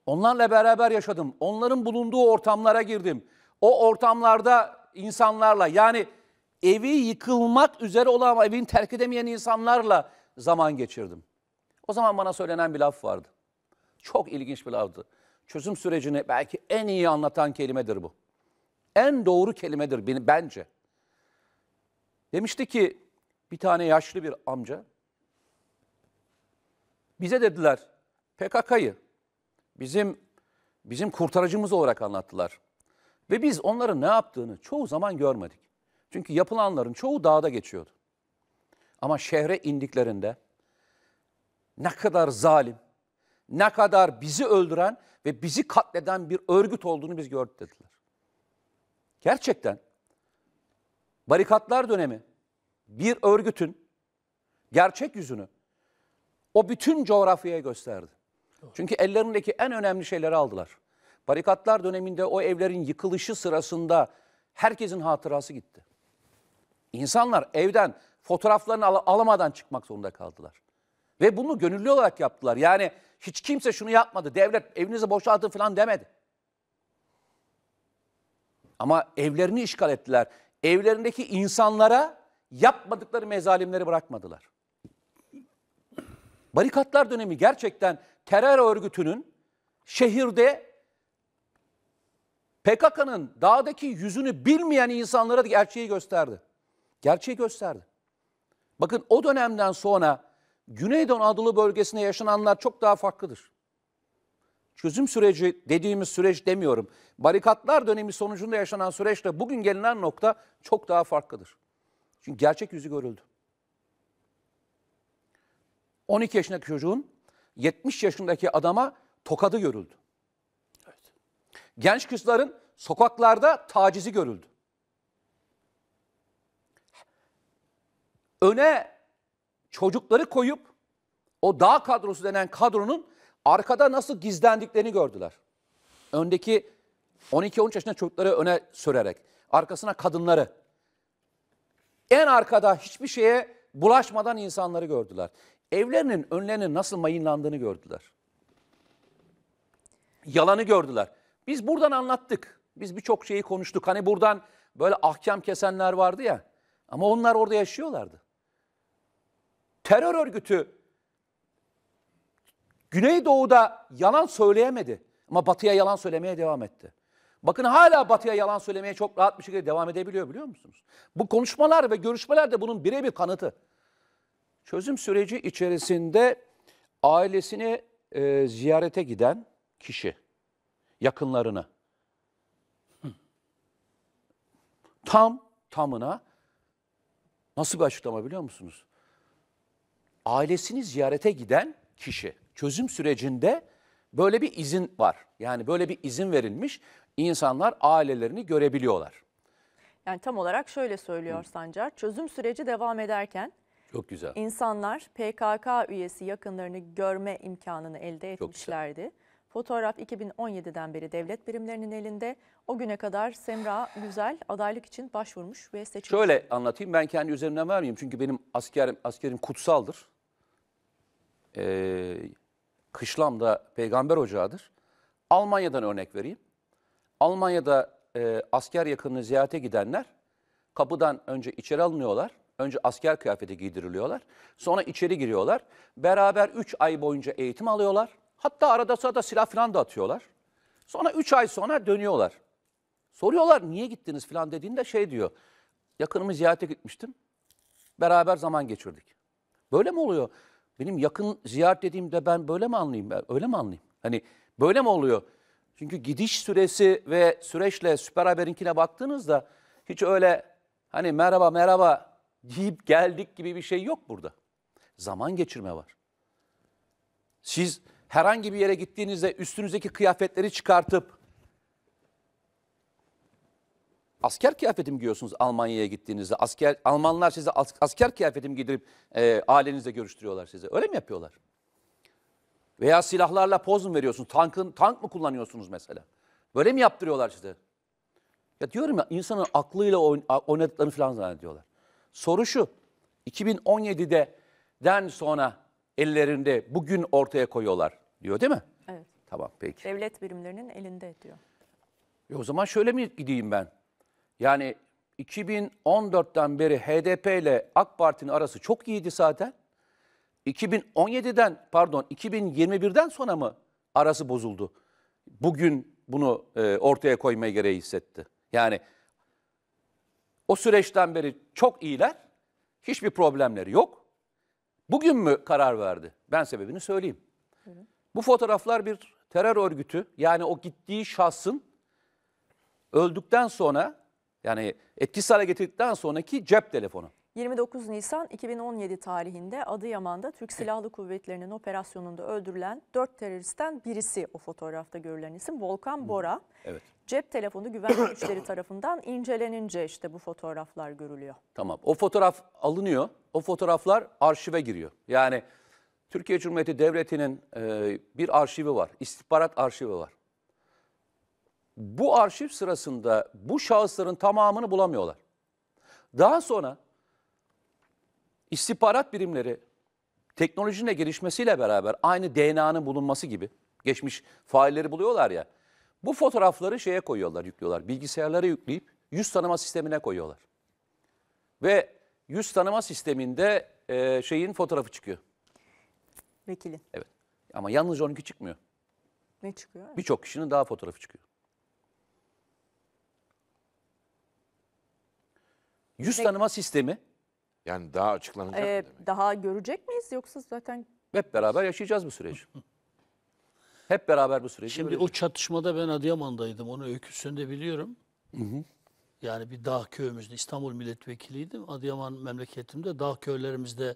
Onlarla beraber yaşadım. Onların bulunduğu ortamlara girdim. O ortamlarda insanlarla yani evi yıkılmak üzere olan ama evini terk edemeyen insanlarla zaman geçirdim. O zaman bana söylenen bir laf vardı. Çok ilginç bir lafdı. Çözüm sürecini belki en iyi anlatan kelimedir bu. En doğru kelimedir bence. Demişti ki bir tane yaşlı bir amca bize dediler PKK'yı bizim bizim kurtarıcımız olarak anlattılar. Ve biz onların ne yaptığını çoğu zaman görmedik. Çünkü yapılanların çoğu dağda geçiyordu. Ama şehre indiklerinde ne kadar zalim, ne kadar bizi öldüren ve bizi katleden bir örgüt olduğunu biz gördük dediler. Gerçekten barikatlar dönemi bir örgütün gerçek yüzünü o bütün coğrafyaya gösterdi. Çünkü ellerindeki en önemli şeyleri aldılar. Barikatlar döneminde o evlerin yıkılışı sırasında herkesin hatırası gitti. İnsanlar evden fotoğraflarını al- alamadan çıkmak zorunda kaldılar. Ve bunu gönüllü olarak yaptılar. Yani hiç kimse şunu yapmadı. Devlet evinizi boşaltın falan demedi. Ama evlerini işgal ettiler. Evlerindeki insanlara yapmadıkları mezalimleri bırakmadılar. Barikatlar dönemi gerçekten terör örgütünün şehirde PKK'nın dağdaki yüzünü bilmeyen insanlara gerçeği gösterdi. Gerçeği gösterdi. Bakın o dönemden sonra Güneydoğu Anadolu bölgesinde yaşananlar çok daha farklıdır. Çözüm süreci dediğimiz süreç demiyorum. Barikatlar dönemi sonucunda yaşanan süreçle bugün gelinen nokta çok daha farklıdır. Çünkü gerçek yüzü görüldü. 12 yaşındaki çocuğun 70 yaşındaki adama tokadı görüldü. Evet. Genç kızların sokaklarda tacizi görüldü. Öne çocukları koyup o dağ kadrosu denen kadronun arkada nasıl gizlendiklerini gördüler. Öndeki 12-13 yaşında çocukları öne sürerek, arkasına kadınları. En arkada hiçbir şeye bulaşmadan insanları gördüler. Evlerinin önlerinin nasıl mayınlandığını gördüler. Yalanı gördüler. Biz buradan anlattık. Biz birçok şeyi konuştuk. Hani buradan böyle ahkam kesenler vardı ya. Ama onlar orada yaşıyorlardı. Terör örgütü Güneydoğu'da yalan söyleyemedi. Ama batıya yalan söylemeye devam etti. Bakın hala batıya yalan söylemeye çok rahat bir şekilde devam edebiliyor biliyor musunuz? Bu konuşmalar ve görüşmeler de bunun birebir kanıtı. Çözüm süreci içerisinde ailesini e, ziyarete giden kişi, yakınlarını tam tamına nasıl bir açıklama biliyor musunuz? Ailesini ziyarete giden kişi çözüm sürecinde böyle bir izin var. Yani böyle bir izin verilmiş. insanlar ailelerini görebiliyorlar. Yani tam olarak şöyle söylüyor Sancar. Çözüm süreci devam ederken çok güzel. İnsanlar PKK üyesi yakınlarını görme imkanını elde Çok etmişlerdi. Fotoğraf 2017'den beri devlet birimlerinin elinde. O güne kadar Semra Güzel adaylık için başvurmuş ve seçilmiş. Şöyle anlatayım ben kendi üzerimden vermeyeyim. Çünkü benim askerim, askerim kutsaldır. Ee, kışlam da peygamber ocağıdır. Almanya'dan örnek vereyim. Almanya'da e, asker yakınını ziyarete gidenler kapıdan önce içeri alınıyorlar. Önce asker kıyafeti giydiriliyorlar. Sonra içeri giriyorlar. Beraber 3 ay boyunca eğitim alıyorlar. Hatta arada sırada silah falan da atıyorlar. Sonra 3 ay sonra dönüyorlar. Soruyorlar niye gittiniz falan dediğinde şey diyor. Yakınımı ziyarete gitmiştim. Beraber zaman geçirdik. Böyle mi oluyor? Benim yakın ziyaret dediğimde ben böyle mi anlayayım? Ben öyle mi anlayayım? Hani böyle mi oluyor? Çünkü gidiş süresi ve süreçle Süper Haber'inkine baktığınızda hiç öyle hani merhaba merhaba giyip geldik gibi bir şey yok burada. Zaman geçirme var. Siz herhangi bir yere gittiğinizde üstünüzdeki kıyafetleri çıkartıp asker kıyafeti mi giyiyorsunuz Almanya'ya gittiğinizde? Asker Almanlar size asker kıyafeti mi giydirip e, ailenizle görüştürüyorlar size? Öyle mi yapıyorlar? Veya silahlarla poz mu veriyorsunuz? Tankın tank mı kullanıyorsunuz mesela? Böyle mi yaptırıyorlar size? Ya diyorum ya insanın aklıyla oynadıklarını falan zannediyorlar. Soru şu, 2017'de den sonra ellerinde bugün ortaya koyuyorlar diyor değil mi? Evet. Tamam peki. Devlet birimlerinin elinde diyor. E o zaman şöyle mi gideyim ben? Yani 2014'ten beri HDP ile AK Parti'nin arası çok iyiydi zaten. 2017'den pardon 2021'den sonra mı arası bozuldu? Bugün bunu e, ortaya koymaya gereği hissetti. Yani o süreçten beri çok iyiler. Hiçbir problemleri yok. Bugün mü karar verdi? Ben sebebini söyleyeyim. Bu fotoğraflar bir terör örgütü. Yani o gittiği şahsın öldükten sonra yani etkisiz hale getirdikten sonraki cep telefonu. 29 Nisan 2017 tarihinde Adıyaman'da Türk Silahlı Kuvvetleri'nin operasyonunda öldürülen 4 teröristten birisi o fotoğrafta görülen isim Volkan Bora. Evet. Cep telefonu güvenlik *coughs* güçleri tarafından incelenince işte bu fotoğraflar görülüyor. Tamam. O fotoğraf alınıyor. O fotoğraflar arşive giriyor. Yani Türkiye Cumhuriyeti Devleti'nin e, bir arşivi var. istihbarat arşivi var. Bu arşiv sırasında bu şahısların tamamını bulamıyorlar. Daha sonra istihbarat birimleri teknolojinin de gelişmesiyle beraber aynı DNA'nın bulunması gibi geçmiş failleri buluyorlar ya. Bu fotoğrafları şeye koyuyorlar, yüklüyorlar. Bilgisayarlara yükleyip yüz tanıma sistemine koyuyorlar. Ve yüz tanıma sisteminde e, şeyin fotoğrafı çıkıyor. Vekili. Evet. Ama yalnız 12 çıkmıyor. Ne çıkıyor? Birçok kişinin daha fotoğrafı çıkıyor. Yüz tanıma sistemi yani daha açıklanacak Ee, mı demek? daha görecek miyiz yoksa zaten Hep beraber yaşayacağız bu süreci. Hep beraber bu süreci Şimdi o göreceğiz. çatışmada ben Adıyaman'daydım. Onu öyküsünde biliyorum. Yani bir dağ köyümüzde İstanbul milletvekiliydim. Adıyaman memleketimde dağ köylerimizde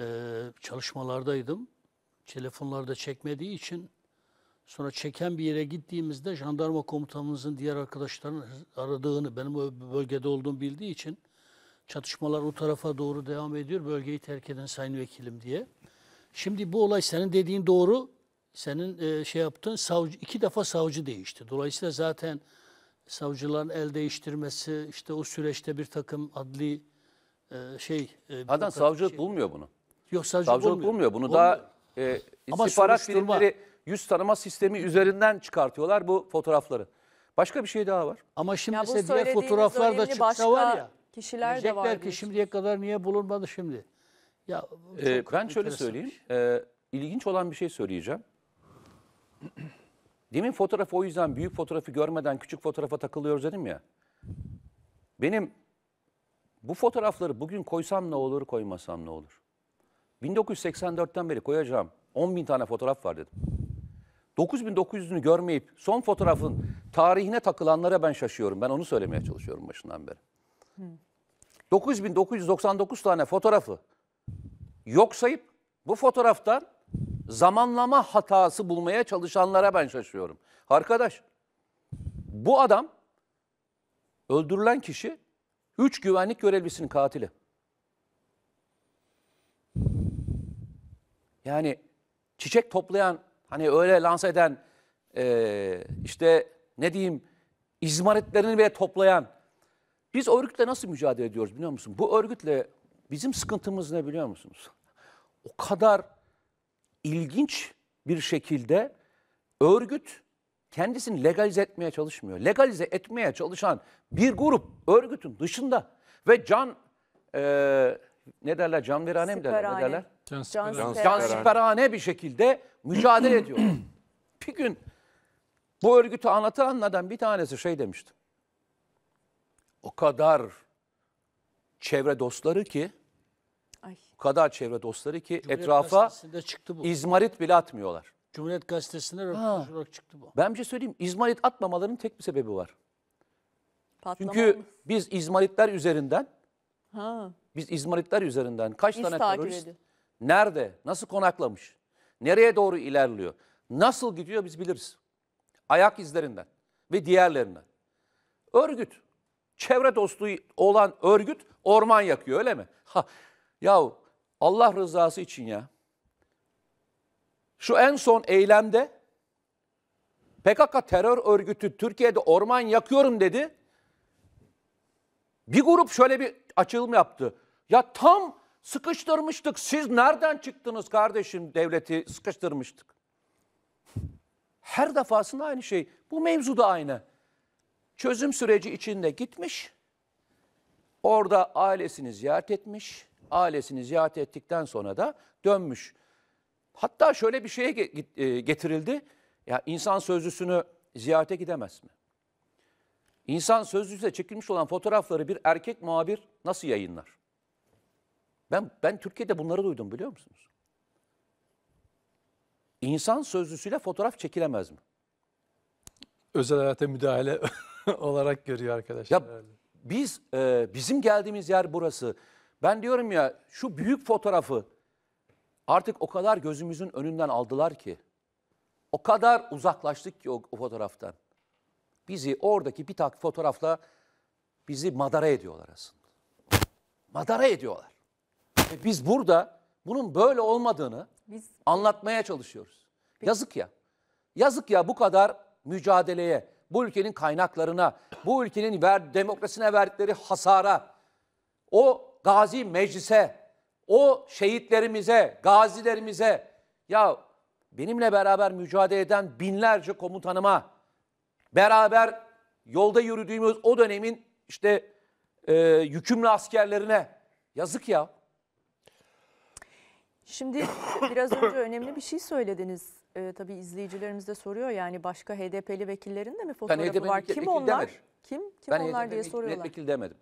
e, çalışmalardaydım. Telefonlarda çekmediği için sonra çeken bir yere gittiğimizde jandarma komutanımızın diğer arkadaşlarının aradığını benim o bölgede olduğum bildiği için Çatışmalar o tarafa doğru devam ediyor. Bölgeyi terk eden sayın vekilim diye. Şimdi bu olay senin dediğin doğru. Senin e, şey yaptığın savcı, iki defa savcı değişti. Dolayısıyla zaten savcıların el değiştirmesi, işte o süreçte bir takım adli e, şey... E, Zaten savcılık şey. bulmuyor bunu. Yok savcı savcılık bulmuyor. bulmuyor. Bunu bulmuyor. daha e, istihbarat birimleri yüz tanıma sistemi üzerinden çıkartıyorlar bu fotoğrafları. Başka bir şey daha var. Ama şimdi ya mesela diğer fotoğraflar da çıksa başka... var ya kişiler de var. ki şimdiye kadar niye bulunmadı şimdi? Ya Ee, ben şöyle söyleyeyim. Şey. Ee, ilginç olan bir şey söyleyeceğim. *clears throat* Demin fotoğrafı o yüzden büyük fotoğrafı görmeden küçük fotoğrafa takılıyoruz dedim ya. Benim bu fotoğrafları bugün koysam ne olur, koymasam ne olur? 1984'ten beri koyacağım 10 bin tane fotoğraf var dedim. 9900'ünü görmeyip son fotoğrafın tarihine takılanlara ben şaşıyorum. Ben onu söylemeye çalışıyorum başından beri. 9999 tane fotoğrafı yok sayıp bu fotoğraftan zamanlama hatası bulmaya çalışanlara ben şaşıyorum. Arkadaş bu adam öldürülen kişi 3 güvenlik görevlisinin katili. Yani çiçek toplayan hani öyle lanse eden e, işte ne diyeyim izmaritlerini bile toplayan biz örgütle nasıl mücadele ediyoruz biliyor musun? Bu örgütle bizim sıkıntımız ne biliyor musunuz? O kadar ilginç bir şekilde örgüt kendisini legalize etmeye çalışmıyor. Legalize etmeye çalışan bir grup örgütün dışında ve can e, ne derler Can canverane mi derler ne derler? Can, can, can, can siperhane bir şekilde mücadele ediyor. *clears throat* bir gün bu örgütü anlatanlardan bir tanesi şey demişti o kadar çevre dostları ki Ay. o kadar çevre dostları ki Cumhuriyet etrafa çıktı bu. izmarit bile atmıyorlar. Cumhuriyet Gazetesi'nde röportaj çıktı bu. Ben bir şey söyleyeyim. İzmarit atmamalarının tek bir sebebi var. Patlama Çünkü biz izmaritler üzerinden ha. biz izmaritler üzerinden kaç İz tane terörist nerede, nasıl konaklamış, nereye doğru ilerliyor, nasıl gidiyor biz biliriz. Ayak izlerinden ve diğerlerinden. Örgüt çevre dostu olan örgüt orman yakıyor öyle mi? Ha, yahu Allah rızası için ya. Şu en son eylemde PKK terör örgütü Türkiye'de orman yakıyorum dedi. Bir grup şöyle bir açılım yaptı. Ya tam sıkıştırmıştık. Siz nereden çıktınız kardeşim devleti sıkıştırmıştık. Her defasında aynı şey. Bu mevzu da aynı çözüm süreci içinde gitmiş. Orada ailesini ziyaret etmiş. Ailesini ziyaret ettikten sonra da dönmüş. Hatta şöyle bir şeye e, getirildi. Ya insan sözlüsünü ziyarete gidemez mi? İnsan sözlüğüyle çekilmiş olan fotoğrafları bir erkek muhabir nasıl yayınlar? Ben ben Türkiye'de bunları duydum biliyor musunuz? İnsan sözlüsüyle fotoğraf çekilemez mi? Özel hayata müdahale *laughs* *laughs* olarak görüyor arkadaşlar. Ya, biz e, bizim geldiğimiz yer burası. Ben diyorum ya şu büyük fotoğrafı artık o kadar gözümüzün önünden aldılar ki. O kadar uzaklaştık ki o, o fotoğraftan. Bizi oradaki bir tak fotoğrafla bizi madara ediyorlar aslında. Madara ediyorlar. Ve biz burada bunun böyle olmadığını biz... anlatmaya çalışıyoruz. Peki. Yazık ya. Yazık ya bu kadar mücadeleye, bu ülkenin kaynaklarına, bu ülkenin ver, demokrasine verdikleri hasara, o gazi meclise, o şehitlerimize, gazilerimize, ya benimle beraber mücadele eden binlerce komutanıma, beraber yolda yürüdüğümüz o dönemin işte e, yükümlü askerlerine yazık ya. Şimdi biraz önce önemli bir şey söylediniz e, tabii izleyicilerimiz de soruyor yani başka HDP'li vekillerin de mi fotoğrafı HDP'li var? Kim onlar? demedim. Kim? Kim ben onlar diye soruyorlar. milletvekili demedim.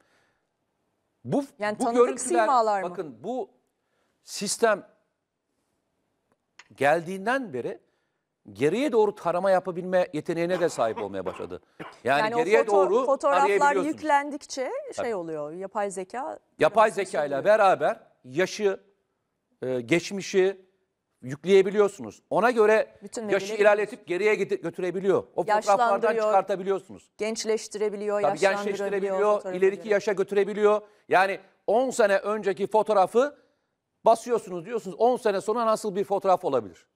Bu, Yani bu tanıdık görüntüler, simalar mı? bakın bu sistem geldiğinden beri geriye doğru tarama yapabilme yeteneğine de sahip olmaya başladı. *laughs* Yani, Yani, geriye foto- doğru fotoğraflar yüklendikçe şey oluyor. Yapay zeka Yapay zeka ile beraber yaşı, e, geçmişi, yükleyebiliyorsunuz. Ona göre Bütün yaşı ilerletip geriye götürebiliyor. O fotoğraflardan çıkartabiliyorsunuz. Gençleştirebiliyor, Tabii gençleştirebiliyor, ileriki yaşa götürebiliyor. Yani 10 sene önceki fotoğrafı basıyorsunuz diyorsunuz 10 sene sonra nasıl bir fotoğraf olabilir?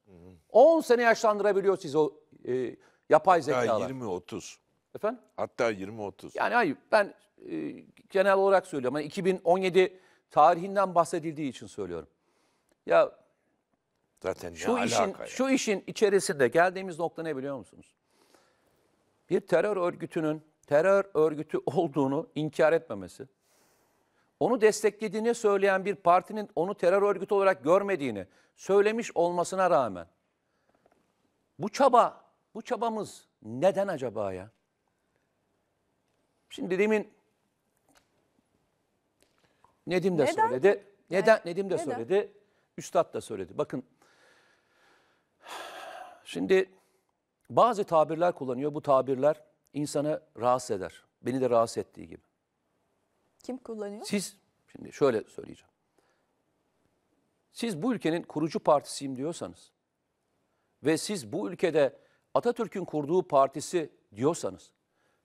10 sene yaşlandırabiliyor siz o e, yapay Hatta zekalar. 20-30. Efendim? Hatta 20-30. Yani hayır ben e, genel olarak söylüyorum. Yani 2017 tarihinden bahsedildiği için söylüyorum. Ya Zaten şu ne işin, alaka? Ya? Şu işin içerisinde geldiğimiz nokta ne biliyor musunuz? Bir terör örgütünün terör örgütü *laughs* olduğunu inkar etmemesi, onu desteklediğini söyleyen bir partinin onu terör örgütü olarak görmediğini söylemiş olmasına rağmen bu çaba, bu çabamız neden acaba ya? Şimdi demin Nedim de neden? söyledi. Neden? Yani, Nedim de neden? söyledi. Üstad da söyledi. Bakın Şimdi bazı tabirler kullanıyor. Bu tabirler insanı rahatsız eder. Beni de rahatsız ettiği gibi. Kim kullanıyor? Siz, şimdi şöyle söyleyeceğim. Siz bu ülkenin kurucu partisiyim diyorsanız ve siz bu ülkede Atatürk'ün kurduğu partisi diyorsanız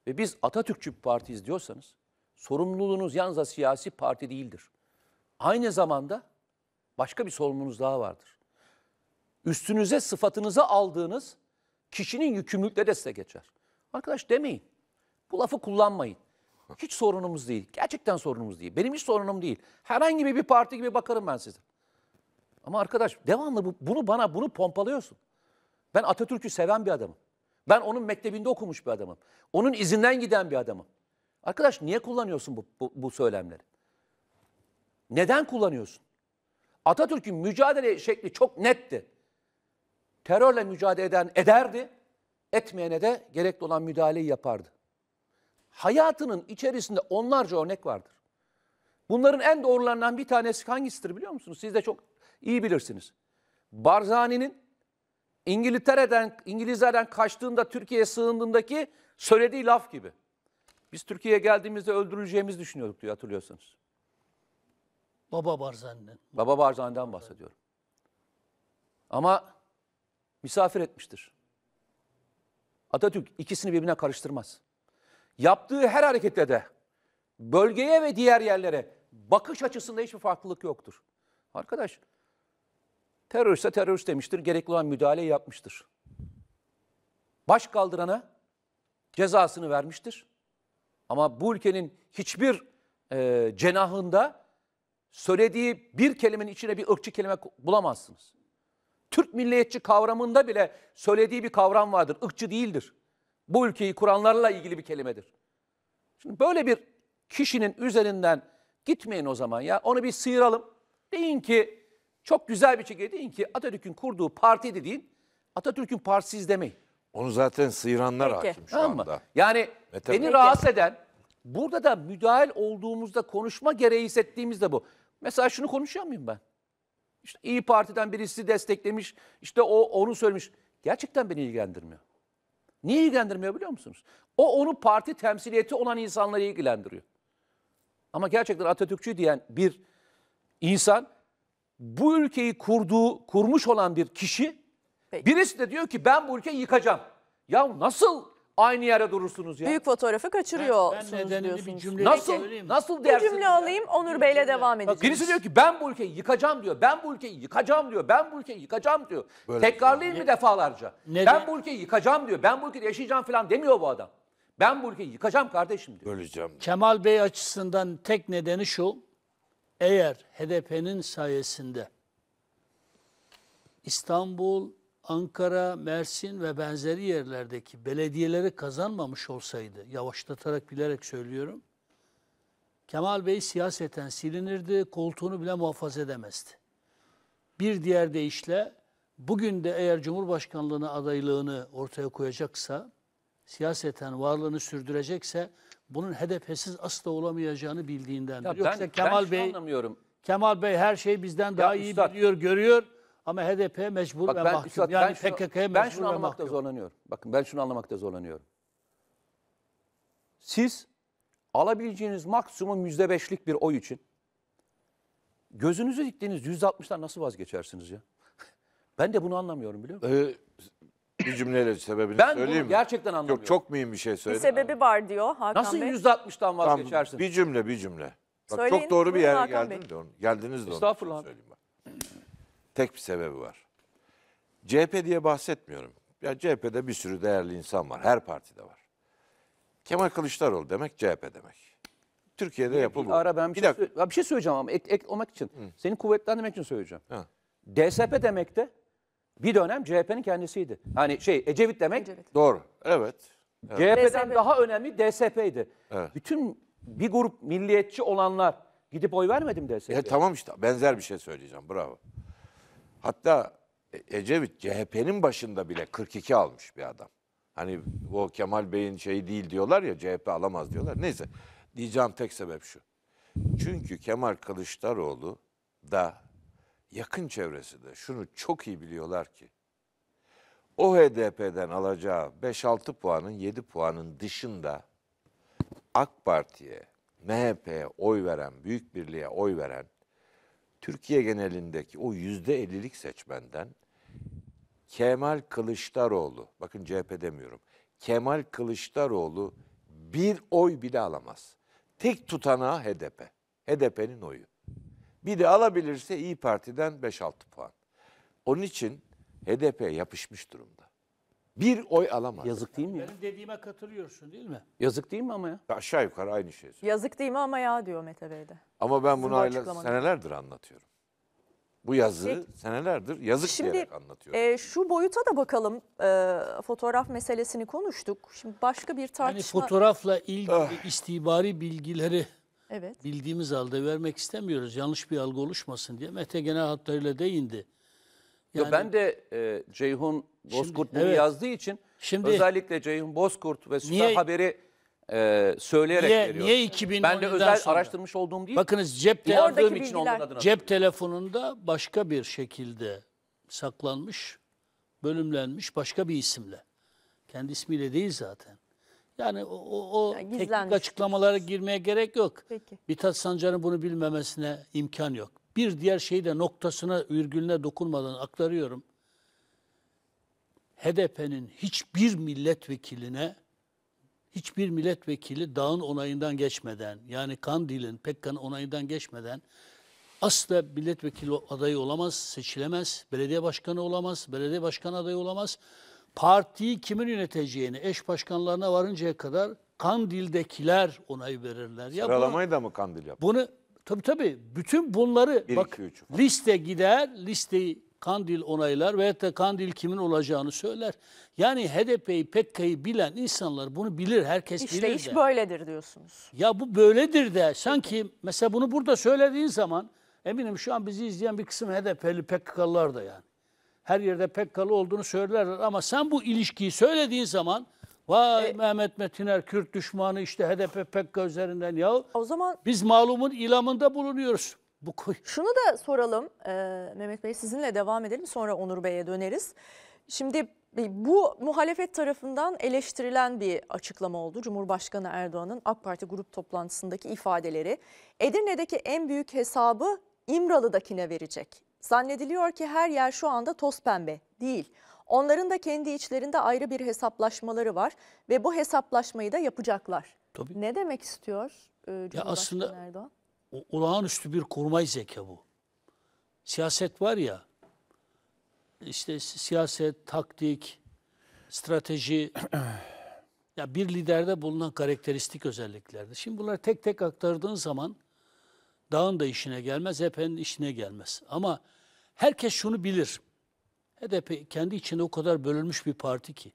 ve biz Atatürkçü bir partiyiz diyorsanız sorumluluğunuz yalnızca siyasi parti değildir. Aynı zamanda başka bir sorumluluğunuz daha vardır üstünüze sıfatınıza aldığınız kişinin yükümlülükleri de size geçer. Arkadaş demeyin. Bu lafı kullanmayın. Hiç sorunumuz değil. Gerçekten sorunumuz değil. Benim hiç sorunum değil. Herhangi bir parti gibi bakarım ben size. Ama arkadaş devamlı bu, bunu bana bunu pompalıyorsun. Ben Atatürk'ü seven bir adamım. Ben onun mektebinde okumuş bir adamım. Onun izinden giden bir adamım. Arkadaş niye kullanıyorsun bu, bu, bu söylemleri? Neden kullanıyorsun? Atatürk'ün mücadele şekli çok netti terörle mücadele eden ederdi, etmeyene de gerekli olan müdahaleyi yapardı. Hayatının içerisinde onlarca örnek vardır. Bunların en doğrularından bir tanesi hangisidir biliyor musunuz? Siz de çok iyi bilirsiniz. Barzani'nin İngiltere'den, İngilizlerden kaçtığında Türkiye'ye sığındığındaki söylediği laf gibi. Biz Türkiye'ye geldiğimizde öldürüleceğimizi düşünüyorduk diyor hatırlıyorsunuz. Baba Barzani'nin. Baba Barzani'den bahsediyorum. Ama misafir etmiştir. Atatürk ikisini birbirine karıştırmaz. Yaptığı her harekette de bölgeye ve diğer yerlere bakış açısında hiçbir farklılık yoktur. Arkadaş teröriste terörist demiştir, gerekli olan müdahaleyi yapmıştır. Baş kaldırana cezasını vermiştir. Ama bu ülkenin hiçbir e, cenahında söylediği bir kelimenin içine bir ırkçı kelime bulamazsınız. Türk milliyetçi kavramında bile söylediği bir kavram vardır. Ikçı değildir. Bu ülkeyi kuranlarla ilgili bir kelimedir. Şimdi böyle bir kişinin üzerinden gitmeyin o zaman ya. Onu bir sıyıralım. Deyin ki çok güzel bir şekilde deyin ki Atatürk'ün kurduğu parti dediğin Atatürk'ün partisiz demeyin. Onu zaten sıyıranlar Peki. hakim şu tamam anda. Yani Mete beni Peki. rahatsız eden burada da müdahil olduğumuzda konuşma gereği hissettiğimiz de bu. Mesela şunu konuşuyor muyum ben? İşte İyi Parti'den birisi desteklemiş. İşte o onu söylemiş. Gerçekten beni ilgilendirmiyor. Niye ilgilendirmiyor biliyor musunuz? O onu parti temsiliyeti olan insanları ilgilendiriyor. Ama gerçekten Atatürkçü diyen bir insan bu ülkeyi kurduğu, kurmuş olan bir kişi Peki. birisi de diyor ki ben bu ülkeyi yıkacağım. Ya nasıl aynı yere durursunuz ya. Büyük fotoğrafı kaçırıyorsunuz ben, ben bir cümle Nasıl? Peki, şey nasıl dersin? Bir cümle alayım Onur Bey'le devam edeceğiz. Bak, birisi diyor ki ben bu ülkeyi yıkacağım diyor. Ben bu ülkeyi yıkacağım diyor. Ben bu ülkeyi yıkacağım diyor. Böyle şey Tekrarlayayım mı defalarca? Neden? Ben bu ülkeyi yıkacağım diyor. Ben bu ülkede yaşayacağım falan demiyor bu adam. Ben bu ülkeyi yıkacağım kardeşim diyor. Böleceğim. Kemal Bey açısından tek nedeni şu. Eğer HDP'nin sayesinde İstanbul Ankara, Mersin ve benzeri yerlerdeki belediyeleri kazanmamış olsaydı, yavaşlatarak bilerek söylüyorum, Kemal Bey siyaseten silinirdi, koltuğunu bile muhafaza edemezdi. Bir diğer deyişle, bugün de eğer Cumhurbaşkanlığına adaylığını ortaya koyacaksa, siyaseten varlığını sürdürecekse, bunun HDP'siz asla olamayacağını bildiğinden. Yoksa ben, Kemal ben Bey, anlamıyorum. Kemal Bey her şeyi bizden ya daha üstad, iyi biliyor, görüyor. Ama HDP mecbur Bak ve ben, mahkum. Üstad, yani PKK'ya mecbur ve mahkum. Ben şunu anlamakta zorlanıyorum. Bakın ben şunu anlamakta zorlanıyorum. Siz alabileceğiniz maksimum yüzde beşlik bir oy için gözünüzü diktiğiniz yüzde altmıştan nasıl vazgeçersiniz ya? *laughs* Ben de bunu anlamıyorum biliyor musun? Ee, bir cümleyle sebebini ben söyleyeyim bunu mi? gerçekten anlamıyorum. Yok, çok mühim bir şey söyledim. Bir sebebi var diyor Hakan Nasıl Bey. yüzde altmıştan vazgeçersiniz? Tamam, bir cümle bir cümle. Bak, çok doğru bir yere geldin de onu, geldiniz de onu. Estağfurullah. Söyleyeyim. Tek bir sebebi var. CHP diye bahsetmiyorum. Ya CHP'de bir sürü değerli insan var. Her partide var. Kemal Kılıçdaroğlu demek CHP demek. Türkiye'de yapı bu. Ara ben bir, bir, şey, dakika. bir şey söyleyeceğim ama ek, ek olmak için. Hı. Seni kuvvetlendirmek için söyleyeceğim. Hı. DSP demek de bir dönem CHP'nin kendisiydi. Hani şey Ecevit demek. Ecevit. Doğru. Evet. evet. CHP'den DSP. daha önemli DSP'ydi. Evet. Bütün bir grup milliyetçi olanlar gidip oy vermedim mi DSP'ye? tamam işte benzer bir şey söyleyeceğim. Bravo. Hatta e- Ecevit CHP'nin başında bile 42 almış bir adam. Hani o Kemal Bey'in şeyi değil diyorlar ya CHP alamaz diyorlar. Neyse diyeceğim tek sebep şu. Çünkü Kemal Kılıçdaroğlu da yakın çevresi de şunu çok iyi biliyorlar ki o HDP'den alacağı 5-6 puanın 7 puanın dışında AK Parti'ye, MHP'ye oy veren, Büyük Birliğe oy veren Türkiye genelindeki o yüzde ellilik seçmenden Kemal Kılıçdaroğlu, bakın CHP demiyorum, Kemal Kılıçdaroğlu bir oy bile alamaz. Tek tutanağı HDP. HDP'nin oyu. Bir de alabilirse İyi Parti'den 5-6 puan. Onun için HDP yapışmış durumda bir oy alamaz. Yazık değil mi? Benim dediğime katılıyorsun değil mi? Yazık değil mi ama ya? Aşağı yukarı aynı şey. söylüyor. Yazık değil mi ama ya diyor Mete Bey de. Ama ben bunu bu senelerdir anlatıyorum. Bu yazı Peki. senelerdir yazık Şimdi diyerek anlatıyorum. e, şu boyuta da bakalım. E, fotoğraf meselesini konuştuk. Şimdi başka bir tartışma. Yani fotoğrafla ilgili ah. istihbari bilgileri Evet. bildiğimiz halde vermek istemiyoruz. Yanlış bir algı oluşmasın diye. Mete genel hatlarıyla değindi. Yani, ben de e, Ceyhun Bozkurt şimdi, bunu evet. yazdığı için şimdi, özellikle Ceyhun Bozkurt ve Süper niye, Haberi e, söyleyerek niye, veriyorum. Niye 2010'dan Ben de özel sonra. araştırmış olduğum değil. Bakınız cep, te için bilgiler. cep telefonunda başka bir şekilde saklanmış, bölümlenmiş başka bir isimle. Kendi ismiyle değil zaten. Yani o, o, o yani teknik açıklamalara girmeye gerek yok. Peki. Mithat Sancar'ın bunu bilmemesine imkan yok. Bir diğer şeyi de noktasına, virgülüne dokunmadan aktarıyorum. HDP'nin hiçbir milletvekiline hiçbir milletvekili dağın onayından geçmeden yani Kandil'in, Pekkan'ın onayından geçmeden asla milletvekili adayı olamaz, seçilemez, belediye başkanı olamaz, belediye başkan adayı olamaz. Partiyi kimin yöneteceğini eş başkanlarına varıncaya kadar Kandil'dekiler onay verirler. Ya bunu, da mı Kandil yaptı? Bunu Tabii tabii. Bütün bunları Bir, bak iki, üç. liste gider, listeyi Kandil onaylar veyahut da Kandil kimin olacağını söyler. Yani HDP'yi, PKK'yı e bilen insanlar bunu bilir, herkes bilir de. İşte iş böyledir diyorsunuz. Ya bu böyledir de sanki mesela bunu burada söylediğin zaman eminim şu an bizi izleyen bir kısım HDP'li PKK'lılar e da yani. Her yerde PKK'lı e olduğunu söylerler ama sen bu ilişkiyi söylediğin zaman Vay e, Mehmet Metiner Kürt düşmanı işte HDP PKK üzerinden ya. O zaman biz malumun ilamında bulunuyoruz. Bu Şunu da soralım e, Mehmet Bey sizinle devam edelim sonra Onur Bey'e döneriz. Şimdi e, bu muhalefet tarafından eleştirilen bir açıklama oldu. Cumhurbaşkanı Erdoğan'ın AK Parti grup toplantısındaki ifadeleri. Edirne'deki en büyük hesabı İmralı'dakine verecek. Zannediliyor ki her yer şu anda toz pembe değil. Onların da kendi içlerinde ayrı bir hesaplaşmaları var ve bu hesaplaşmayı da yapacaklar. Tabii. Ne demek istiyor e, Cumhurbaşkanı ya aslında Erdoğan? Olağanüstü bir kurmay zeka bu. Siyaset var ya, işte siyaset, taktik, strateji, *clears throat* ya bir liderde bulunan karakteristik özelliklerdir. Şimdi bunları tek tek aktardığın zaman dağın da işine gelmez, hepenin işine gelmez. Ama herkes şunu bilir. HDP kendi içinde o kadar bölünmüş bir parti ki.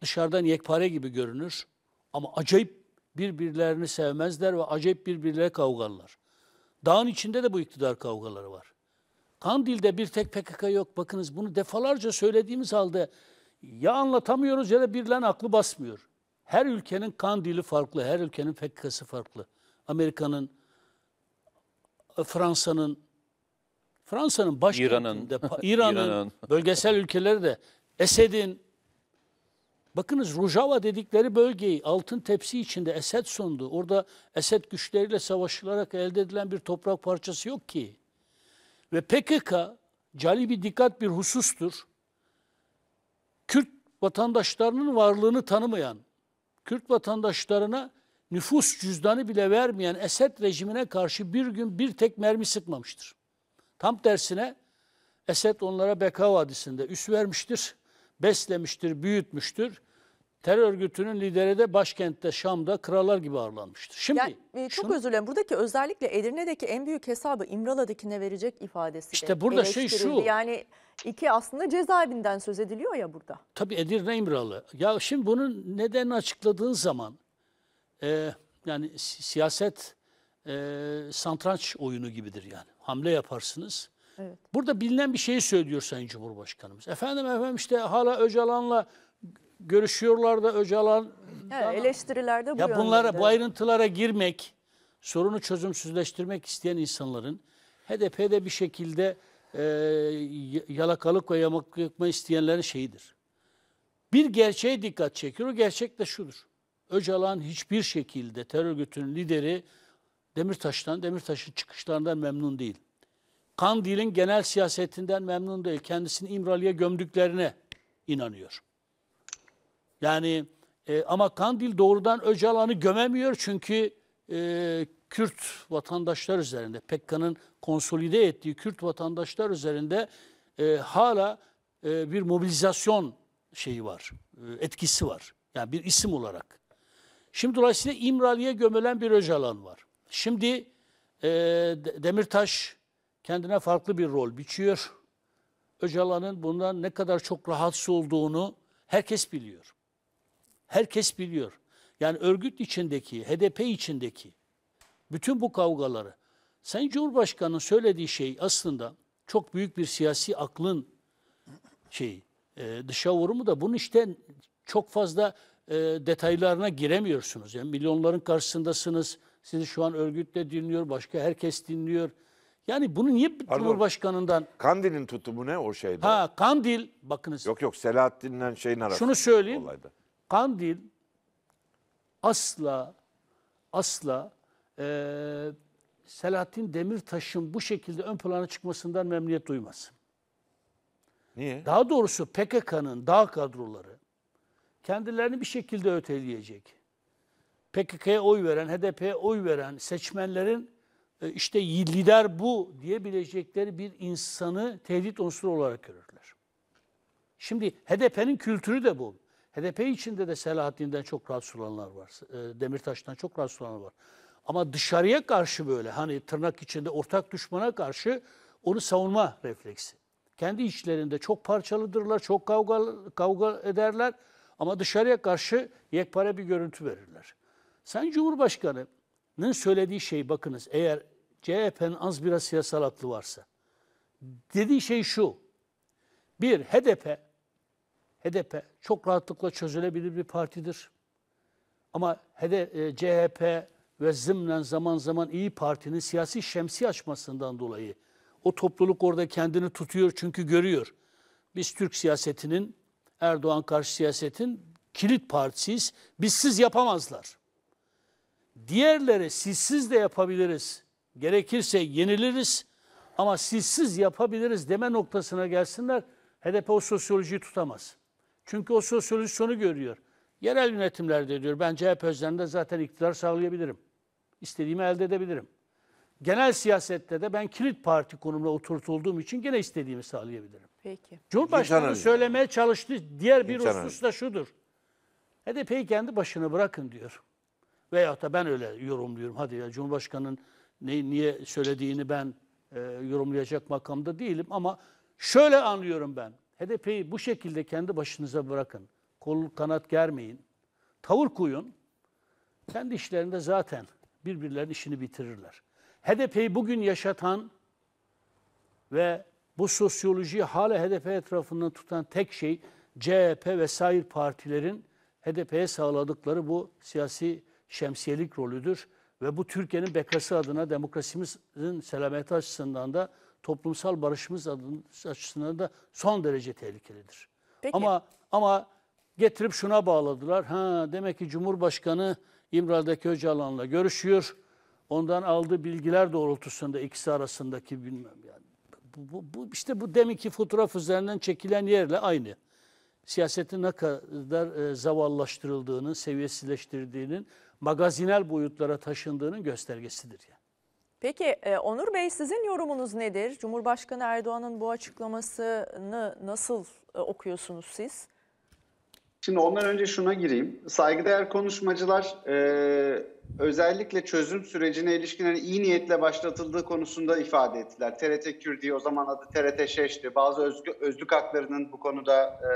Dışarıdan yekpare gibi görünür ama acayip birbirlerini sevmezler ve acayip birbirleriyle kavgalar. Dağın içinde de bu iktidar kavgaları var. Kandil'de bir tek PKK yok. Bakınız bunu defalarca söylediğimiz halde ya anlatamıyoruz ya da birilerinin aklı basmıyor. Her ülkenin Kandil'i farklı, her ülkenin PKK'sı farklı. Amerika'nın, Fransa'nın, Fransa'nın başkentinde, *laughs* İran'ın, İran'ın bölgesel ülkeleri de Esed'in, bakınız Rojava dedikleri bölgeyi altın tepsi içinde Esed sundu. Orada Esed güçleriyle savaşılarak elde edilen bir toprak parçası yok ki. Ve PKK, cali bir dikkat bir husustur. Kürt vatandaşlarının varlığını tanımayan, Kürt vatandaşlarına nüfus cüzdanı bile vermeyen Esed rejimine karşı bir gün bir tek mermi sıkmamıştır. Tam tersine Esed onlara Beka Vadisi'nde üs vermiştir, beslemiştir, büyütmüştür. Terör örgütünün lideri de başkentte Şam'da krallar gibi ağırlanmıştır. Şimdi yani, e, çok şunu, özür dilerim. Buradaki özellikle Edirne'deki en büyük hesabı İmralı'dakine verecek ifadesi. İşte burada şey şu. Yani iki aslında cezaevinden söz ediliyor ya burada. Tabii Edirne İmralı. Ya şimdi bunun nedenini açıkladığın zaman e, yani siyaset e, santranç oyunu gibidir yani. Hamle yaparsınız. Evet. Burada bilinen bir şeyi söylüyor Sayın Cumhurbaşkanımız. Efendim efendim işte hala Öcalan'la görüşüyorlar da Öcalan... Yani eleştirilerde bu ya bunlara, Bu ayrıntılara girmek, sorunu çözümsüzleştirmek isteyen insanların HDP'de bir şekilde e, yalakalık ve yamak yıkma isteyenlerin şeyidir. Bir gerçeğe dikkat çekiyor. O gerçek de şudur. Öcalan hiçbir şekilde terör örgütünün lideri Demirtaş'tan, Demirtaş'ın çıkışlarından memnun değil. Kandil'in genel siyasetinden memnun değil. Kendisini İmralı'ya gömdüklerine inanıyor. Yani e, ama Kandil doğrudan Öcalan'ı gömemiyor çünkü e, Kürt vatandaşlar üzerinde, Pekkan'ın konsolide ettiği Kürt vatandaşlar üzerinde e, hala e, bir mobilizasyon şeyi var, e, etkisi var. Yani bir isim olarak. Şimdi dolayısıyla İmralı'ya gömülen bir Öcalan var. Şimdi e, Demirtaş kendine farklı bir rol biçiyor. Öcalan'ın bundan ne kadar çok rahatsız olduğunu herkes biliyor. Herkes biliyor. Yani örgüt içindeki, HDP içindeki bütün bu kavgaları. Sen Cumhurbaşkanı'nın söylediği şey aslında çok büyük bir siyasi aklın şeyi. E, dışa vurumu da bunun işte çok fazla e, detaylarına giremiyorsunuz. Yani milyonların karşısındasınız sizi şu an örgüt de dinliyor, başka herkes dinliyor. Yani bunu niye Pardon. Cumhurbaşkanından... Kandil'in tutumu ne o şeyde? Ha Kandil, bakınız. Yok yok Selahattin'le şeyin arası. Şunu söyleyeyim. Olayda. Kandil asla, asla e, Selahattin Demirtaş'ın bu şekilde ön plana çıkmasından memnuniyet duymaz. Niye? Daha doğrusu PKK'nın dağ kadroları kendilerini bir şekilde öteleyecek PKK'ya oy veren, HDP'ye oy veren seçmenlerin e, işte lider bu diyebilecekleri bir insanı tehdit unsuru olarak görürler. Şimdi HDP'nin kültürü de bu. HDP içinde de Selahattin'den çok rahatsız olanlar var. E, Demirtaş'tan çok rahatsız olanlar var. Ama dışarıya karşı böyle hani tırnak içinde ortak düşmana karşı onu savunma refleksi. Kendi içlerinde çok parçalıdırlar, çok kavga, kavga ederler ama dışarıya karşı yekpare bir görüntü verirler. Sen Cumhurbaşkanı'nın söylediği şey bakınız eğer CHP'nin az biraz siyasal aklı varsa. Dediği şey şu. Bir, HDP, HDP çok rahatlıkla çözülebilir bir partidir. Ama HDP, e, CHP ve zımnen zaman zaman iyi Parti'nin siyasi şemsi açmasından dolayı o topluluk orada kendini tutuyor çünkü görüyor. Biz Türk siyasetinin, Erdoğan karşı siyasetin kilit partisiyiz. Bizsiz yapamazlar. Diğerleri sizsiz de yapabiliriz. Gerekirse yeniliriz ama sizsiz yapabiliriz deme noktasına gelsinler. HDP o sosyolojiyi tutamaz. Çünkü o sosyoloji sonu görüyor. Yerel yönetimlerde diyor ben CHP özlerinde zaten iktidar sağlayabilirim. İstediğimi elde edebilirim. Genel siyasette de ben kilit parti konumuna oturtulduğum için gene istediğimi sağlayabilirim. Peki. Cumhurbaşkanı söylemeye çalıştığı diğer bir husus da şudur. HDP'yi kendi başına bırakın diyor. Veyahut da ben öyle yorumluyorum. Hadi ya Cumhurbaşkanı'nın ne, niye söylediğini ben e, yorumlayacak makamda değilim ama şöyle anlıyorum ben. HDP'yi bu şekilde kendi başınıza bırakın. Kol kanat germeyin. Tavır koyun. Kendi işlerinde zaten birbirlerinin işini bitirirler. HDP'yi bugün yaşatan ve bu sosyolojiyi hala HDP etrafında tutan tek şey CHP ve sair partilerin HDP'ye sağladıkları bu siyasi şemsiyelik rolüdür. Ve bu Türkiye'nin bekası adına demokrasimizin selameti açısından da toplumsal barışımız açısından da son derece tehlikelidir. Peki. Ama ama getirip şuna bağladılar. Ha demek ki Cumhurbaşkanı İmralı'daki Öcalan'la görüşüyor. Ondan aldığı bilgiler doğrultusunda ikisi arasındaki bilmem yani. Bu, bu, bu işte bu deminki fotoğraf üzerinden çekilen yerle aynı. Siyasetin ne kadar e, zavallaştırıldığının, seviyesizleştirdiğinin magazinel boyutlara taşındığının göstergesidir. Yani. Peki e, Onur Bey sizin yorumunuz nedir? Cumhurbaşkanı Erdoğan'ın bu açıklamasını nasıl e, okuyorsunuz siz? Şimdi ondan önce şuna gireyim. Saygıdeğer konuşmacılar e, özellikle çözüm sürecine ilişkin hani iyi niyetle başlatıldığı konusunda ifade ettiler. TRT Kürdi o zaman adı TRT Şeş'ti. Bazı özgü, özlük haklarının bu konuda e,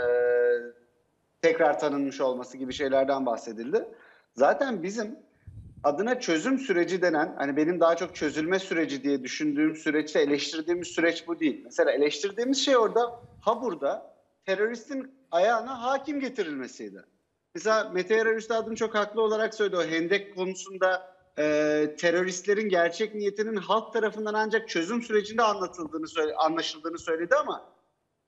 tekrar tanınmış olması gibi şeylerden bahsedildi. Zaten bizim adına çözüm süreci denen hani benim daha çok çözülme süreci diye düşündüğüm süreçte eleştirdiğimiz süreç bu değil. Mesela eleştirdiğimiz şey orada ha burada teröristin ayağına hakim getirilmesiydi. Mesela Mete Yarar Üstad'ın çok haklı olarak söyledi o hendek konusunda e, teröristlerin gerçek niyetinin halk tarafından ancak çözüm sürecinde anlatıldığını söyle, anlaşıldığını söyledi ama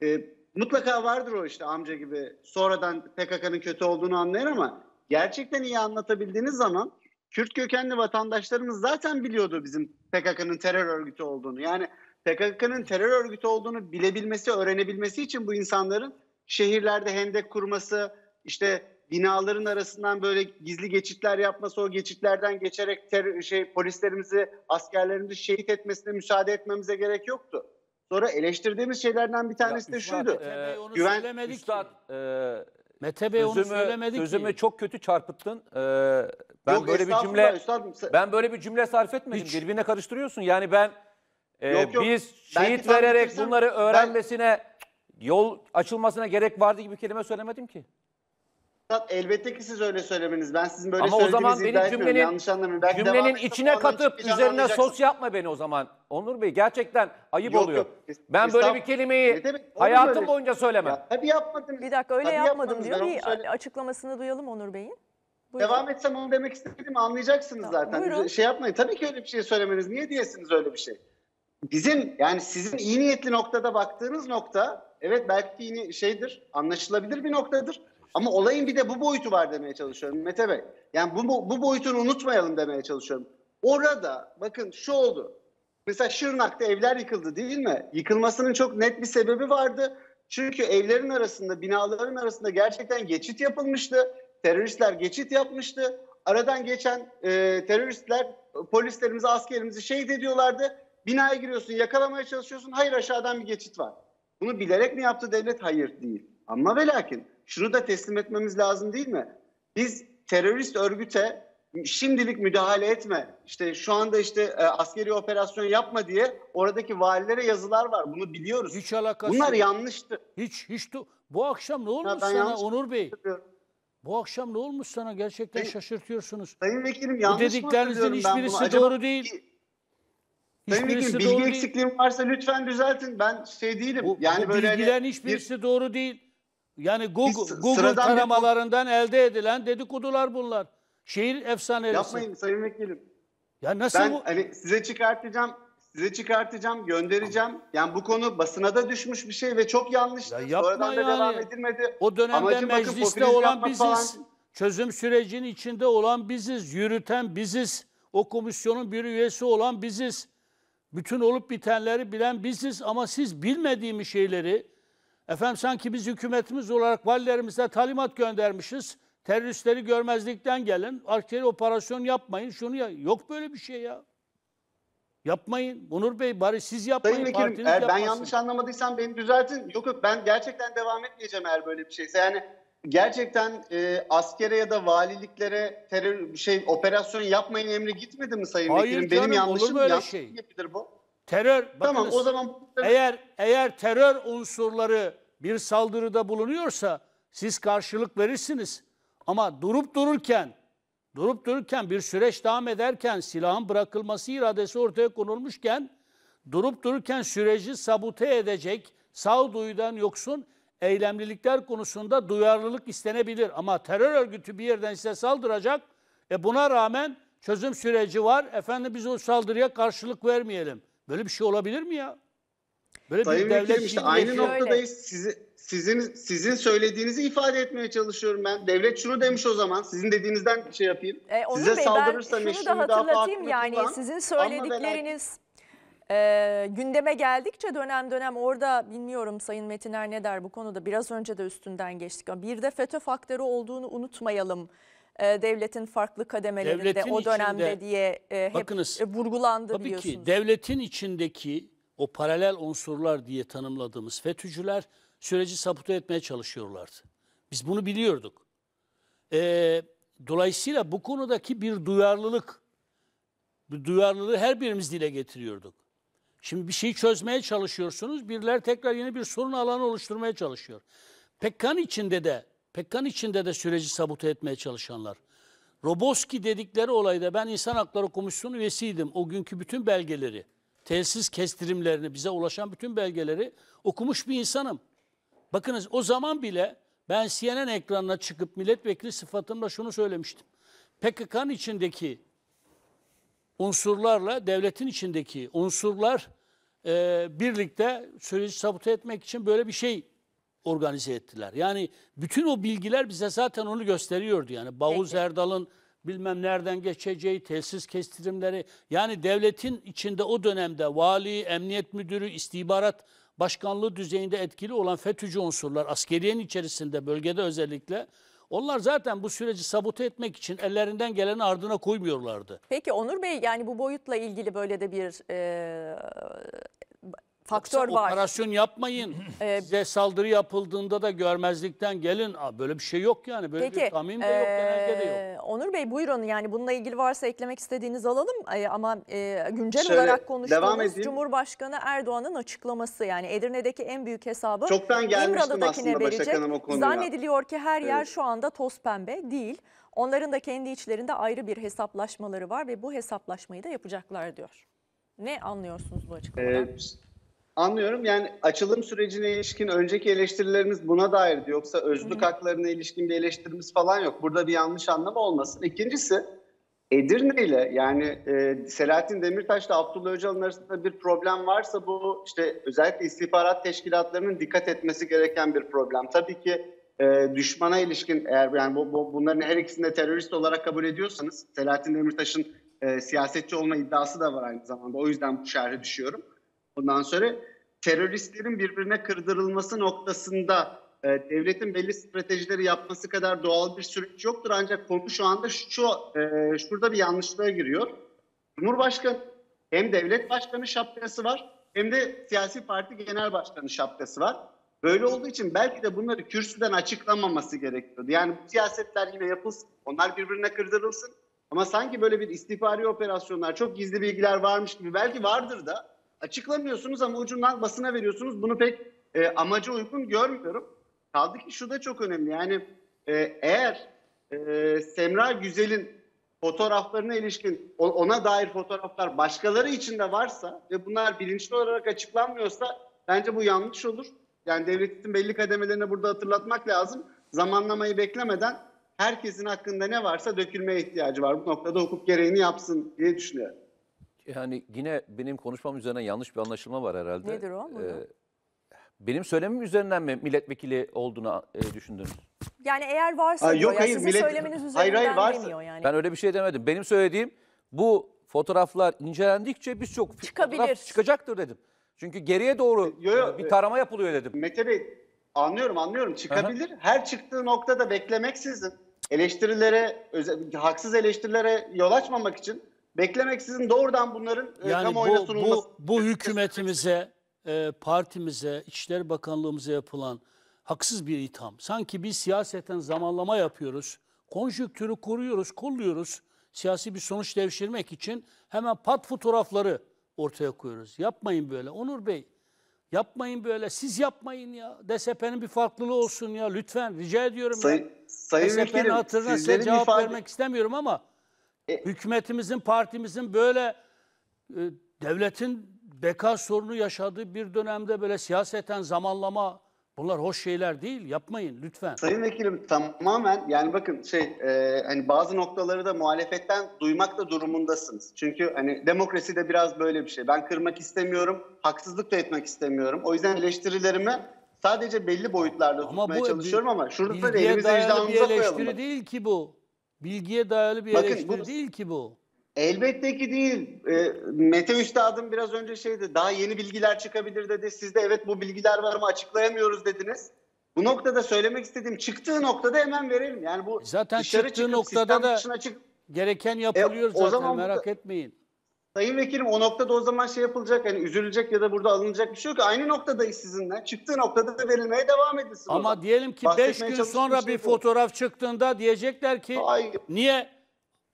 e, mutlaka vardır o işte amca gibi sonradan PKK'nın kötü olduğunu anlayan ama gerçekten iyi anlatabildiğiniz zaman Kürt kökenli vatandaşlarımız zaten biliyordu bizim PKK'nın terör örgütü olduğunu. Yani PKK'nın terör örgütü olduğunu bilebilmesi, öğrenebilmesi için bu insanların şehirlerde hendek kurması, işte binaların arasından böyle gizli geçitler yapması, o geçitlerden geçerek ter- şey polislerimizi, askerlerimizi şehit etmesine müsaade etmemize gerek yoktu. Sonra eleştirdiğimiz şeylerden bir tanesi ya, de üstad, şuydu. E, güven Üstad, e, Mete Bey sözümü, onu söylemedi sözümü ki. çok kötü çarpıttın. Ee, ben Yok, böyle bir cümle ben böyle bir cümle sarf etmedim. Hiç. Birbirine karıştırıyorsun. Yani ben e, Yok, yok. biz şehit vererek bilirsen bunları ben- öğrenmesine yol açılmasına gerek vardı gibi kelime söylemedim ki elbette ki siz öyle söylemeniz. Ben sizin böyle Ama o zaman benim cümlenin, Yanlış anlamayın. Belki cümlenin içine katıp şey üzerine sos yapma beni o zaman. Onur Bey gerçekten ayıp Yok, oluyor. yok. Es- Ben böyle bir kelimeyi hayatım öyle boyunca şey? söylemem. Ya, tabii yapmadım. Bir dakika öyle Tabii yapmadım diyor. Bir açıklamasını duyalım Onur Bey'in. Buyurun. Devam etsem onu demek istedim anlayacaksınız Tamam, zaten. buyurun. Şey yapmayın. Tabii ki öyle bir şey söylemeniz. Niye diyesiniz öyle bir şey? Bizim yani sizin iyi niyetli noktada baktığınız nokta evet belki yine şeydir anlaşılabilir bir noktadır. Ama olayın bir de bu boyutu var demeye çalışıyorum Mete Bey. Yani bu, bu boyutunu unutmayalım demeye çalışıyorum. Orada bakın şu oldu. Mesela Şırnak'ta evler yıkıldı değil mi? Yıkılmasının çok net bir sebebi vardı. Çünkü evlerin arasında, binaların arasında gerçekten geçit yapılmıştı. Teröristler geçit yapmıştı. Aradan geçen e, teröristler polislerimizi, askerimizi şehit ediyorlardı. Binaya giriyorsun, yakalamaya çalışıyorsun. Hayır aşağıdan bir geçit var. Bunu bilerek mi yaptı devlet? Hayır değil. Ama ve lakin şunu da teslim etmemiz lazım değil mi? Biz terörist örgüte şimdilik müdahale etme. İşte şu anda işte e, askeri operasyon yapma diye oradaki valilere yazılar var. Bunu biliyoruz. Hiç alakası. Bunlar yok. yanlıştı. Hiç hiç bu akşam ne olmuş ha, sana Onur Bey? Bu akşam ne olmuş sana? Gerçekten sayın, şaşırtıyorsunuz. Sayın vekilim yanlış bu dediklerinizin hiçbirisi Acaba... doğru değil. Sayın vekilim bilgi eksikliğim varsa lütfen düzeltin. Ben şey değilim. Bu, yani bu böyle hani bilgilerin hani, hiçbirisi bir... doğru değil. Yani Google, Biz Google sıradan bir- elde edilen dedikodular bunlar. Şehir efsanesi. Yapmayın Sayın Vekilim. Ya nasıl Ben bu? hani size çıkartacağım, size çıkartacağım, göndereceğim. Yani bu konu basına da düşmüş bir şey ve çok yanlıştı. Ya yapma Sonradan da devam edilmedi. O dönemde Amacı mecliste popülizm olan biziz. falan. Çözüm sürecinin içinde olan biziz. Yürüten biziz. O komisyonun bir üyesi olan biziz. Bütün olup bitenleri bilen biziz ama siz bilmediğimiz şeyleri Efendim sanki biz hükümetimiz olarak valilerimize talimat göndermişiz. Teröristleri görmezlikten gelin. Askeri operasyon yapmayın. Şunu ya yok böyle bir şey ya. Yapmayın. Bunur Bey bari siz yapmayın. Sayın Vekilim eğer yapmasın. ben yanlış anlamadıysam beni düzeltin. Yok yok ben gerçekten devam etmeyeceğim eğer böyle bir şeyse. Yani gerçekten e, askere ya da valiliklere terör şey operasyon yapmayın emri gitmedi mi Sayın Hayır, Vekilim? Canım, Benim yanlışım olur mu öyle yanlış şey? bu. Terör. Bakınız, tamam o zaman eğer eğer terör unsurları bir saldırıda bulunuyorsa siz karşılık verirsiniz. Ama durup dururken durup dururken bir süreç devam ederken silahın bırakılması iradesi ortaya konulmuşken durup dururken süreci sabote edecek sağduyudan yoksun eylemlilikler konusunda duyarlılık istenebilir. Ama terör örgütü bir yerden size saldıracak. E buna rağmen çözüm süreci var. Efendim biz o saldırıya karşılık vermeyelim. Böyle bir şey olabilir mi ya? Böyle Sayın bir devlet işte aynı noktadayız. Sizi, sizin sizin söylediğinizi ifade etmeye çalışıyorum ben. Devlet şunu demiş o zaman. Sizin dediğinizden şey yapayım. E, Size Bey, saldırırsa ben şunu da hatırlatayım yani kullan, sizin söyledikleriniz e, gündeme geldikçe dönem dönem orada bilmiyorum Sayın Metiner ne der bu konuda biraz önce de üstünden geçtik. ama Bir de FETÖ faktörü olduğunu unutmayalım e, devletin farklı kademelerinde devletin o dönemde içinde, diye e, hep bakınız, vurgulandı tabii biliyorsunuz. Tabii ki devletin içindeki o paralel unsurlar diye tanımladığımız FETÖ'cüler süreci sabote etmeye çalışıyorlardı. Biz bunu biliyorduk. Ee, dolayısıyla bu konudaki bir duyarlılık, bir duyarlılığı her birimiz dile getiriyorduk. Şimdi bir şeyi çözmeye çalışıyorsunuz, biriler tekrar yeni bir sorun alanı oluşturmaya çalışıyor. Pekkan içinde de, Pekkan içinde de süreci sabote etmeye çalışanlar. Roboski dedikleri olayda ben insan Hakları Komisyonu üyesiydim. O günkü bütün belgeleri telsiz kestirimlerini, bize ulaşan bütün belgeleri okumuş bir insanım. Bakınız o zaman bile ben CNN ekranına çıkıp milletvekili sıfatımla şunu söylemiştim. PKK'nın içindeki unsurlarla devletin içindeki unsurlar e, birlikte süreci sabote etmek için böyle bir şey organize ettiler. Yani bütün o bilgiler bize zaten onu gösteriyordu. Yani Bavuz Erdal'ın bilmem nereden geçeceği, telsiz kestirimleri. Yani devletin içinde o dönemde vali, emniyet müdürü, istihbarat başkanlığı düzeyinde etkili olan FETÖ'cü unsurlar askeriyenin içerisinde bölgede özellikle onlar zaten bu süreci sabote etmek için ellerinden geleni ardına koymuyorlardı. Peki Onur Bey yani bu boyutla ilgili böyle de bir e, faktör Yoksa var. Operasyon yapmayın. *clears throat* Ee, Size saldırı yapıldığında da görmezlikten gelin. Aa, böyle bir şey yok yani. Böyle peki, bir tamim de yok, ee, de yok. Onur Bey buyurun yani bununla ilgili varsa eklemek istediğiniz alalım. Ee, ama e, güncel Şöyle, olarak konuştuğumuz Cumhurbaşkanı Erdoğan'ın açıklaması yani Edirne'deki en büyük hesabı Çoktan İmra'dakine verecek. Zannediliyor ki her yer evet. şu anda toz pembe değil. Onların da kendi içlerinde ayrı bir hesaplaşmaları var ve bu hesaplaşmayı da yapacaklar diyor. Ne anlıyorsunuz bu ee, açıklamadan? Ee, Anlıyorum. Yani açılım sürecine ilişkin önceki eleştirilerimiz buna dairdi. Yoksa özlük haklarına ilişkin bir eleştirimiz falan yok. Burada bir yanlış anlama olmasın. İkincisi Edirne ile yani e, Selahattin Demirtaş ile Abdullah Öcalan arasında bir problem varsa bu işte özellikle istihbarat teşkilatlarının dikkat etmesi gereken bir problem. Tabii ki e, düşmana ilişkin eğer yani bu, bu, bunların her ikisini de terörist olarak kabul ediyorsanız Selahattin Demirtaş'ın e, siyasetçi olma iddiası da var aynı zamanda. O yüzden bu şerhe düşüyorum. Ondan sonra teröristlerin birbirine kırdırılması noktasında e, devletin belli stratejileri yapması kadar doğal bir süreç yoktur. Ancak konu şu anda şu e, şurada bir yanlışlığa giriyor. Cumhurbaşkanı hem devlet başkanı şapkası var hem de siyasi parti genel başkanı şapkası var. Böyle olduğu için belki de bunları kürsüden açıklamaması gerekiyordu. Yani bu siyasetler yine yapılsın, onlar birbirine kırdırılsın. Ama sanki böyle bir istihbari operasyonlar, çok gizli bilgiler varmış gibi belki vardır da açıklamıyorsunuz ama ucundan basına veriyorsunuz. Bunu pek e, amaca uygun görmüyorum. Kaldı ki şu da çok önemli. Yani e, eğer e, Semra Güzel'in fotoğraflarına ilişkin ona dair fotoğraflar başkaları için de varsa ve bunlar bilinçli olarak açıklanmıyorsa bence bu yanlış olur. Yani devletin belli kademelerine burada hatırlatmak lazım. Zamanlamayı beklemeden herkesin hakkında ne varsa dökülmeye ihtiyacı var. Bu noktada hukuk gereğini yapsın diye düşünüyorum. Yani yine benim konuşmam üzerine yanlış bir anlaşılma var herhalde. Nedir o? Ee, benim söylemem üzerinden mi milletvekili olduğunu e, düşündünüz? Yani eğer varsa Aa, yok, ya, hayır, sizin millet... söylemeniz üzerinden hayır, hayır, varsa... demiyor yani. Ben öyle bir şey demedim. Benim söylediğim bu fotoğraflar incelendikçe birçok fotoğraf çıkacaktır dedim. Çünkü geriye doğru yo, yo, bir tarama yapılıyor dedim. Mete Bey anlıyorum anlıyorum çıkabilir. Hı Her çıktığı noktada beklemeksizin eleştirilere, haksız eleştirilere yol açmamak için beklemeksizin doğrudan bunların e, yani kamuoyuna bu, sunulması. Bu, bu hükümetimize, e, partimize, İçişleri Bakanlığımıza yapılan haksız bir itham. Sanki biz siyaseten zamanlama yapıyoruz, konjüktürü koruyoruz, kolluyoruz. Siyasi bir sonuç devşirmek için hemen pat fotoğrafları ortaya koyuyoruz. Yapmayın böyle Onur Bey. Yapmayın böyle. Siz yapmayın ya. DSP'nin bir farklılığı olsun ya. Lütfen rica ediyorum. Sayın, ya. Sayın DSP'nin hatırına size cevap ifade... vermek istemiyorum ama e, Hükümetimizin, partimizin böyle e, devletin beka sorunu yaşadığı bir dönemde böyle siyaseten zamanlama bunlar hoş şeyler değil. Yapmayın lütfen. Sayın Vekilim tamamen yani bakın şey e, hani bazı noktaları da muhalefetten duymak da durumundasınız. Çünkü hani demokrasi de biraz böyle bir şey. Ben kırmak istemiyorum, haksızlık da etmek istemiyorum. O yüzden eleştirilerimi sadece belli boyutlarda ama tutmaya bu, çalışıyorum ama şurada da elimizi vicdanımıza koyalım. Ama bu eleştiri değil ki bu. Bilgiye dayalı bir Bakın, eleştiri bu, değil ki bu. Elbette ki değil. E, Mete Üstad'ın biraz önce şeydi. Daha yeni bilgiler çıkabilir dedi. Siz de evet bu bilgiler var mı açıklayamıyoruz dediniz. Bu noktada söylemek istediğim çıktığı noktada hemen verelim. Yani bu Zaten dışarı çıktığı çıkıp, noktada da çık... gereken e, yapılıyor e, zaten zaman merak bu... etmeyin. Sayın Vekilim o noktada o zaman şey yapılacak hani üzülecek ya da burada alınacak bir şey yok. Aynı noktadayız sizinle. Çıktığı noktada da verilmeye devam edilsin. Ama diyelim ki 5 gün sonra şey bir şey fotoğraf çıktığında diyecekler ki Hayır. niye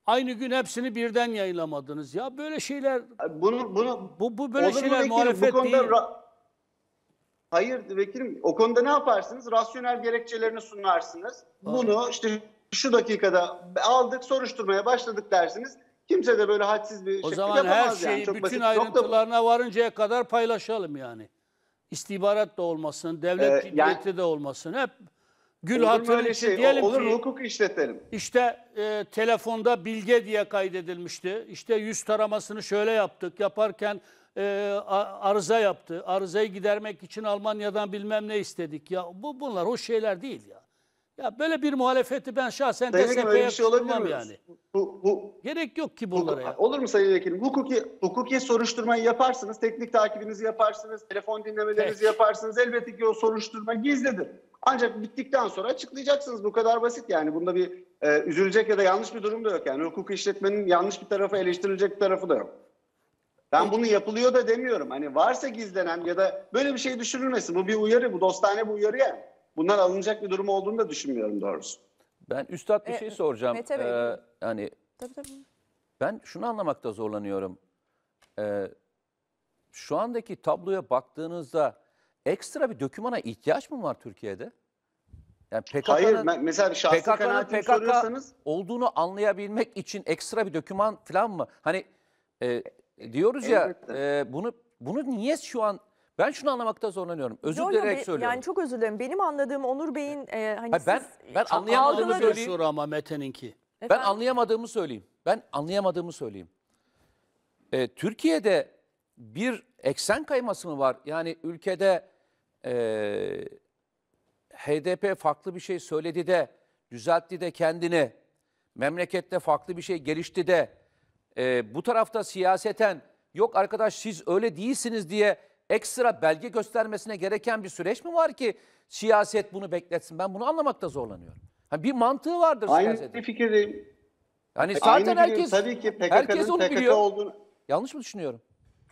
aynı gün hepsini birden yayınlamadınız ya böyle şeyler bunu bunu bu, bu böyle şeyler vekilim, muhalefet bu konuda değil. Hayır vekilim o konuda ne yaparsınız? Rasyonel gerekçelerini sunarsınız. Bunu işte şu dakikada aldık soruşturmaya başladık dersiniz. Kimse de böyle hadsiz bir şekilde yapamaz. O zaman her şeyi yani. Çok bütün ayrıntılarına varıncaya kadar paylaşalım yani. İstihbarat da olmasın, devlet ee, ciddiyeti yani... de olmasın. Hep gül olur için şey, diyelim olur ki. Olur hukuk işletelim. İşte e, telefonda bilge diye kaydedilmişti. İşte yüz taramasını şöyle yaptık. Yaparken e, arıza yaptı. Arızayı gidermek için Almanya'dan bilmem ne istedik. Ya bu bunlar o şeyler değil ya. Ya böyle bir muhalefeti ben şahsen Sayın Vekilim, öyle şey olabilir yani. Bu, bu, Gerek yok ki bunlara. Hukuk, olur mu Sayın Vekilim? Hukuki, hukuki soruşturmayı yaparsınız, teknik takibinizi yaparsınız, telefon dinlemelerinizi Peki. yaparsınız. Elbette ki o soruşturma gizlidir. Ancak bittikten sonra açıklayacaksınız. Bu kadar basit yani. Bunda bir e, üzülecek ya da yanlış bir durum da yok. Yani hukuk işletmenin yanlış bir tarafı, eleştirilecek bir tarafı da yok. Ben bunu yapılıyor da demiyorum. Hani varsa gizlenen ya da böyle bir şey düşünülmesin. Bu bir uyarı, bu dostane bir uyarı yani bunlar alınacak bir durum olduğunu da düşünmüyorum doğrusu. Ben üstad bir E, şey soracağım. Mete Bey, Ee, buyurun. Tabii tabii. ben şunu anlamakta zorlanıyorum. Ee, şu andaki tabloya baktığınızda ekstra bir dökümana ihtiyaç mı var Türkiye'de? Yani Hayır mesela bir şahsi PKK'nın PKK olduğunu anlayabilmek için ekstra bir döküman falan mı? Hani e, diyoruz ya e, bunu bunu niye şu an ben şunu anlamakta zorlanıyorum. Özür Yo, söylüyorum. Yani çok özür dilerim. Benim anladığım Onur Bey'in e, hani Hayır, ben siz ben anlayamadığımı söyleyeyim. soru ama Mete'ninki. Ben anlayamadığımı söyleyeyim. Ben anlayamadığımı söyleyeyim. Ee, Türkiye'de bir eksen kayması mı var? Yani ülkede eee, HDP farklı bir şey söyledi de düzeltti de kendini. Memlekette farklı bir şey gelişti de eee, bu tarafta siyaseten yok arkadaş siz öyle değilsiniz diye ekstra belge göstermesine gereken bir süreç mi var ki siyaset bunu bekletsin? Ben bunu anlamakta zorlanıyorum. Ha, bir mantığı vardır Aynı siyasetin. fikirdeyim. Yani zaten Aynı herkes, tabii ki herkes onu PKK biliyor. Olduğunu... Yanlış mı düşünüyorum?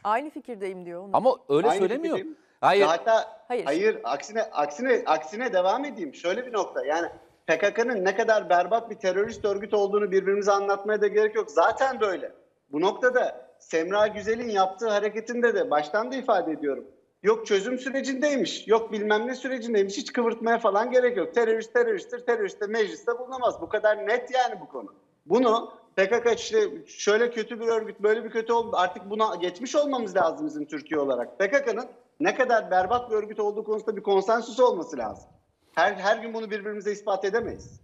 Aynı fikirdeyim diyor. Onu. Ama öyle Aynı söylemiyor. Hayır. Hatta hayır. hayır aksine aksine aksine devam edeyim. Şöyle bir nokta. Yani PKK'nın ne kadar berbat bir terörist örgüt olduğunu birbirimize anlatmaya da gerek yok. Zaten böyle. Bu noktada Semra Güzel'in yaptığı hareketinde de baştan da ifade ediyorum. Yok çözüm sürecindeymiş, yok bilmem ne sürecindeymiş. Hiç kıvırtmaya falan gerek yok. Terörist teröristtir, terörist de mecliste bulunamaz. Bu kadar net yani bu konu. Bunu PKK işte şöyle kötü bir örgüt, böyle bir kötü oldu. Artık buna geçmiş olmamız lazım bizim Türkiye olarak. PKK'nın ne kadar berbat bir örgüt olduğu konusunda bir konsensüs olması lazım. Her her gün bunu birbirimize ispat edemeyiz.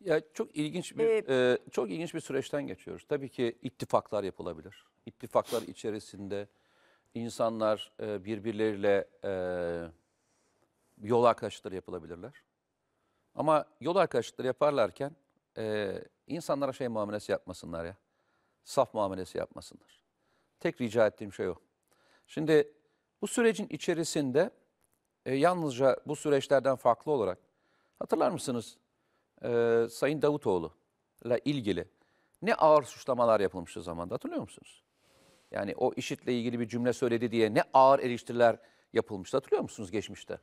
Ya çok ilginç bir evet. e, çok ilginç bir süreçten geçiyoruz. Tabii ki ittifaklar yapılabilir ittifaklar içerisinde insanlar e, birbirleriyle e, yol arkadaşları yapılabilirler. Ama yol arkadaşları yaparlarken e, insanlara şey muamelesi yapmasınlar ya. Saf muamelesi yapmasınlar. Tek rica ettiğim şey o. Şimdi bu sürecin içerisinde e, yalnızca bu süreçlerden farklı olarak hatırlar mısınız e, Sayın Davutoğlu ile ilgili ne ağır suçlamalar yapılmıştı zamanda hatırlıyor musunuz? Yani o işitle ilgili bir cümle söyledi diye ne ağır eleştiriler yapılmıştı hatırlıyor musunuz geçmişte?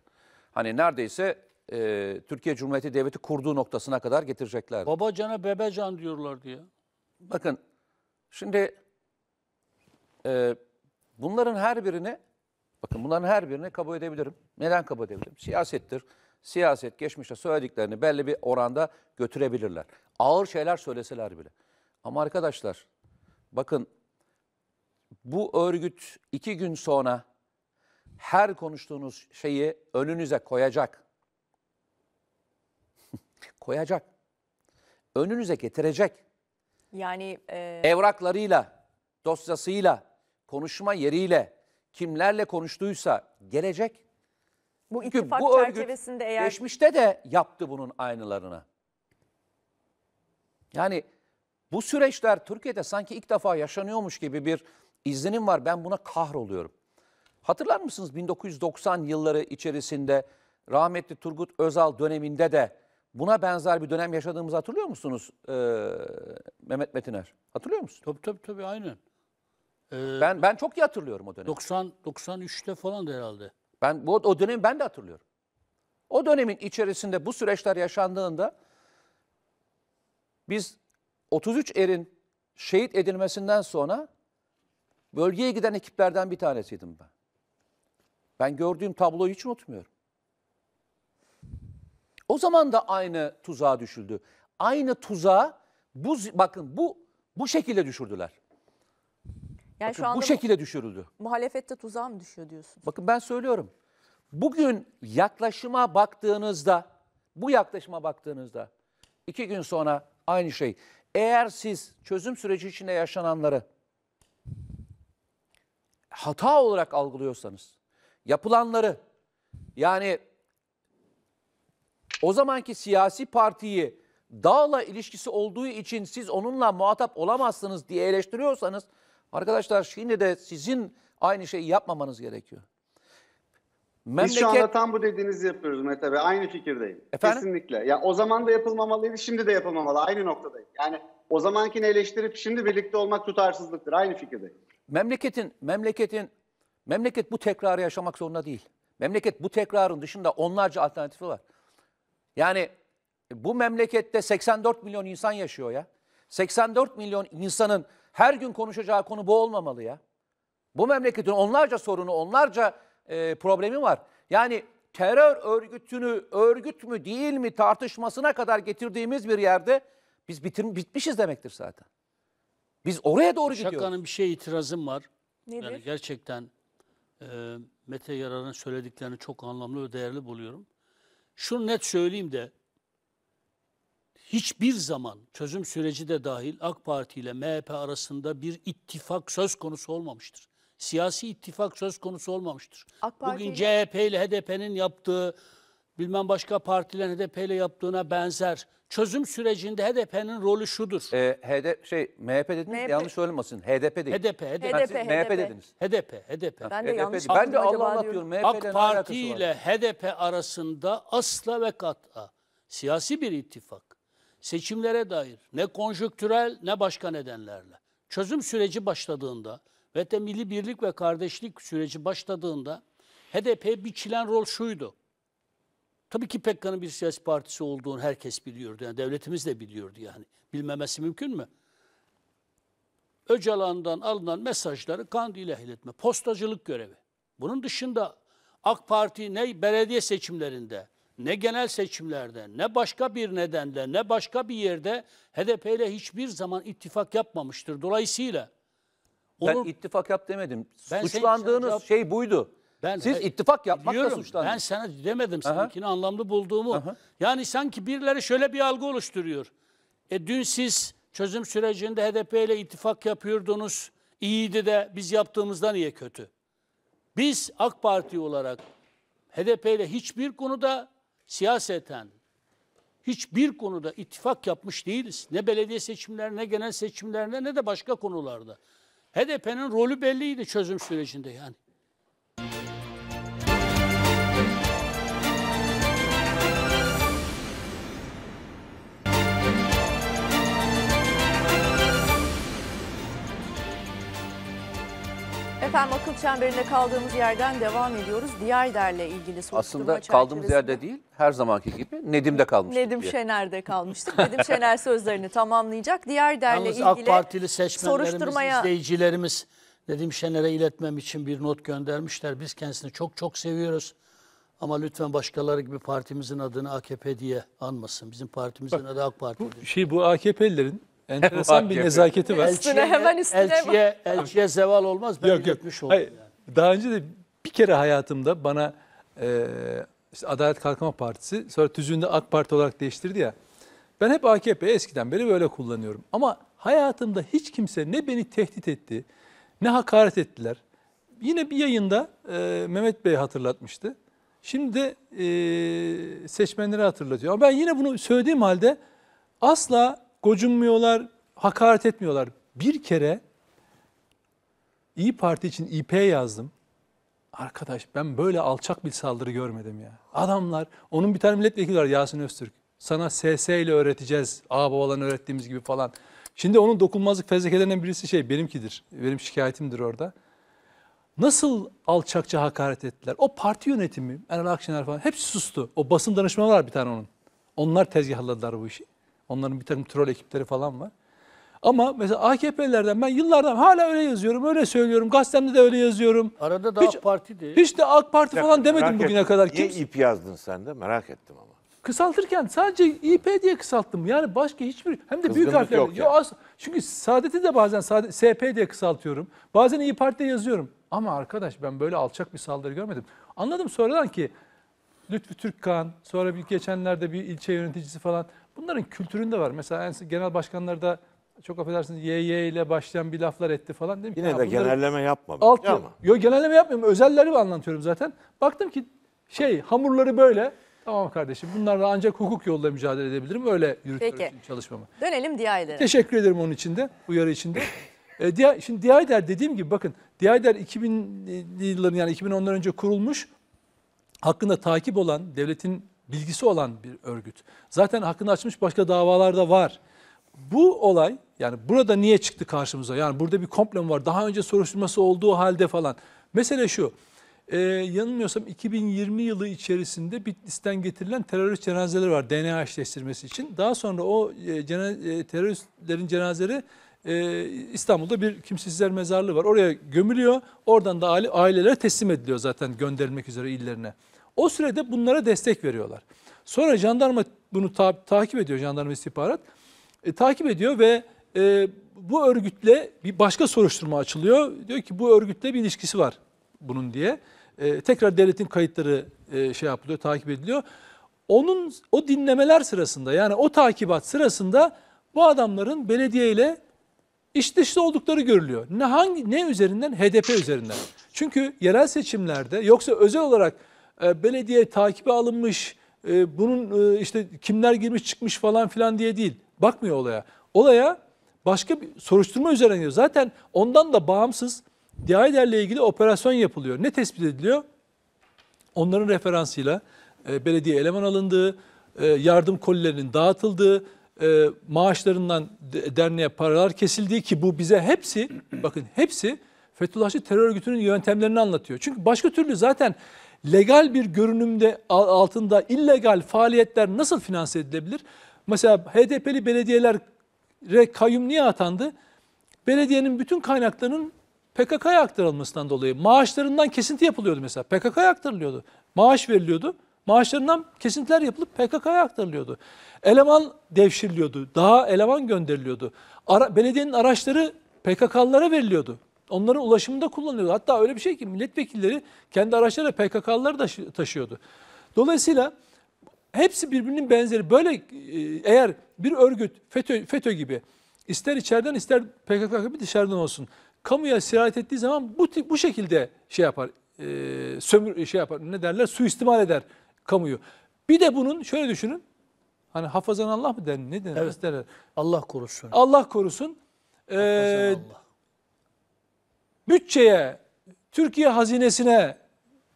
Hani neredeyse e, Türkiye Cumhuriyeti Devleti kurduğu noktasına kadar getirecekler. Babacana bebecan diyorlar diye. Bakın şimdi e, bunların her birini bakın bunların her birini kabul edebilirim. Neden kabul edebilirim? Siyasettir. Siyaset geçmişte söylediklerini belli bir oranda götürebilirler. Ağır şeyler söyleseler bile. Ama arkadaşlar bakın bu örgüt iki gün sonra her konuştuğunuz şeyi önünüze koyacak. *laughs* koyacak. Önünüze getirecek. Yani e... evraklarıyla, dosyasıyla, konuşma yeriyle, kimlerle konuştuysa gelecek. Bu Çünkü ittifak bu örgüt eğer... geçmişte de yaptı bunun aynılarını. Yani bu süreçler Türkiye'de sanki ilk defa yaşanıyormuş gibi bir izlenim var. Ben buna kahroluyorum. Hatırlar mısınız 1990 yılları içerisinde rahmetli Turgut Özal döneminde de buna benzer bir dönem yaşadığımızı hatırlıyor musunuz ee, Mehmet Metiner? Hatırlıyor musun? Tabii tabii tabii aynen. Ee, ben ben çok iyi hatırlıyorum o dönemi. 90 93'te falan da herhalde. Ben bu o dönemi ben de hatırlıyorum. O dönemin içerisinde bu süreçler yaşandığında biz 33 erin şehit edilmesinden sonra Bölgeye giden ekiplerden bir tanesiydim ben. Ben gördüğüm tabloyu hiç unutmuyorum. O zaman da aynı tuzağa düşüldü. Aynı tuzağa bu bakın bu bu şekilde düşürdüler. Yani bakın, şu anda bu şekilde düşürüldü. Muhalefette tuzağa mı düşüyor diyorsun? Bakın ben söylüyorum. Bugün yaklaşıma baktığınızda bu yaklaşıma baktığınızda iki gün sonra aynı şey. Eğer siz çözüm süreci içinde yaşananları hata olarak algılıyorsanız yapılanları yani o zamanki siyasi partiyi dağla ilişkisi olduğu için siz onunla muhatap olamazsınız diye eleştiriyorsanız arkadaşlar şimdi de sizin aynı şeyi yapmamanız gerekiyor. Memleket... Biz şu anda tam bu dediğinizi yapıyoruz Mete Bey. Aynı fikirdeyim. Efendim? Kesinlikle. Ya o zaman da yapılmamalıydı, şimdi de yapılmamalı. Aynı noktadayım. Yani o zamankini eleştirip şimdi birlikte olmak tutarsızlıktır. Aynı fikirdeyim memleketin memleketin memleket bu tekrarı yaşamak zorunda değil. Memleket bu tekrarın dışında onlarca alternatifi var. Yani bu memlekette 84 milyon insan yaşıyor ya. 84 milyon insanın her gün konuşacağı konu bu olmamalı ya. Bu memleketin onlarca sorunu, onlarca e, problemi var. Yani terör örgütünü örgüt mü değil mi tartışmasına kadar getirdiğimiz bir yerde biz bitir, bitmişiz demektir zaten. Biz oraya doğru Şakanın gidiyoruz. Şakanın bir şey itirazım var. Nedir? Yani gerçekten e, Mete Yarar'ın söylediklerini çok anlamlı ve değerli buluyorum. Şunu net söyleyeyim de hiçbir zaman çözüm süreci de dahil AK Parti ile MHP arasında bir ittifak söz konusu olmamıştır. Siyasi ittifak söz konusu olmamıştır. AK Parti Bugün CHP ile HDP'nin yaptığı bilmem başka partilerin HDP yaptığına benzer. Çözüm sürecinde HDP'nin rolü şudur. E, HD, şey, MHP dediniz MHP. yanlış olmasın. HDP değil. HDP, HDP. HDP, HDP. MHP dediniz. HDP, HDP. Ben de HDP, yanlış Ben de Allah anlatıyorum. AK Parti ile HDP arasında asla ve kat'a siyasi bir ittifak. Seçimlere dair ne konjüktürel ne başka nedenlerle. Çözüm süreci başladığında ve de milli birlik ve kardeşlik süreci başladığında HDP biçilen rol şuydu. Tabii ki Pekkan'ın bir siyasi partisi olduğunu herkes biliyordu. Yani devletimiz de biliyordu yani. Bilmemesi mümkün mü? Öcalan'dan alınan mesajları Kandil'e iletme. Postacılık görevi. Bunun dışında AK Parti ne belediye seçimlerinde, ne genel seçimlerde, ne başka bir nedenle, ne başka bir yerde HDP ile hiçbir zaman ittifak yapmamıştır. Dolayısıyla... Onun, ben ittifak yap demedim. Ben şey- Suçlandığınız şey buydu. Ben, Siz e, ittifak yapmakla suçlandınız. Ben sana demedim seninkini Aha. anlamlı bulduğumu. Aha. Yani sanki birileri şöyle bir algı oluşturuyor. E, dün siz çözüm sürecinde HDP ile ittifak yapıyordunuz. İyiydi de biz yaptığımızda niye kötü? Biz AK Parti olarak HDP ile hiçbir konuda siyaseten, hiçbir konuda ittifak yapmış değiliz. Ne belediye seçimlerine, ne genel seçimlerine ne de başka konularda. HDP'nin rolü belliydi çözüm sürecinde yani. Efendim akıl çemberinde kaldığımız yerden devam ediyoruz. Diyarder'le ilgili soruşturma Aslında kaldığımız yerde değil, her zamanki gibi Nedim'de kalmıştık. Nedim diye. Şener'de kalmıştık. Nedim Şener sözlerini tamamlayacak. Diyarder'le Yalnız ilgili AK Partili seçmenlerimiz, soruşturmaya... izleyicilerimiz Nedim Şener'e iletmem için bir not göndermişler. Biz kendisini çok çok seviyoruz. Ama lütfen başkaları gibi partimizin adını AKP diye anmasın. Bizim partimizin Bak, adı AK Parti. Bu, şey, bu AKP'lilerin enteresan bir nezaketi var. Üstüne hemen üstüne Elçiye, elçiye zeval olmaz. Ben yok, yok. gitmiş oldum. Hayır, yani. Daha önce de bir kere hayatımda bana e, işte Adalet Kalkınma Partisi sonra tüzüğünde AK Parti olarak değiştirdi ya. Ben hep AKP eskiden beri böyle kullanıyorum. Ama hayatımda hiç kimse ne beni tehdit etti ne hakaret ettiler. Yine bir yayında e, Mehmet Bey hatırlatmıştı. Şimdi de e, seçmenleri hatırlatıyor. Ama ben yine bunu söylediğim halde asla gocunmuyorlar, hakaret etmiyorlar. Bir kere İyi Parti için İP yazdım. Arkadaş ben böyle alçak bir saldırı görmedim ya. Adamlar, onun bir tane milletvekili var Yasin Öztürk. Sana SS ile öğreteceğiz, ağababalarını öğrettiğimiz gibi falan. Şimdi onun dokunmazlık fezlekelerinden birisi şey benimkidir. Benim şikayetimdir orada. Nasıl alçakça hakaret ettiler? O parti yönetimi, Meral Akşener falan hepsi sustu. O basın danışmanı var bir tane onun. Onlar tezgahladılar bu işi. Onların bir takım troll ekipleri falan var. Ama mesela AKP'lerden ben yıllardan hala öyle yazıyorum, öyle söylüyorum. Gazetemde de öyle yazıyorum. Arada da hiç, AK Parti de. Hiç de AK Parti Merak falan demedim bugüne ettim. kadar. Niye Kim... ip yazdın sen de? Merak ettim ama. Kısaltırken sadece İP diye kısalttım. Yani başka hiçbir hem de büyük harflerle. Yok ya. As, çünkü Saadet'i de bazen Saadet, SP diye kısaltıyorum. Bazen İyi Parti'de yazıyorum. Ama arkadaş ben böyle alçak bir saldırı görmedim. Anladım sonradan ki Lütfü Türkkan, sonra bir geçenlerde bir ilçe yöneticisi falan Bunların kültüründe var. Mesela en- genel başkanlar da çok affedersiniz YY ile başlayan bir laflar etti falan. Dedim ki, Yine "Ya de bunların genelleme yapma. Yo genelleme yapmıyorum. Özelleri mi anlatıyorum zaten. Baktım ki şey hamurları böyle. Tamam kardeşim bunlarla ancak hukuk yolla mücadele edebilirim. Öyle yürütüyorum Peki. çalışmamı. Dönelim diğerlere. Teşekkür ederim onun için de, uyarı için de. *laughs* E, diğer, şimdi Diyader dediğim gibi bakın Diyader 2000'li yılların yani 2010'dan önce kurulmuş. Hakkında takip olan devletin bilgisi olan bir örgüt. Zaten hakkını açmış başka davalarda var. Bu olay yani burada niye çıktı karşımıza? Yani burada bir komplo mu var? Daha önce soruşturması olduğu halde falan. Mesele şu. E, yanılmıyorsam 2020 yılı içerisinde Bitlis'ten getirilen terörist cenazeleri var DNA eşleştirmesi için. Daha sonra o e, cene, e, teröristlerin cenazeleri e, İstanbul'da bir kimsesizler mezarlığı var. Oraya gömülüyor. Oradan da aile, ailelere teslim ediliyor zaten gönderilmek üzere illerine. O sürede bunlara destek veriyorlar. Sonra jandarma bunu ta- takip ediyor jandarma istihbarat. E, takip ediyor ve e, bu örgütle bir başka soruşturma açılıyor. Diyor ki bu örgütle bir ilişkisi var bunun diye. E, tekrar devletin kayıtları e, şey yapılıyor, takip ediliyor. Onun o dinlemeler sırasında yani o takibat sırasında bu adamların belediyeyle iç dışlı oldukları görülüyor. Ne hangi ne üzerinden? HDP üzerinden. Çünkü yerel seçimlerde yoksa özel olarak e, belediye takibi alınmış, e, bunun e, işte kimler girmiş çıkmış falan filan diye değil. Bakmıyor olaya. Olaya başka bir soruşturma üzerine gidiyor. Zaten ondan da bağımsız Diyaider'le ilgili operasyon yapılıyor. Ne tespit ediliyor? Onların referansıyla belediye eleman alındığı, yardım kolilerinin dağıtıldığı, maaşlarından derneğe paralar kesildiği ki bu bize hepsi, *clears throat* bakın hepsi Fethullahçı terör örgütünün yöntemlerini anlatıyor. Çünkü başka türlü zaten legal bir görünümde altında illegal faaliyetler nasıl finanse edilebilir? Mesela HDP'li belediyelere kayyum niye atandı? Belediyenin bütün kaynaklarının PKK'ya aktarılmasından dolayı maaşlarından kesinti yapılıyordu mesela. PKK'ya aktarılıyordu. Maaş veriliyordu. Maaşlarından kesintiler yapılıp PKK'ya aktarılıyordu. Eleman devşiriliyordu. Daha eleman gönderiliyordu. Ara, belediyenin araçları PKK'lılara veriliyordu. Onların ulaşımında kullanılıyordu. Hatta öyle bir şey ki milletvekilleri kendi araçlarıyla PKK'lıları da taşıyordu. Dolayısıyla hepsi birbirinin benzeri. Böyle e, eğer bir örgüt FETÖ, FETÖ gibi ister içeriden ister PKK gibi dışarıdan olsun kamuya sirayet ettiği zaman bu bu şekilde şey yapar. E, sömür şey yapar. Ne derler? Suistimal eder kamuyu. Bir de bunun şöyle düşünün. Hani hafazan Allah mı der? Ne denir? Evet. Derler. Allah korusun. Allah korusun. Ee, Allah bütçeye, Türkiye hazinesine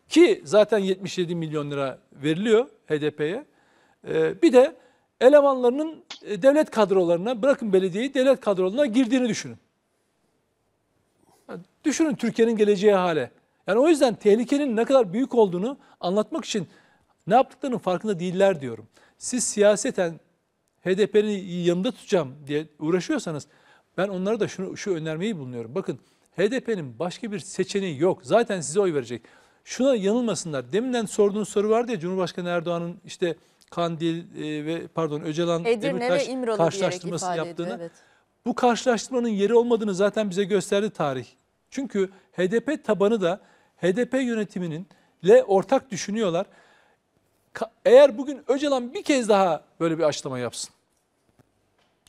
ki zaten 77 milyon lira veriliyor HDP'ye. Ee, bir de elemanlarının e, devlet kadrolarına, bırakın belediyeyi devlet kadrolarına girdiğini düşünün. Düşünün Türkiye'nin geleceği hale. Yani o yüzden tehlikenin ne kadar büyük olduğunu anlatmak için ne yaptıklarının farkında değiller diyorum. Siz siyaseten HDP'nin yanında tutacağım diye uğraşıyorsanız ben onlara da şunu, şu önermeyi bulunuyorum. Bakın HDP'nin başka bir seçeneği yok. Zaten size oy verecek. Şuna yanılmasınlar. Deminden sorduğun soru vardı ya Cumhurbaşkanı Erdoğan'ın işte Kandil e, ve pardon Öcalan Demirtaş karşılaştırmasını yaptığını. Ediyor, evet. Bu karşılaştırmanın yeri olmadığını zaten bize gösterdi tarih. Çünkü HDP tabanı da HDP yönetiminin ile ortak düşünüyorlar. Eğer bugün Öcalan bir kez daha böyle bir açlama yapsın.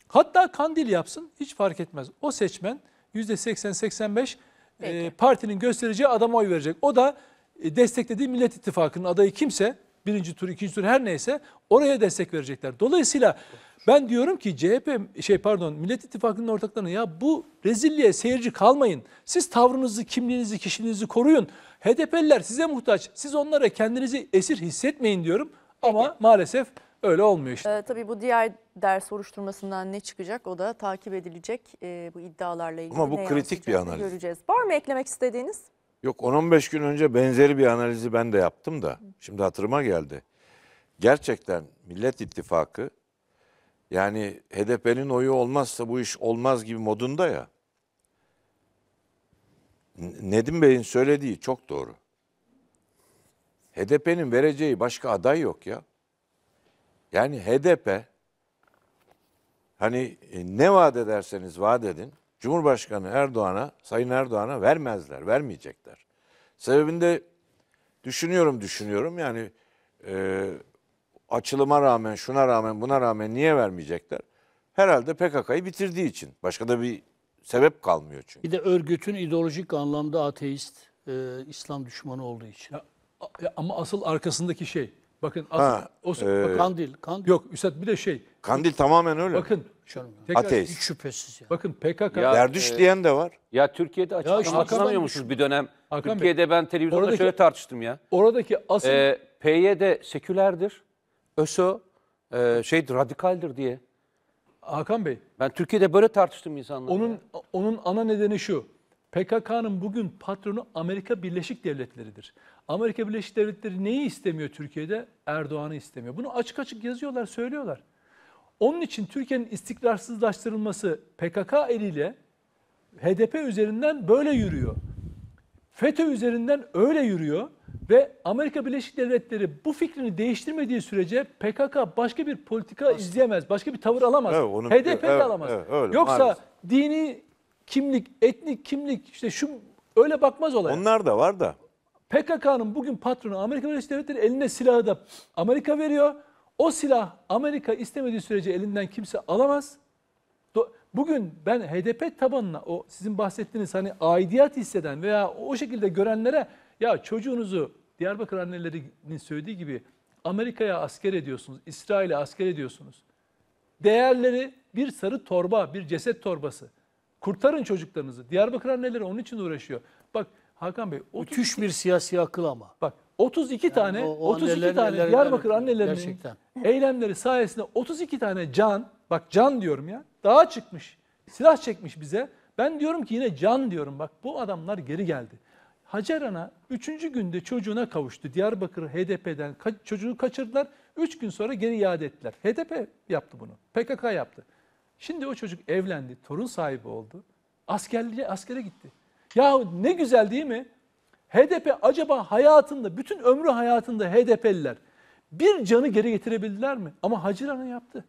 Hatta Kandil yapsın hiç fark etmez. O seçmen %80-85 e, partinin göstereceği adama oy verecek. O da e, desteklediği Millet İttifakı'nın adayı kimse, birinci tur, ikinci tur her neyse oraya destek verecekler. Dolayısıyla ben diyorum ki CHP şey pardon Millet İttifakı'nın ortaklarına ya bu rezilliğe seyirci kalmayın. Siz tavrınızı, kimliğinizi, kişiliğinizi koruyun. HDP'liler size muhtaç. Siz onlara kendinizi esir hissetmeyin diyorum. Ama maalesef Öyle olmuyor işte. Ee, tabii bu diğer ders soruşturmasından ne çıkacak o da takip edilecek ee, bu iddialarla ilgili. Ama bu ne kritik bir analiz. Göreceğiz. Var mı eklemek istediğiniz? Yok 10-15 gün önce benzeri bir analizi ben de yaptım da şimdi hatırıma geldi. Gerçekten Millet İttifakı yani HDP'nin oyu olmazsa bu iş olmaz gibi modunda ya. Nedim Bey'in söylediği çok doğru. HDP'nin vereceği başka aday yok ya. Yani HDP hani e, ne vaat ederseniz vaat edin. Cumhurbaşkanı Erdoğan'a, Sayın Erdoğan'a vermezler, vermeyecekler. Sebebini de düşünüyorum, düşünüyorum. Yani e, açılıma rağmen, şuna rağmen, buna rağmen niye vermeyecekler? Herhalde PKK'yı bitirdiği için. Başka da bir sebep kalmıyor çünkü. Bir de örgütün ideolojik anlamda ateist, e, İslam düşmanı olduğu için. Ya, ama asıl arkasındaki şey, Bakın asıl, Ha, o e, Kandil, kandil. Yok Üstad bir de şey. Kandil tamamen öyle. Bakın Canım ya. tekrar Ateist. Hiç şüphesiz ya. bakın PKK Ya, Derviş e, diyen de var. Ya Türkiye'de açık işte musunuz bir dönem? Hakan Türkiye'de ben televizyonda oradaki- şöyle tartıştım ya. oradaki asıl E, PYD sekülerdir. ÖSO e, şeydir, radikaldir diye. Hakan Bey Ben Türkiye'de böyle tartıştım insanlarla. onun onun ana nedeni şu. PKK'nın bugün patronu Amerika Birleşik Devletleri'dir. Amerika Birleşik Devletleri neyi istemiyor Türkiye'de? Erdoğan'ı istemiyor. Bunu açık açık yazıyorlar, söylüyorlar. Onun için Türkiye'nin istikrarsızlaştırılması PKK eliyle HDP üzerinden böyle yürüyor. FETÖ üzerinden öyle yürüyor ve Amerika Birleşik Devletleri bu fikrini değiştirmediği sürece PKK başka bir politika Aslında. izleyemez, başka bir tavır alamaz. Evet, onu, HDP evet, de alamaz. Evet, öyle, Yoksa maalesef. dini kimlik, etnik kimlik işte şu öyle bakmaz olay. Onlar da var da. PKK'nın bugün patronu Amerika Birleşik Devletleri eline silahı da Amerika veriyor. O silah Amerika istemediği sürece elinden kimse alamaz. Bugün ben HDP tabanına o sizin bahsettiğiniz hani aidiyet hisseden veya o şekilde görenlere ya çocuğunuzu Diyarbakır annelerinin söylediği gibi Amerika'ya asker ediyorsunuz, İsrail'e asker ediyorsunuz. Değerleri bir sarı torba, bir ceset torbası. Kurtarın çocuklarınızı. Diyarbakır anneleri onun için uğraşıyor. Bak Hakan Bey. 32, Müthiş bir siyasi akıl ama. Bak 32 yani tane o, o 32 tane Diyarbakır annelerinin gerçekten. eylemleri sayesinde 32 tane can bak can diyorum ya dağa çıkmış silah çekmiş bize. Ben diyorum ki yine can diyorum bak bu adamlar geri geldi. Hacer Ana 3. günde çocuğuna kavuştu. Diyarbakır HDP'den ka çocuğu kaçırdılar. 3 gün sonra geri iade ettiler. HDP yaptı bunu. PKK yaptı. Şimdi o çocuk evlendi, torun sahibi oldu. Askerliğe, askere gitti. Ya ne güzel değil mi? HDP acaba hayatında, bütün ömrü hayatında HDP'liler bir canı geri getirebildiler mi? Ama Hacı Rana yaptı.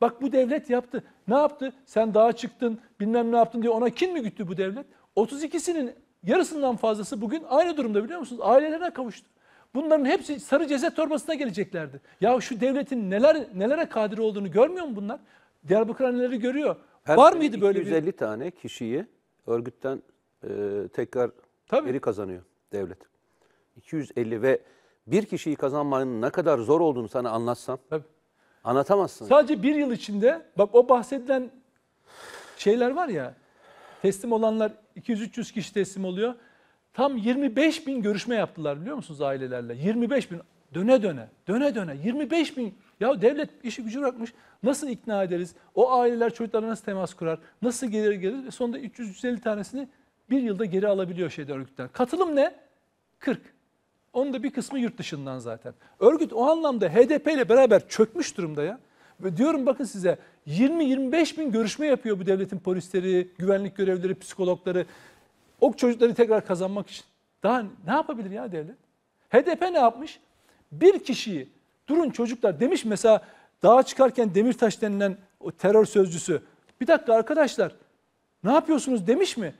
Bak bu devlet yaptı. Ne yaptı? Sen dağa çıktın, bilmem ne yaptın diye ona kin mi güttü bu devlet? 32'sinin yarısından fazlası bugün aynı durumda biliyor musunuz? Ailelerine kavuştu. Bunların hepsi sarı ceza torbasına geleceklerdi. Ya şu devletin neler nelere kadir olduğunu görmüyor mu bunlar? Diyarbakır anneleri görüyor. Her Var mıydı böyle 250 bir... tane kişiyi örgütten e, tekrar Tabii. geri kazanıyor devlet. 250 ve bir kişiyi kazanmanın ne kadar zor olduğunu sana anlatsam Tabii. anlatamazsın. Sadece bir yıl içinde bak o bahsedilen şeyler var ya teslim olanlar 200-300 kişi teslim oluyor. Tam 25 bin görüşme yaptılar biliyor musunuz ailelerle? 25 bin döne döne döne döne 25 bin ya devlet işi gücü bırakmış. Nasıl ikna ederiz? O aileler çocuklarla nasıl temas kurar? Nasıl gelir gelir? E sonunda 350 tanesini bir yılda geri alabiliyor şeyde örgütler. Katılım ne? 40. Onun da bir kısmı yurt dışından zaten. Örgüt o anlamda HDP ile beraber çökmüş durumda ya. Ve diyorum bakın size 20-25 bin görüşme yapıyor bu devletin polisleri, güvenlik görevlileri, psikologları. O çocukları tekrar kazanmak için. Daha ne yapabilir ya devlet? HDP ne yapmış? Bir kişiyi Durun çocuklar demiş mesela dağa çıkarken Demirtaş denilen o terör sözcüsü. Bir dakika arkadaşlar ne yapıyorsunuz demiş mi?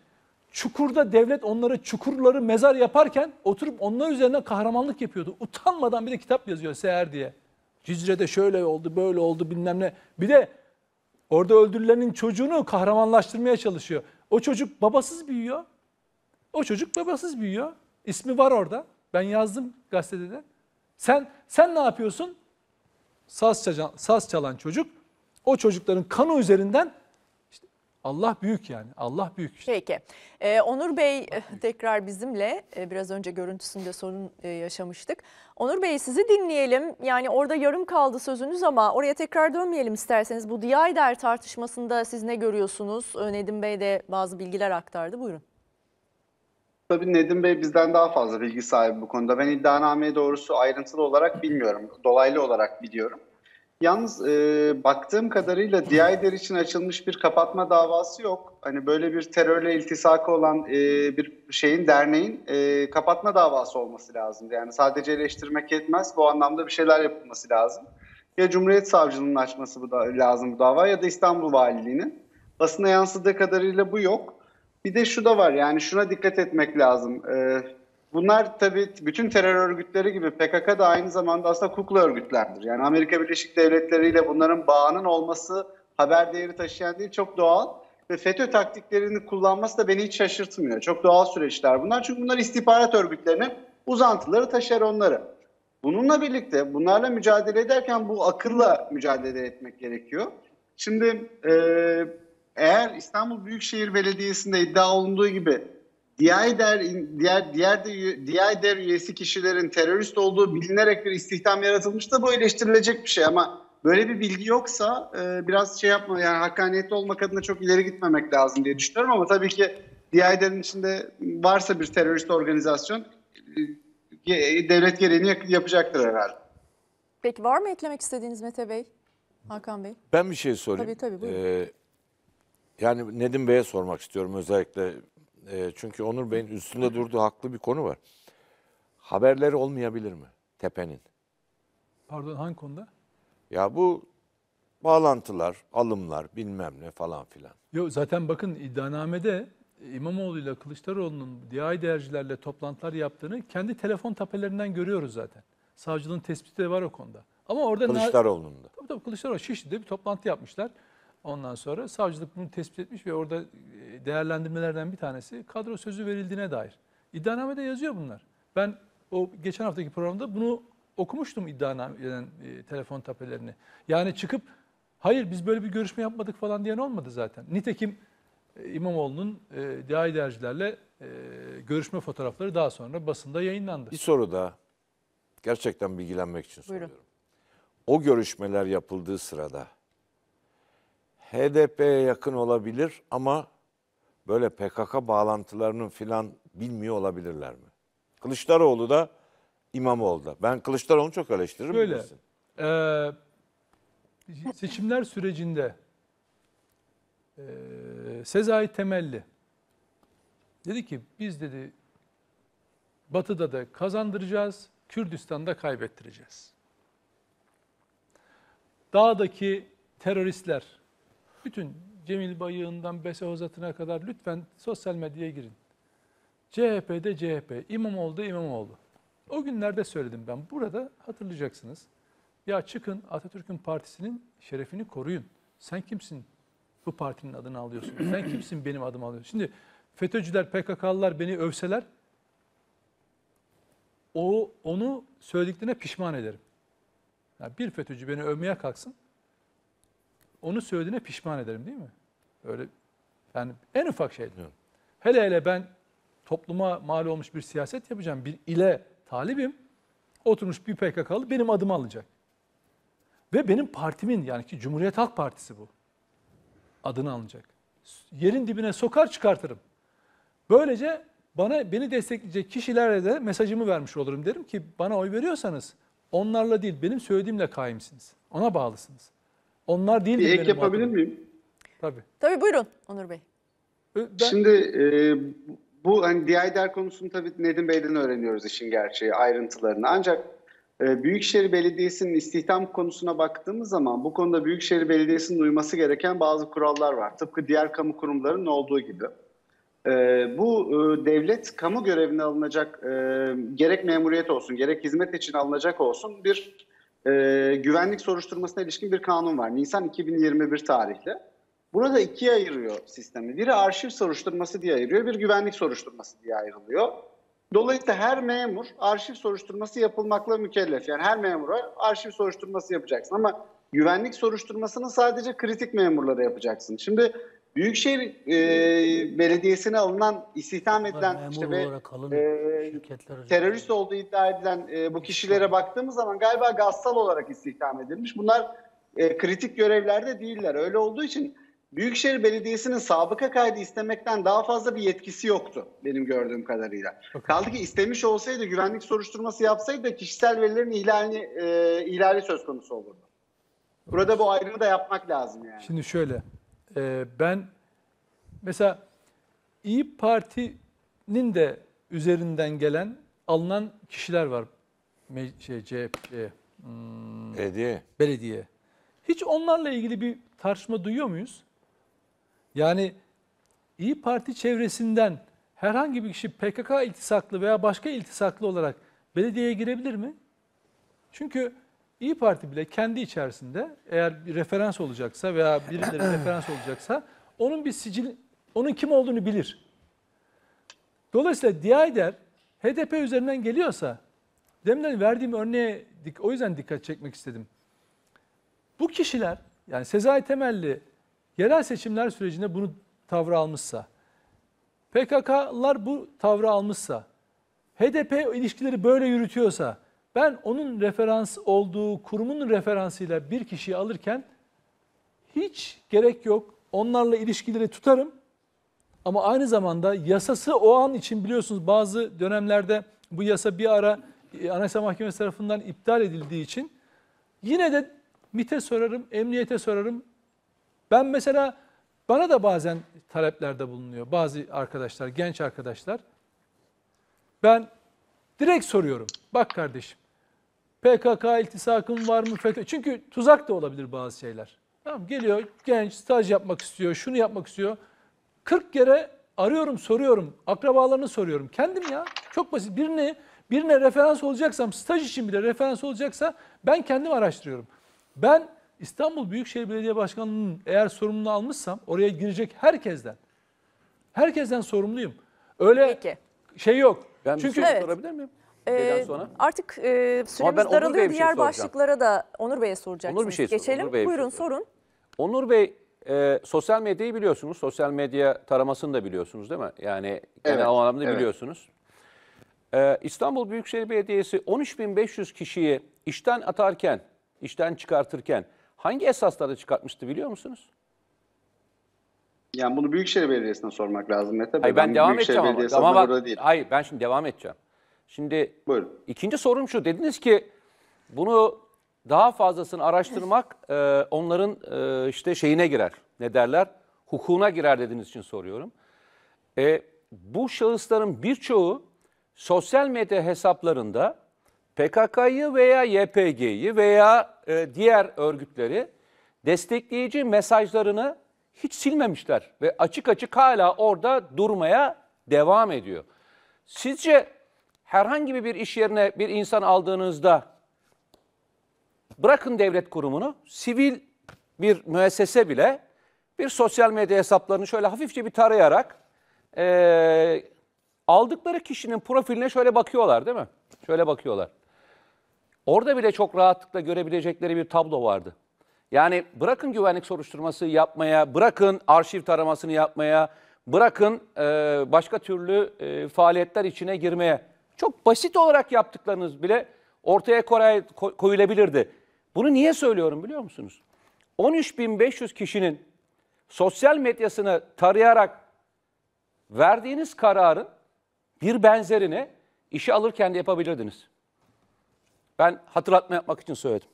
Çukurda devlet onları çukurları mezar yaparken oturup onlar üzerine kahramanlık yapıyordu. Utanmadan bir de kitap yazıyor seher diye. Cizre'de şöyle oldu böyle oldu bilmem ne. Bir de orada öldürülenin çocuğunu kahramanlaştırmaya çalışıyor. O çocuk babasız büyüyor. O çocuk babasız büyüyor. İsmi var orada. Ben yazdım gazetede. Sen sen ne yapıyorsun? Saz çalan, saz çalan çocuk o çocukların kanı üzerinden işte Allah büyük yani. Allah büyük işte. Peki. Ee, Onur Bey tekrar bizimle. E, biraz önce görüntüsünde sorun e, yaşamıştık. Onur Bey sizi dinleyelim. Yani orada yarım kaldı sözünüz ama oraya tekrar dönmeyelim isterseniz. Bu Diyayder tartışmasında siz ne görüyorsunuz? Ee, Nedim Bey de bazı bilgiler aktardı. Buyurun. Tabii Nedim Bey bizden daha fazla bilgi sahibi bu konuda. Ben iddianameye doğrusu ayrıntılı olarak bilmiyorum. Dolaylı olarak biliyorum. Yalnız e, baktığım kadarıyla Diyayder için açılmış bir kapatma davası yok. Hani böyle bir terörle iltisakı olan e, bir şeyin, derneğin e, kapatma davası olması lazım. Yani sadece eleştirmek yetmez. Bu anlamda bir şeyler yapılması lazım. Ya Cumhuriyet Savcılığının açması bu da, lazım bu dava ya da İstanbul Valiliğinin. Basına yansıdığı kadarıyla bu yok. Bir de şu da var yani şuna dikkat etmek lazım. Ee, bunlar tabii bütün terör örgütleri gibi PKK da aynı zamanda aslında kukla örgütlerdir. Yani Amerika Birleşik Devletleri ile bunların bağının olması haber değeri taşıyan değil çok doğal. Ve FETÖ taktiklerini kullanması da beni hiç şaşırtmıyor. Çok doğal süreçler bunlar. Çünkü bunlar istihbarat örgütlerinin uzantıları, onları. Bununla birlikte bunlarla mücadele ederken bu akılla mücadele etmek gerekiyor. Şimdi e, eğer İstanbul Büyükşehir Belediyesi'nde iddia olunduğu gibi diğer diğer diğer de diğer der üyesi kişilerin terörist olduğu bilinerek bir istihdam yaratılmışsa bu eleştirilecek bir şey ama böyle bir bilgi yoksa e, biraz şey yapma yani hakkaniyetli olmak adına çok ileri gitmemek lazım diye düşünüyorum ama tabii ki DİAİD'in içinde varsa bir terörist organizasyon e, devlet gereğini yapacaktır herhalde. Peki var mı eklemek istediğiniz Mete Bey, Hakan Bey? Ben bir şey sorayım. Tabii tabii buyurun. Ee, yani Nedim Bey'e sormak istiyorum özellikle. E, çünkü Onur Bey'in üstünde durduğu haklı bir konu var. Haberleri olmayabilir mi tepenin? Pardon hangi konuda? Ya bu bağlantılar, alımlar bilmem ne falan filan. Yok zaten bakın iddianamede İmamoğlu ile Kılıçdaroğlu'nun DİAİ değercilerle toplantılar yaptığını kendi telefon tapelerinden görüyoruz zaten. Savcılığın tespiti de var o konuda. Ama orada Kılıçdaroğlu'nun da. Tabii tabii Kılıçdaroğlu Şişli'de bir toplantı yapmışlar. Ondan sonra savcılık bunu tespit etmiş ve orada e, değerlendirmelerden bir tanesi kadro sözü verildiğine dair. İddianamede yazıyor bunlar. Ben o geçen haftaki programda bunu okumuştum iddianameden e, telefon tapelerini. Yani çıkıp hayır biz böyle bir görüşme yapmadık falan diyen olmadı zaten. Nitekim e, İmamoğlu'nun e, DİAİ dercilerle e, görüşme fotoğrafları daha sonra basında yayınlandı. Bir soru daha. Gerçekten bilgilenmek için Buyurun. O görüşmeler yapıldığı sırada HDP'ye yakın olabilir ama böyle PKK bağlantılarının filan bilmiyor olabilirler mi? Kılıçdaroğlu da İmamoğlu da. Ben Kılıçdaroğlu'nu çok eleştiririm. Böyle. E, seçimler sürecinde e, Sezai Temelli dedi ki biz dedi Batı'da da kazandıracağız, Kürdistan'da kaybettireceğiz. Dağdaki teröristler bütün Cemil Bayığından Bese Hozat'ına kadar lütfen sosyal medyaya girin. CHP'de CHP, İmamoğlu'da İmamoğlu. O günlerde söyledim ben. Burada hatırlayacaksınız. Ya çıkın Atatürk'ün partisinin şerefini koruyun. Sen kimsin bu partinin adını alıyorsun? Sen *clears throat* kimsin benim adımı alıyorsun? Şimdi FETÖ'cüler, PKK'lılar beni övseler o onu söylediklerine pişman ederim. Yani bir FETÖ'cü beni övmeye kalksın onu söylediğine pişman ederim değil mi? Öyle yani en ufak şey. Hele hele ben topluma mal olmuş bir siyaset yapacağım. Bir ile talibim. Oturmuş bir PKK'lı benim adımı alacak. Ve benim partimin yani ki Cumhuriyet Halk Partisi bu. Adını alınacak. Yerin dibine sokar çıkartırım. Böylece bana beni destekleyecek kişilerle de mesajımı vermiş olurum derim ki bana oy veriyorsanız onlarla değil benim söylediğimle kaimsiniz. Ona bağlısınız. Onlar değil Bir ek yapabilir adım. miyim? Tabii. Tabii buyurun Onur Bey. Ben... Şimdi e, bu hani DIDR konusunu tabii Nedim Bey'den öğreniyoruz işin gerçeği, ayrıntılarını. Ancak e, Büyükşehir Belediyesi'nin istihdam konusuna baktığımız zaman bu konuda Büyükşehir Belediyesi'nin uyması gereken bazı kurallar var. Tıpkı diğer kamu kurumlarının olduğu gibi. E, bu e, devlet kamu görevine alınacak e, gerek memuriyet olsun gerek hizmet için alınacak olsun bir e, güvenlik soruşturmasına ilişkin bir kanun var. Nisan 2021 tarihli. Burada ikiye ayırıyor sistemi. Biri arşiv soruşturması diye ayırıyor, bir güvenlik soruşturması diye ayrılıyor. Dolayısıyla her memur arşiv soruşturması yapılmakla mükellef. Yani her memura arşiv soruşturması yapacaksın ama güvenlik soruşturmasını sadece kritik memurlara yapacaksın. Şimdi Büyükşehir e, Belediyesi'ne alınan, istihdam edilen işte ve e, terörist olduğu iddia edilen e, bu kişilere baktığımız zaman galiba gazsal olarak istihdam edilmiş. Bunlar e, kritik görevlerde değiller. Öyle olduğu için Büyükşehir Belediyesi'nin sabıka kaydı istemekten daha fazla bir yetkisi yoktu benim gördüğüm kadarıyla. Çok Kaldı ki istemiş olsaydı güvenlik soruşturması yapsaydı kişisel verilerin ihlali, e, ihlali söz konusu olurdu. Burada bu ayrımı da yapmak lazım yani. Şimdi şöyle e, ben mesela İyi Parti'nin de üzerinden gelen alınan kişiler var Me şey, CHP. Hmm, Belediye. Belediye. Hiç onlarla ilgili bir tartışma duyuyor muyuz? Yani İyi Parti çevresinden herhangi bir kişi PKK iltisaklı veya başka iltisaklı olarak belediyeye girebilir mi? Çünkü İyi Parti bile kendi içerisinde eğer bir referans olacaksa veya birileri *clears throat* referans olacaksa onun bir sicil, onun kim olduğunu bilir. Dolayısıyla Diyader HDP üzerinden geliyorsa demden verdiğim örneğe o yüzden dikkat çekmek istedim. Bu kişiler yani Sezai Temelli yerel seçimler sürecinde bunu tavrı almışsa, PKK'lar bu tavrı almışsa, HDP ilişkileri böyle yürütüyorsa, ben onun referans olduğu kurumun referansıyla bir kişiyi alırken hiç gerek yok. Onlarla ilişkileri tutarım. Ama aynı zamanda yasası o an için biliyorsunuz bazı dönemlerde bu yasa bir ara e, Anayasa Mahkemesi tarafından iptal edildiği için yine de MIT'e sorarım, emniyete sorarım. Ben mesela bana da bazen taleplerde bulunuyor bazı arkadaşlar, genç arkadaşlar. Ben direkt soruyorum. Bak kardeşim PKK iltisakın var mı? FETÖ? Çünkü tuzak da olabilir bazı şeyler. Tamam geliyor genç staj yapmak istiyor, şunu yapmak istiyor. 40 kere arıyorum, soruyorum, akrabalarını soruyorum. Kendim ya çok basit birini birine referans olacaksam, staj için bile referans olacaksa ben kendim araştırıyorum. Ben İstanbul Büyükşehir Belediye Başkanlığı'nın eğer sorumluluğunu almışsam oraya girecek herkesten. Herkesten sorumluyum. Öyle Peki. şey yok. Ben Çünkü bir soru evet. sorabilir miyim? Ee, sonra? Artık e, süremiz şey daralıyor. Diğer şey başlıklara da Onur Bey'e soracaksınız. Onur bir şey Geçelim. Onur Bey şey Buyurun şey sorun. Onur Bey e, sosyal medyayı biliyorsunuz. Sosyal medya taramasını da biliyorsunuz değil mi? Yani genel evet, anlamda evet. biliyorsunuz. E, İstanbul Büyükşehir Belediyesi 13.500 kişiyi işten atarken, işten çıkartırken hangi esaslarda çıkartmıştı biliyor musunuz? Yani bunu Büyükşehir Belediyesi'ne sormak lazım Mete Bey. Hayır, ben, ben devam edeceğim ama. Devam, değil. Hayır ben şimdi devam edeceğim. Şimdi Buyurun. ikinci sorum şu. Dediniz ki bunu daha fazlasını araştırmak e, onların e, işte şeyine girer. Ne derler? Hukukuna girer dediğiniz için soruyorum. E, bu şahısların birçoğu sosyal medya hesaplarında PKK'yı veya YPG'yi veya e, diğer örgütleri destekleyici mesajlarını hiç silmemişler ve açık açık hala orada durmaya devam ediyor. Sizce herhangi bir iş yerine bir insan aldığınızda bırakın devlet kurumunu, sivil bir müessese bile bir sosyal medya hesaplarını şöyle hafifçe bir tarayarak e, aldıkları kişinin profiline şöyle bakıyorlar değil mi? Şöyle bakıyorlar. Orada bile çok rahatlıkla görebilecekleri bir tablo vardı. Yani bırakın güvenlik soruşturması yapmaya, bırakın arşiv taramasını yapmaya, bırakın e, başka türlü e, faaliyetler içine girmeye. Çok basit olarak yaptıklarınız bile ortaya koyulabilirdi. Bunu niye söylüyorum biliyor musunuz? 13.500 kişinin sosyal medyasını tarayarak verdiğiniz kararın bir benzerini işe alırken de yapabilirdiniz. Ben hatırlatma yapmak için söyledim.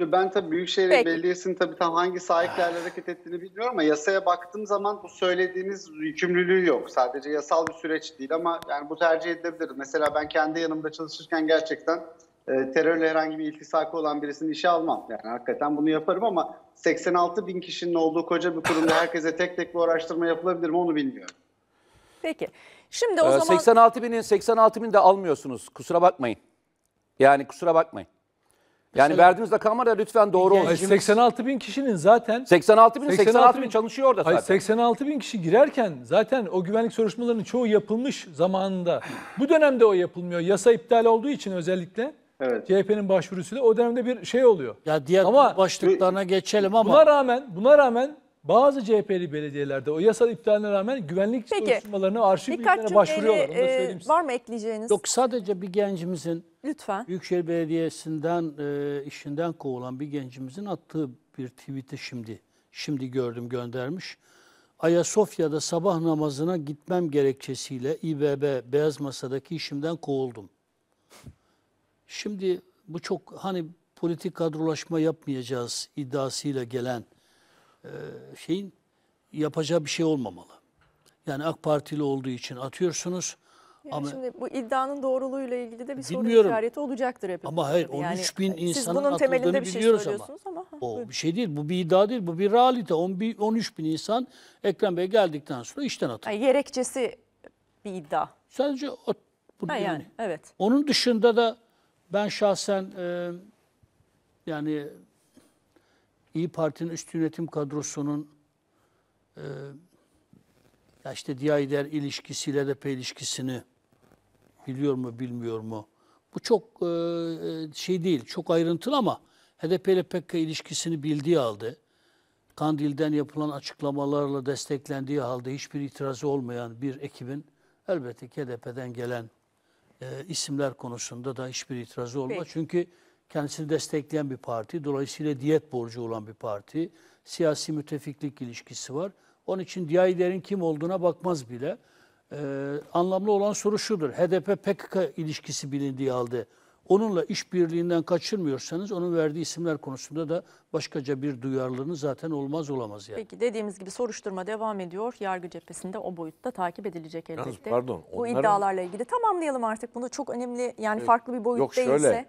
Ben tabii Büyükşehir Peki. Belediyesi'nin tabii tam hangi sahiplerle hareket ettiğini bilmiyorum ama yasaya baktığım zaman bu söylediğiniz yükümlülüğü yok. Sadece yasal bir süreç değil ama yani bu tercih edilebilir. Mesela ben kendi yanımda çalışırken gerçekten e, terörle herhangi bir iltisakı olan birisini işe almam. Yani hakikaten bunu yaparım ama 86 bin kişinin olduğu koca bir kurumda herkese tek tek bu araştırma yapılabilir mi onu bilmiyorum. Peki. Şimdi o ee, zaman 86 binin 86 bin de almıyorsunuz. Kusura bakmayın. Yani kusura bakmayın. Yani verdiğiniz rakamlar da lütfen doğru olsun. 86 bin kişinin zaten 86 bin 86, 86 bin çalışıyor orada zaten. 86 bin kişi girerken zaten o güvenlik soruşturmalarının çoğu yapılmış zamanında. Bu dönemde o yapılmıyor. Yasa iptal olduğu için özellikle. Evet. CHP'nin başvurusuyla o dönemde bir şey oluyor. Ya diğer ama başlıklarına geçelim ama buna rağmen buna rağmen bazı CHP'li belediyelerde o yasal iptaline rağmen güvenlik Peki. soruşturmalarına arşiv bilgilerine başvuruyorlar. Onu da cümleyle söyleyeyim size. var mı ekleyeceğiniz? Yok sadece bir gencimizin Lütfen. Büyükşehir Belediyesi'nden e, işinden kovulan bir gencimizin attığı bir tweet'i şimdi şimdi gördüm göndermiş. Ayasofya'da sabah namazına gitmem gerekçesiyle İBB Beyaz Masa'daki işimden kovuldum. Şimdi bu çok hani politik kadrolaşma yapmayacağız iddiasıyla gelen e, şeyin yapacağı bir şey olmamalı. Yani AK Partili olduğu için atıyorsunuz. Yani ama şimdi bu iddianın doğruluğuyla ilgili de bir soru işareti olacaktır hepimiz. Ama hayır 13 yani, bin insanın siz bunun atıldığını bir şey söylüyorsunuz ama. ama o buyurun. bir şey değil bu bir iddia değil bu bir realite. 13 bin insan Ekrem Bey geldikten sonra işten atıldı. Yani gerekçesi bir iddia. Sadece o, bu, ha, yani, yani evet. Onun dışında da ben şahsen e, yani İyi Parti'nin üst yönetim kadrosunun e, ya işte Diyayder ilişkisiyle de ilişkisini biliyor mu bilmiyor mu? Bu çok e, e şey değil, çok ayrıntılı ama HDP ile PKK ilişkisini bildiği halde, Kandil'den yapılan açıklamalarla desteklendiği halde hiçbir itirazı olmayan bir ekibin elbette HDP'den gelen e, isimler konusunda da hiçbir itirazı olmaz. Çünkü kendisini destekleyen bir parti, dolayısıyla diyet borcu olan bir parti, siyasi müttefiklik ilişkisi var. Onun için DİAİ'lerin kim olduğuna bakmaz bile. Ee, anlamlı olan soru şudur, HDP-PKK ilişkisi bilindiği halde onunla işbirliğinden kaçırmıyorsanız onun verdiği isimler konusunda da başkaca bir duyarlılığınız zaten olmaz olamaz yani. Peki dediğimiz gibi soruşturma devam ediyor. Yargı cephesinde o boyutta takip edilecek elbette. Yalnız pardon. Onların... Bu iddialarla ilgili tamamlayalım artık bunu. Çok önemli yani farklı bir boyut Yok, değilse.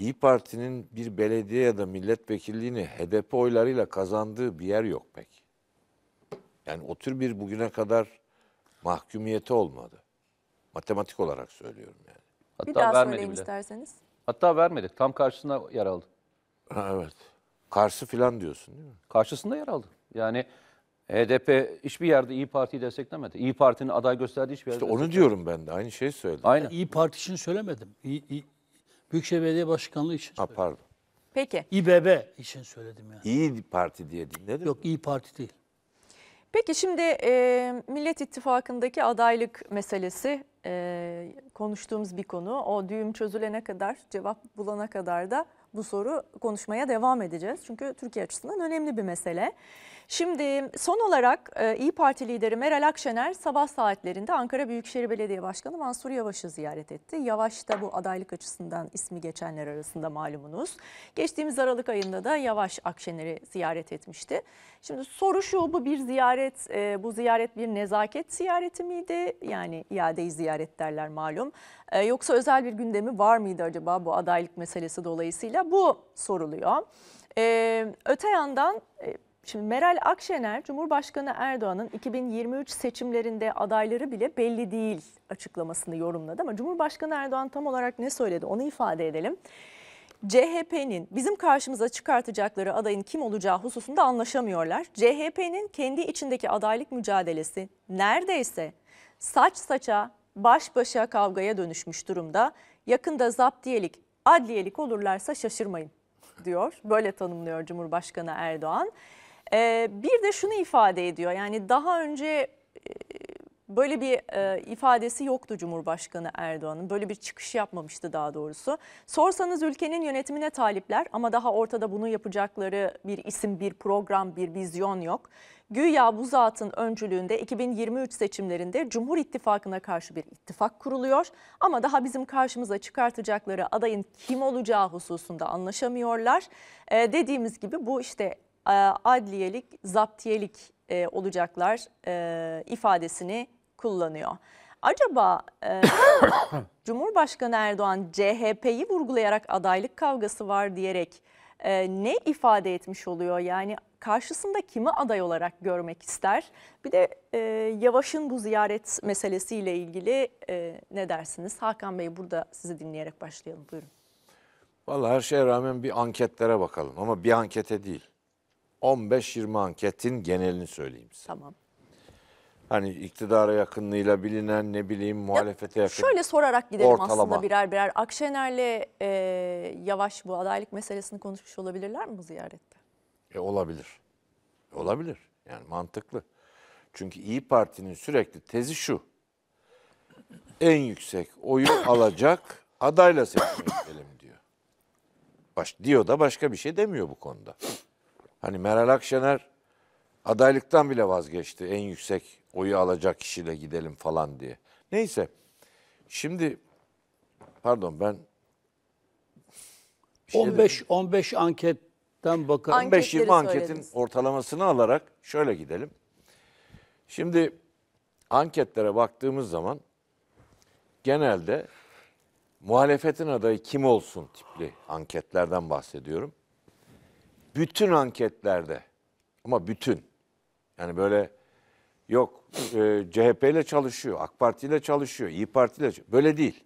İyi Parti'nin bir belediye ya da milletvekilliğini HDP oylarıyla kazandığı bir yer yok pek. Yani o tür bir bugüne kadar mahkumiyeti olmadı. Matematik olarak söylüyorum yani. Hatta bir daha vermedi söyleyin isterseniz. Hatta vermedik. Tam karşısına yer aldı. evet. Karşı filan diyorsun değil mi? Karşısında yer aldı. Yani HDP hiçbir yerde İyi Parti'yi desteklemedi. İyi Parti'nin aday gösterdiği hiçbir yerde İşte onu diyorum ben de. Aynı şeyi söyledim. Aynen. İyi Parti için söylemedim. İyi, iyi, Büyükşehir Belediye Başkanlığı için Ha pardon. Peki. İBB için söyledim yani. İyi Parti diye dinledim. Yok İyi Parti değil. Peki şimdi e, Millet İttifakı'ndaki adaylık meselesi e, konuştuğumuz bir konu. O düğüm çözülene kadar, cevap bulana kadar da bu soru konuşmaya devam edeceğiz. Çünkü Türkiye açısından önemli bir mesele. Şimdi son olarak e, İyi Parti lideri Meral Akşener sabah saatlerinde Ankara Büyükşehir Belediye Başkanı Mansur Yavaş'ı ziyaret etti. Yavaş da bu adaylık açısından ismi geçenler arasında malumunuz. Geçtiğimiz Aralık ayında da Yavaş Akşener'i ziyaret etmişti. Şimdi soru şu bu bir ziyaret, e, bu ziyaret bir nezaket ziyareti miydi? Yani iadeyi ziyaret derler malum. E, yoksa özel bir gündemi var mıydı acaba bu adaylık meselesi dolayısıyla? Bu soruluyor. Öte yandan Şimdi Meral Akşener, Cumhurbaşkanı Erdoğan'ın 2023 seçimlerinde adayları bile belli değil açıklamasını yorumladı. Ama Cumhurbaşkanı Erdoğan tam olarak ne söyledi onu ifade edelim. CHP'nin bizim karşımıza çıkartacakları adayın kim olacağı hususunda anlaşamıyorlar. CHP'nin kendi içindeki adaylık mücadelesi neredeyse saç saça, baş başa kavgaya dönüşmüş durumda. Yakında zaptiyelik, adliyelik olurlarsa şaşırmayın diyor. Böyle tanımlıyor Cumhurbaşkanı Erdoğan. E, bir de şunu ifade ediyor yani daha önce e, Böyle bir e, ifadesi yoktu Cumhurbaşkanı Erdoğan'ın. Böyle bir çıkış yapmamıştı daha doğrusu. Sorsanız ülkenin yönetimine talipler ama daha ortada bunu yapacakları bir isim, bir program, bir vizyon yok. Güya bu zatın öncülüğünde 2023 seçimlerinde Cumhur İttifakı'na karşı bir ittifak kuruluyor. Ama daha bizim karşımıza çıkartacakları adayın kim olacağı hususunda anlaşamıyorlar. E, dediğimiz gibi bu işte e, adliyelik, zaptiyelik e, olacaklar e, ifadesini kullanıyor. Acaba e, *coughs* Cumhurbaşkanı Erdoğan CHP'yi vurgulayarak adaylık kavgası var diyerek e, ne ifade etmiş oluyor? Yani karşısında kimi aday olarak görmek ister? Bir de e, Yavaş'ın bu ziyaret meselesiyle ilgili e, ne dersiniz? Hakan Bey burada sizi dinleyerek başlayalım. Buyurun. Vallahi her şeye rağmen bir anketlere bakalım ama bir ankete değil. 15-20 anketin genelini söyleyeyim size. Tamam. Hani iktidara yakınlığıyla bilinen ne bileyim muhalefete yakın. Şöyle sorarak gidelim ortalama. aslında birer birer. Akşener'le e, Yavaş bu adaylık meselesini konuşmuş olabilirler mi bu ziyarette? E, olabilir. Olabilir. Yani mantıklı. Çünkü İyi Parti'nin sürekli tezi şu. En yüksek oyu *coughs* alacak adayla seçmeyelim diyor. Baş, diyor da başka bir şey demiyor bu konuda. Hani Meral Akşener adaylıktan bile vazgeçti. En yüksek oyu alacak kişiyle gidelim falan diye. Neyse. Şimdi pardon ben bir şey 15 15 anketten bakalım. 15-20 anketin söylediniz. ortalamasını alarak şöyle gidelim. Şimdi anketlere baktığımız zaman genelde muhalefetin adayı kim olsun tipli anketlerden bahsediyorum bütün anketlerde ama bütün yani böyle yok e, CHP ile çalışıyor, AK Parti ile çalışıyor, İyi Parti ile çalışıyor. Böyle değil.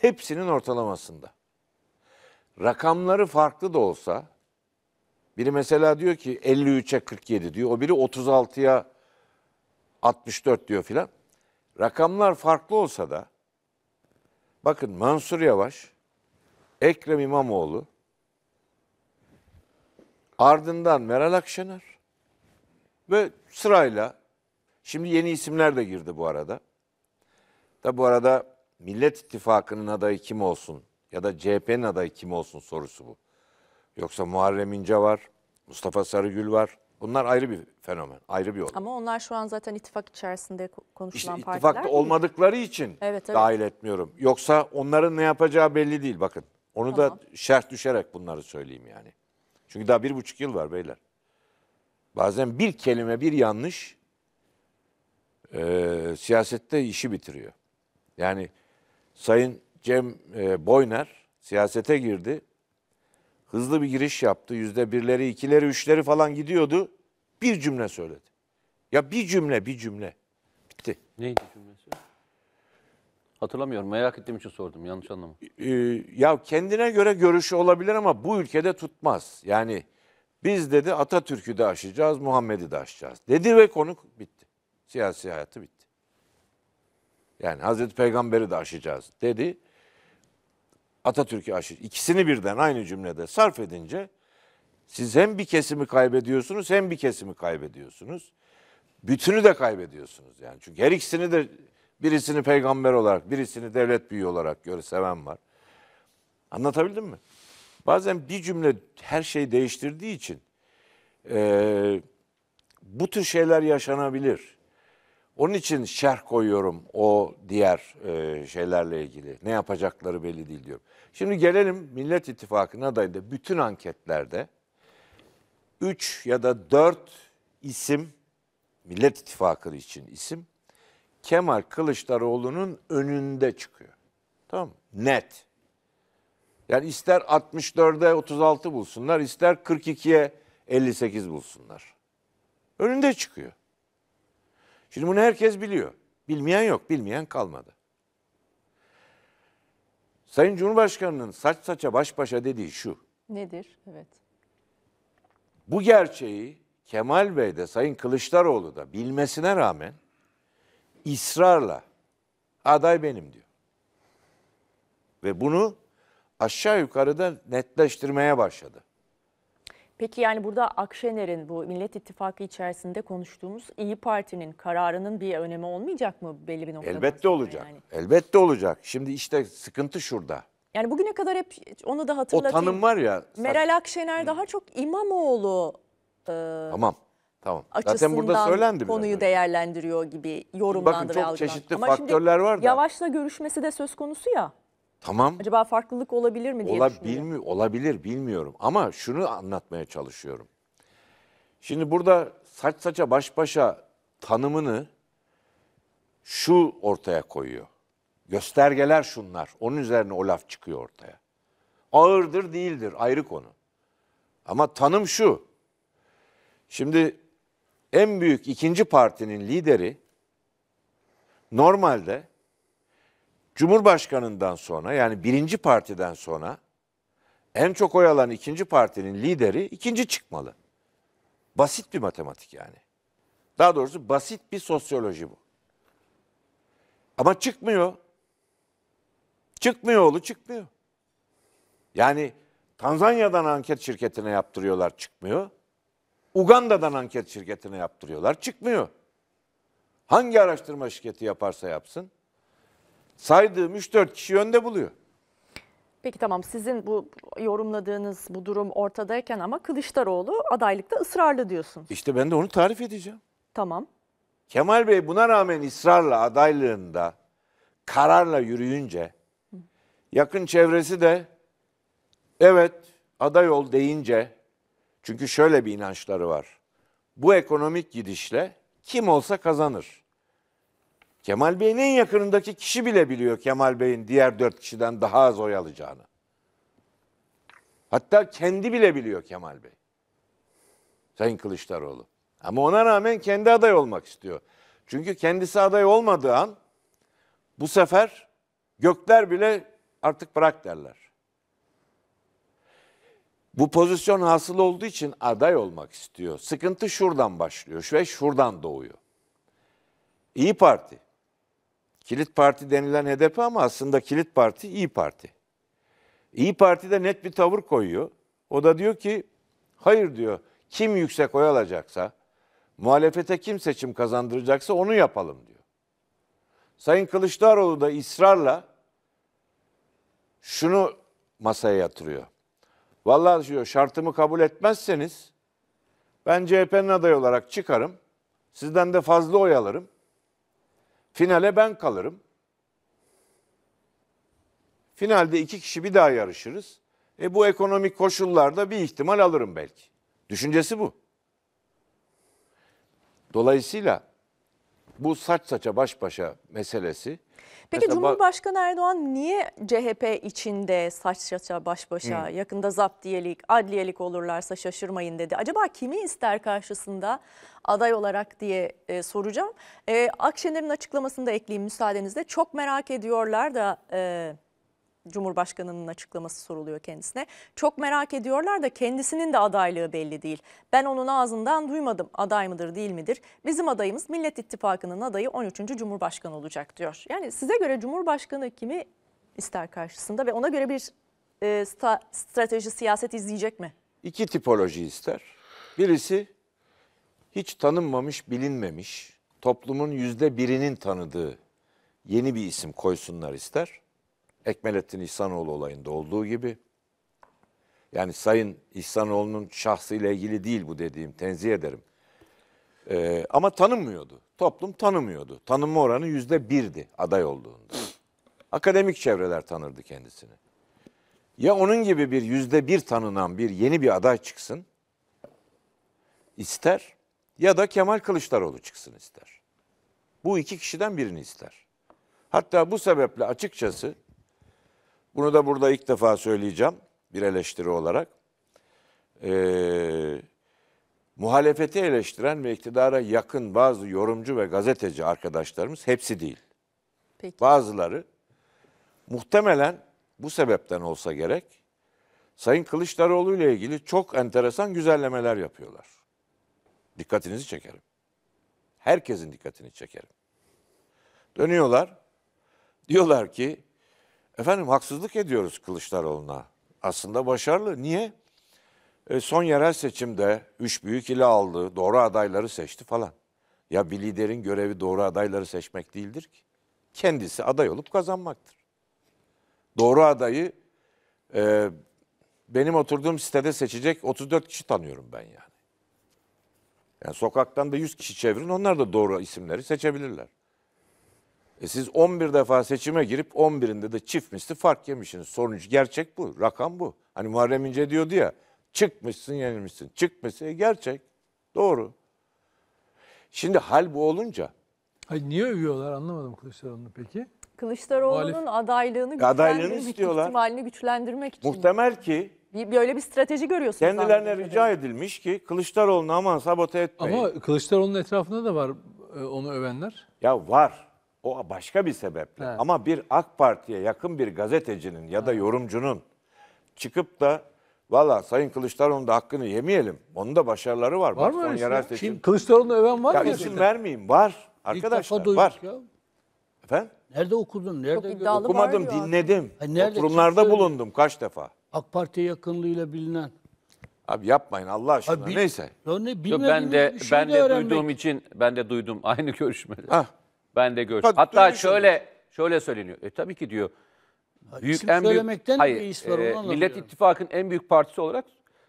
Hepsinin ortalamasında. Rakamları farklı da olsa biri mesela diyor ki 53'e 47 diyor. O biri 36'ya 64 diyor filan. Rakamlar farklı olsa da bakın Mansur Yavaş, Ekrem İmamoğlu, Ardından Meral Akşener ve sırayla şimdi yeni isimler de girdi bu arada. Da bu arada Millet İttifakı'nın adayı kim olsun ya da CHP'nin adayı kim olsun sorusu bu. Yoksa Muharrem İnce var, Mustafa Sarıgül var. Bunlar ayrı bir fenomen, ayrı bir olay. Ama onlar şu an zaten ittifak içerisinde konuşulan işte partiler. İttifakta olmadıkları için evet, evet. dahil etmiyorum. Yoksa onların ne yapacağı belli değil bakın. Onu tamam. da şerh düşerek bunları söyleyeyim yani. Çünkü daha bir buçuk yıl var beyler. Bazen bir kelime, bir yanlış e, siyasette işi bitiriyor. Yani Sayın Cem e, Boyner siyasete girdi. Hızlı bir giriş yaptı. Yüzde birleri, ikileri, üçleri falan gidiyordu. Bir cümle söyledi. Ya bir cümle, bir cümle. Bitti. Neydi cümlesi? Hatırlamıyorum. Merak ettiğim için sordum. Yanlış anlama. Ee, ya kendine göre görüşü olabilir ama bu ülkede tutmaz. Yani biz dedi Atatürk'ü de aşacağız, Muhammed'i de aşacağız. Dedi ve konuk bitti. Siyasi hayatı bitti. Yani Hazreti Peygamber'i de aşacağız dedi. Atatürk'ü aşır. İkisini birden aynı cümlede sarf edince siz hem bir kesimi kaybediyorsunuz hem bir kesimi kaybediyorsunuz. Bütünü de kaybediyorsunuz yani. Çünkü her ikisini de Birisini peygamber olarak, birisini devlet büyüğü olarak göre seven var. Anlatabildim mi? Bazen bir cümle her şeyi değiştirdiği için e, bu tür şeyler yaşanabilir. Onun için şerh koyuyorum o diğer e, şeylerle ilgili. Ne yapacakları belli değil diyorum. Şimdi gelelim Millet İttifakı'na adayda bütün anketlerde 3 ya da 4 isim Millet İttifakı için isim Kemal Kılıçdaroğlu'nun önünde çıkıyor. Tamam mı? Net. Yani ister 64'e 36 bulsunlar, ister 42'ye 58 bulsunlar. Önünde çıkıyor. Şimdi bunu herkes biliyor. Bilmeyen yok, bilmeyen kalmadı. Sayın Cumhurbaşkanı'nın saç saça baş başa dediği şu. Nedir? Evet. Bu gerçeği Kemal Bey de Sayın Kılıçdaroğlu da bilmesine rağmen ısrarla aday benim diyor. Ve bunu aşağı yukarıda netleştirmeye başladı. Peki yani burada Akşener'in bu Millet İttifakı içerisinde konuştuğumuz İyi Parti'nin kararının bir önemi olmayacak mı belli bir noktada? Elbette olacak. Yani? Elbette olacak. Şimdi işte sıkıntı şurada. Yani bugüne kadar hep onu da hatırlatayım. O tanım var ya. Meral Akşener Hı. daha çok İmamoğlu e, tamam. Tamam. Açısından Zaten burada söylendi konuyu hani. değerlendiriyor gibi yorumlandı Bakın, ve çeşitli Ama faktörler var da. Yavaşla görüşmesi de söz konusu ya. Tamam. Acaba farklılık olabilir mi diye Ola, bilmi Olabilir bilmiyorum ama şunu anlatmaya çalışıyorum. Şimdi burada saç saça baş başa tanımını şu ortaya koyuyor. Göstergeler şunlar. Onun üzerine o laf çıkıyor ortaya. Ağırdır değildir ayrı konu. Ama tanım şu. Şimdi en büyük ikinci partinin lideri normalde Cumhurbaşkanından sonra yani birinci partiden sonra en çok oy alan ikinci partinin lideri ikinci çıkmalı. Basit bir matematik yani. Daha doğrusu basit bir sosyoloji bu. Ama çıkmıyor. Çıkmıyor oğlu çıkmıyor. Yani Tanzanya'dan anket şirketine yaptırıyorlar çıkmıyor. Uganda'dan anket şirketine yaptırıyorlar. Çıkmıyor. Hangi araştırma şirketi yaparsa yapsın saydığım 3-4 kişi önde buluyor. Peki tamam sizin bu yorumladığınız bu durum ortadayken ama Kılıçdaroğlu adaylıkta ısrarlı diyorsunuz. İşte ben de onu tarif edeceğim. Tamam. Kemal Bey buna rağmen ısrarla adaylığında kararla yürüyünce yakın çevresi de evet aday ol deyince çünkü şöyle bir inançları var. Bu ekonomik gidişle kim olsa kazanır. Kemal Bey'in en yakınındaki kişi bile biliyor Kemal Bey'in diğer dört kişiden daha az oy alacağını. Hatta kendi bile biliyor Kemal Bey. Sayın Kılıçdaroğlu. Ama ona rağmen kendi aday olmak istiyor. Çünkü kendisi aday olmadığı an bu sefer gökler bile artık bırak derler. Bu pozisyon hasıl olduğu için aday olmak istiyor. Sıkıntı şuradan başlıyor ve şuradan doğuyor. İyi Parti. Kilit Parti denilen HDP ama aslında Kilit Parti İyi Parti. İyi Parti de net bir tavır koyuyor. O da diyor ki hayır diyor kim yüksek oy alacaksa muhalefete kim seçim kazandıracaksa onu yapalım diyor. Sayın Kılıçdaroğlu da ısrarla şunu masaya yatırıyor. Vallahi diyor şartımı kabul etmezseniz ben CHP'nin adayı olarak çıkarım. Sizden de fazla oy alırım. Finale ben kalırım. Finalde iki kişi bir daha yarışırız. E bu ekonomik koşullarda bir ihtimal alırım belki. Düşüncesi bu. Dolayısıyla bu saç saça baş başa meselesi Peki Mesela Cumhurbaşkanı Erdoğan niye CHP içinde saç saça baş başa Hı. yakında zaptiyelik, adliyelik olurlarsa şaşırmayın dedi. Acaba kimi ister karşısında aday olarak diye e, soracağım. E, Akşener'in açıklamasını da ekleyeyim müsaadenizle. Çok merak ediyorlar da e, Cumhurbaşkanı'nın açıklaması soruluyor kendisine. Çok merak ediyorlar da kendisinin de adaylığı belli değil. Ben onun ağzından duymadım aday mıdır değil midir? Bizim adayımız Millet İttifakı'nın adayı 13. Cumhurbaşkanı olacak diyor. Yani size göre Cumhurbaşkanı kimi ister karşısında ve ona göre bir e, sta, strateji, siyaset izleyecek mi? İki tipoloji ister. Birisi hiç tanınmamış, bilinmemiş, toplumun yüzde birinin tanıdığı yeni bir isim koysunlar ister. Ekmelettin İhsanoğlu olayında olduğu gibi yani Sayın İhsanoğlu'nun şahsıyla ilgili değil bu dediğim tenzih ederim. Ee, ama tanınmıyordu. Toplum tanımıyordu. Tanınma oranı yüzde birdi aday olduğunda. Akademik çevreler tanırdı kendisini. Ya onun gibi bir yüzde bir tanınan bir yeni bir aday çıksın ister ya da Kemal Kılıçdaroğlu çıksın ister. Bu iki kişiden birini ister. Hatta bu sebeple açıkçası bunu da burada ilk defa söyleyeceğim bir eleştiri olarak. Ee, muhalefeti eleştiren ve iktidara yakın bazı yorumcu ve gazeteci arkadaşlarımız hepsi değil. Peki. Bazıları muhtemelen bu sebepten olsa gerek Sayın Kılıçdaroğlu ile ilgili çok enteresan güzellemeler yapıyorlar. Dikkatinizi çekerim. Herkesin dikkatini çekerim. Dönüyorlar. Diyorlar ki Efendim haksızlık ediyoruz Kılıçdaroğlu'na. Aslında başarılı. Niye? E, son yerel seçimde üç büyük ile aldı, doğru adayları seçti falan. Ya bir liderin görevi doğru adayları seçmek değildir ki. Kendisi aday olup kazanmaktır. Doğru adayı e, benim oturduğum sitede seçecek 34 kişi tanıyorum ben yani. Yani sokaktan da 100 kişi çevirin onlar da doğru isimleri seçebilirler. E siz 11 defa seçime girip 11'inde de çift misli fark yemişsiniz. Sonuç gerçek bu. Rakam bu. Hani Muharrem İnce diyordu ya çıkmışsın yenilmişsin. Çıkmışsın e gerçek. Doğru. Şimdi hal bu olunca. Hayır niye övüyorlar anlamadım Kılıçdaroğlu'nu peki. Kılıçdaroğlu'nun Muhalif... adaylığını, e, adaylığını istiyorlar. ihtimalini güçlendirmek için. Muhtemel ki böyle bir strateji görüyorsunuz. Kendilerine rica edilmiş ki Kılıçdaroğlu'nu aman sabote etmeyin. Ama Kılıçdaroğlu'nun etrafında da var e, onu övenler. Ya var. O başka bir sebeple. Evet. Ama bir AK Parti'ye yakın bir gazetecinin ya da evet. yorumcunun çıkıp da valla Sayın Kılıçdaroğlu'nun da hakkını yemeyelim. Onun da başarıları var. Var Bak, mı yerel şey? seçim. Kim Kılıçdaroğlu'nu öven var ya mı? İsim vermeyeyim. Var. Arkadaşlar var. Ya. Efendim? Nerede okudun? Nerede Çok Okumadım, dinledim. Ha, bulundum kaç defa. AK Parti yakınlığıyla bilinen. Abi yapmayın Allah aşkına. Abi, bil, Neyse. Yani şey ben de ben de öğrenmek. duyduğum için ben de duydum *laughs* aynı görüşmeleri. Ah. Ben de göç. Tabii, Hatta şöyle oluruz. şöyle söyleniyor. E tabii ki diyor. Büyük İsim en büyük hayır, var, e, Millet anlamıyorum. İttifakı'nın en büyük partisi olarak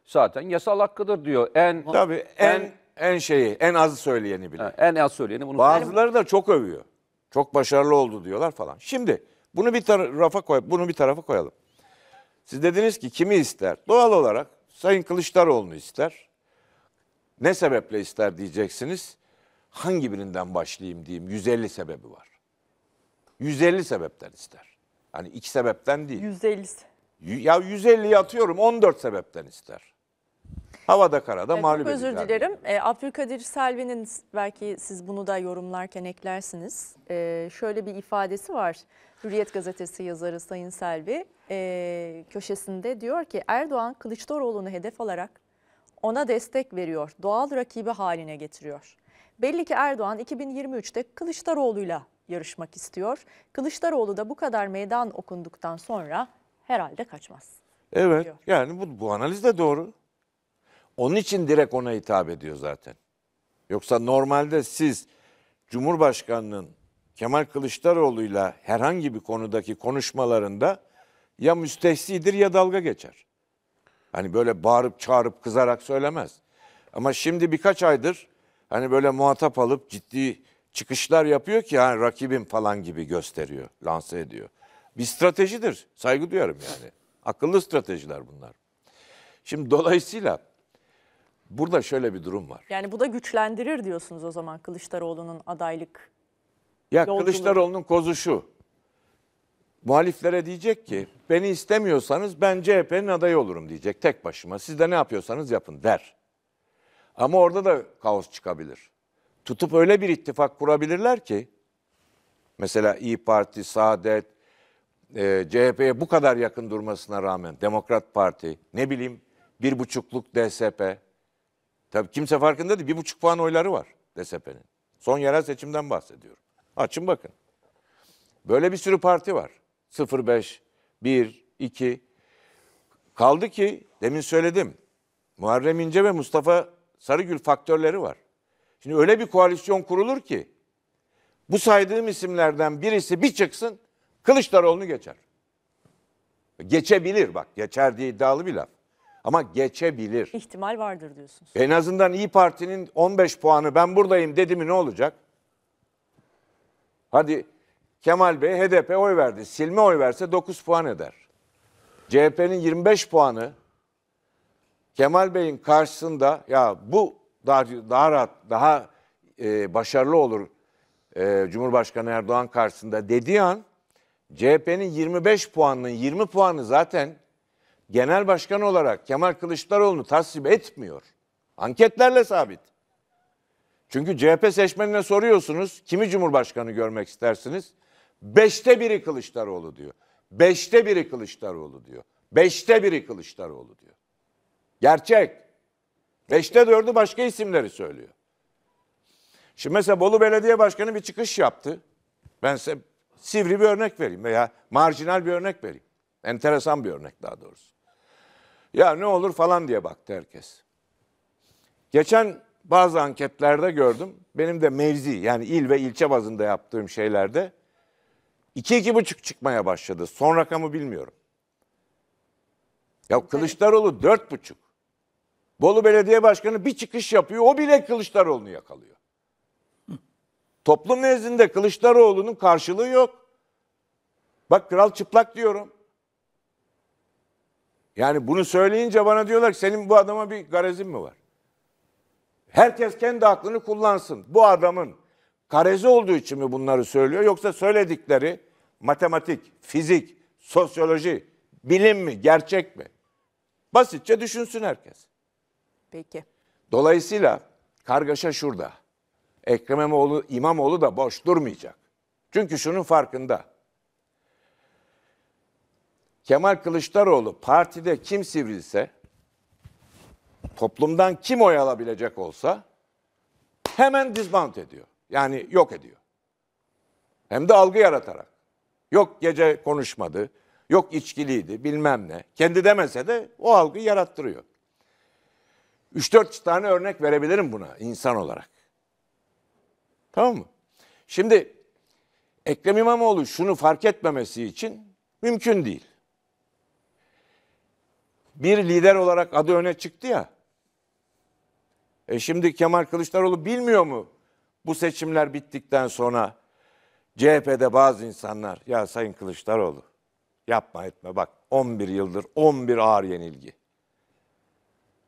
zaten yasal hakkıdır diyor. En Tabii en en şeyi, en az söyleyeni bile. en az söyleyeni bunu Bazıları da çok övüyor. Çok başarılı oldu diyorlar falan. Şimdi bunu bir tarafa koy, bunu bir tarafa koyalım. Siz dediniz ki kimi ister? Doğal olarak Sayın Kılıçdaroğlu'nu ister. Ne sebeple ister diyeceksiniz hangi birinden başlayayım diyeyim 150 sebebi var. 150 sebepten ister. Hani iki sebepten değil. 150. Ya 150 yatıyorum, 14 sebepten ister. Havada karada evet, mağlup özür dilerim. E, Abdülkadir Selvi'nin belki siz bunu da yorumlarken eklersiniz. E, şöyle bir ifadesi var. Hürriyet gazetesi yazarı Sayın Selvi e, köşesinde diyor ki Erdoğan Kılıçdaroğlu'nu hedef alarak ona destek veriyor. Doğal rakibi haline getiriyor. Belli ki Erdoğan 2023'te Kılıçdaroğlu'yla yarışmak istiyor. Kılıçdaroğlu da bu kadar meydan okunduktan sonra herhalde kaçmaz. Evet diyor. yani bu, bu analiz de doğru. Onun için direkt ona hitap ediyor zaten. Yoksa normalde siz Cumhurbaşkanı'nın Kemal Kılıçdaroğlu'yla herhangi bir konudaki konuşmalarında ya müstehsidir ya dalga geçer. Hani böyle bağırıp çağırıp kızarak söylemez. Ama şimdi birkaç aydır hani böyle muhatap alıp ciddi çıkışlar yapıyor ki yani rakibim falan gibi gösteriyor, lanse ediyor. Bir stratejidir. Saygı duyarım yani. Akıllı stratejiler bunlar. Şimdi dolayısıyla burada şöyle bir durum var. Yani bu da güçlendirir diyorsunuz o zaman Kılıçdaroğlu'nun adaylık Ya yolculuğu. Kılıçdaroğlu'nun kozu şu. Muhaliflere diyecek ki beni istemiyorsanız ben CHP'nin adayı olurum diyecek tek başıma. Siz de ne yapıyorsanız yapın der. Ama orada da kaos çıkabilir. Tutup öyle bir ittifak kurabilirler ki mesela İyi Parti, Saadet, e, CHP'ye bu kadar yakın durmasına rağmen Demokrat Parti, ne bileyim bir buçukluk DSP. Tabii kimse farkında değil. Bir buçuk puan oyları var DSP'nin. Son yerel seçimden bahsediyorum. Açın bakın. Böyle bir sürü parti var. 05, 1, 2. Kaldı ki demin söyledim. Muharrem İnce ve Mustafa Sarıgül faktörleri var. Şimdi öyle bir koalisyon kurulur ki bu saydığım isimlerden birisi bir çıksın Kılıçdaroğlu'nu geçer. Geçebilir bak geçer diye iddialı bir laf. Ama geçebilir. İhtimal vardır diyorsunuz. En azından İyi Parti'nin 15 puanı ben buradayım dedi mi ne olacak? Hadi Kemal Bey HDP oy verdi. Silme oy verse 9 puan eder. CHP'nin 25 puanı Kemal Bey'in karşısında ya bu daha, daha rahat, daha e, başarılı olur e, Cumhurbaşkanı Erdoğan karşısında dediği an CHP'nin 25 puanının 20 puanı zaten genel başkan olarak Kemal Kılıçdaroğlu'nu tasvip etmiyor. Anketlerle sabit. Çünkü CHP seçmenine soruyorsunuz kimi Cumhurbaşkanı görmek istersiniz? Beşte biri Kılıçdaroğlu diyor. Beşte biri Kılıçdaroğlu diyor. Beşte biri Kılıçdaroğlu diyor. Gerçek. Beşte dördü başka isimleri söylüyor. Şimdi mesela Bolu Belediye Başkanı bir çıkış yaptı. Ben size sivri bir örnek vereyim veya marjinal bir örnek vereyim. Enteresan bir örnek daha doğrusu. Ya ne olur falan diye baktı herkes. Geçen bazı anketlerde gördüm. Benim de mevzi yani il ve ilçe bazında yaptığım şeylerde iki iki buçuk çıkmaya başladı. Son rakamı bilmiyorum. Ya Kılıçdaroğlu buçuk. Bolu Belediye Başkanı bir çıkış yapıyor. O bile Kılıçdaroğlu'nu yakalıyor. Toplum nezdinde Kılıçdaroğlu'nun karşılığı yok. Bak kral çıplak diyorum. Yani bunu söyleyince bana diyorlar ki senin bu adama bir garezin mi var? Herkes kendi aklını kullansın. Bu adamın karezi olduğu için mi bunları söylüyor yoksa söyledikleri matematik, fizik, sosyoloji, bilim mi, gerçek mi? Basitçe düşünsün herkes. Peki. Dolayısıyla kargaşa şurada. Ekrem İmamoğlu, İmamoğlu da boş durmayacak. Çünkü şunun farkında. Kemal Kılıçdaroğlu partide kim sivrilse, toplumdan kim oy alabilecek olsa hemen dismount ediyor. Yani yok ediyor. Hem de algı yaratarak. Yok gece konuşmadı, yok içkiliydi bilmem ne. Kendi demese de o algı yarattırıyor. 3-4 tane örnek verebilirim buna insan olarak. Tamam mı? Şimdi Ekrem İmamoğlu şunu fark etmemesi için mümkün değil. Bir lider olarak adı öne çıktı ya. E şimdi Kemal Kılıçdaroğlu bilmiyor mu bu seçimler bittikten sonra CHP'de bazı insanlar ya Sayın Kılıçdaroğlu yapma etme bak 11 yıldır 11 ağır yenilgi.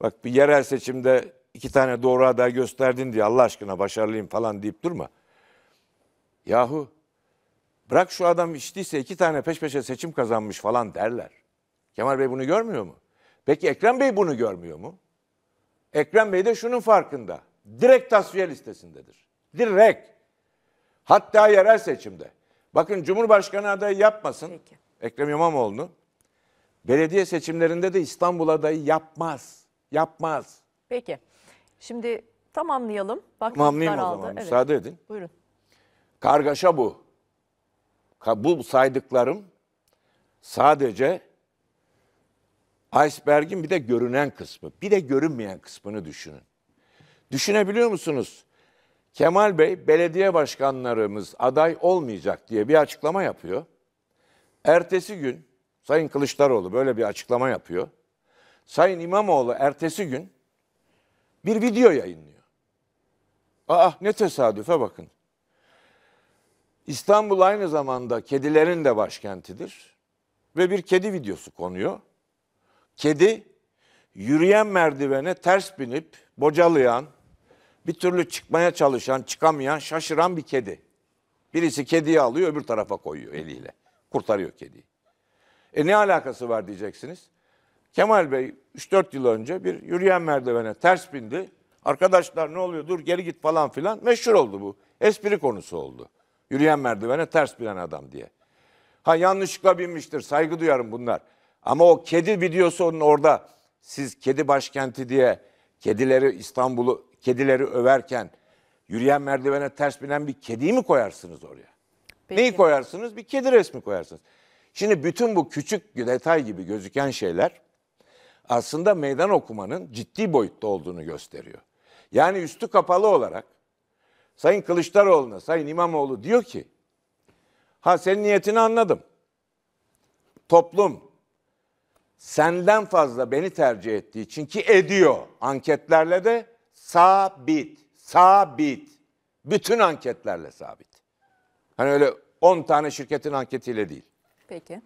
Bak bir yerel seçimde iki tane doğru aday gösterdin diye Allah aşkına başarılıyım falan deyip durma. Yahu bırak şu adam içtiyse iki tane peş peşe seçim kazanmış falan derler. Kemal Bey bunu görmüyor mu? Peki Ekrem Bey bunu görmüyor mu? Ekrem Bey de şunun farkında. Direkt tasfiye listesindedir. Direkt. Hatta yerel seçimde. Bakın Cumhurbaşkanı adayı yapmasın Peki. Ekrem İmamoğlu'nu. Belediye seçimlerinde de İstanbul adayı yapmaz. Yapmaz. Peki. Şimdi tamamlayalım. Vaktimiz Tamamlayayım o zaman. Evet. Müsaade edin. Buyurun. Kargaşa bu. Bu saydıklarım sadece iceberg'in bir de görünen kısmı, bir de görünmeyen kısmını düşünün. Düşünebiliyor musunuz? Kemal Bey belediye başkanlarımız aday olmayacak diye bir açıklama yapıyor. Ertesi gün Sayın Kılıçdaroğlu böyle bir açıklama yapıyor. Sayın İmamoğlu ertesi gün bir video yayınlıyor. Aa ne tesadüfe bakın. İstanbul aynı zamanda kedilerin de başkentidir ve bir kedi videosu konuyor. Kedi yürüyen merdivene ters binip bocalayan, bir türlü çıkmaya çalışan, çıkamayan, şaşıran bir kedi. Birisi kediyi alıyor öbür tarafa koyuyor eliyle. Kurtarıyor kediyi. E ne alakası var diyeceksiniz. Kemal Bey 3-4 yıl önce bir yürüyen merdivene ters bindi. Arkadaşlar ne oluyor dur geri git falan filan meşhur oldu bu. Espri konusu oldu. Yürüyen merdivene ters binen adam diye. Ha yanlışlıkla binmiştir saygı duyarım bunlar. Ama o kedi videosu onun orada siz kedi başkenti diye kedileri İstanbul'u kedileri överken yürüyen merdivene ters binen bir kediyi mi koyarsınız oraya? Peki. Neyi koyarsınız? Bir kedi resmi koyarsınız. Şimdi bütün bu küçük detay gibi gözüken şeyler aslında meydan okumanın ciddi boyutta olduğunu gösteriyor. Yani üstü kapalı olarak Sayın Kılıçdaroğlu'na, Sayın İmamoğlu diyor ki, ha senin niyetini anladım. Toplum senden fazla beni tercih ettiği için ki ediyor anketlerle de sabit, sabit. Bütün anketlerle sabit. Hani öyle 10 tane şirketin anketiyle değil. Peki.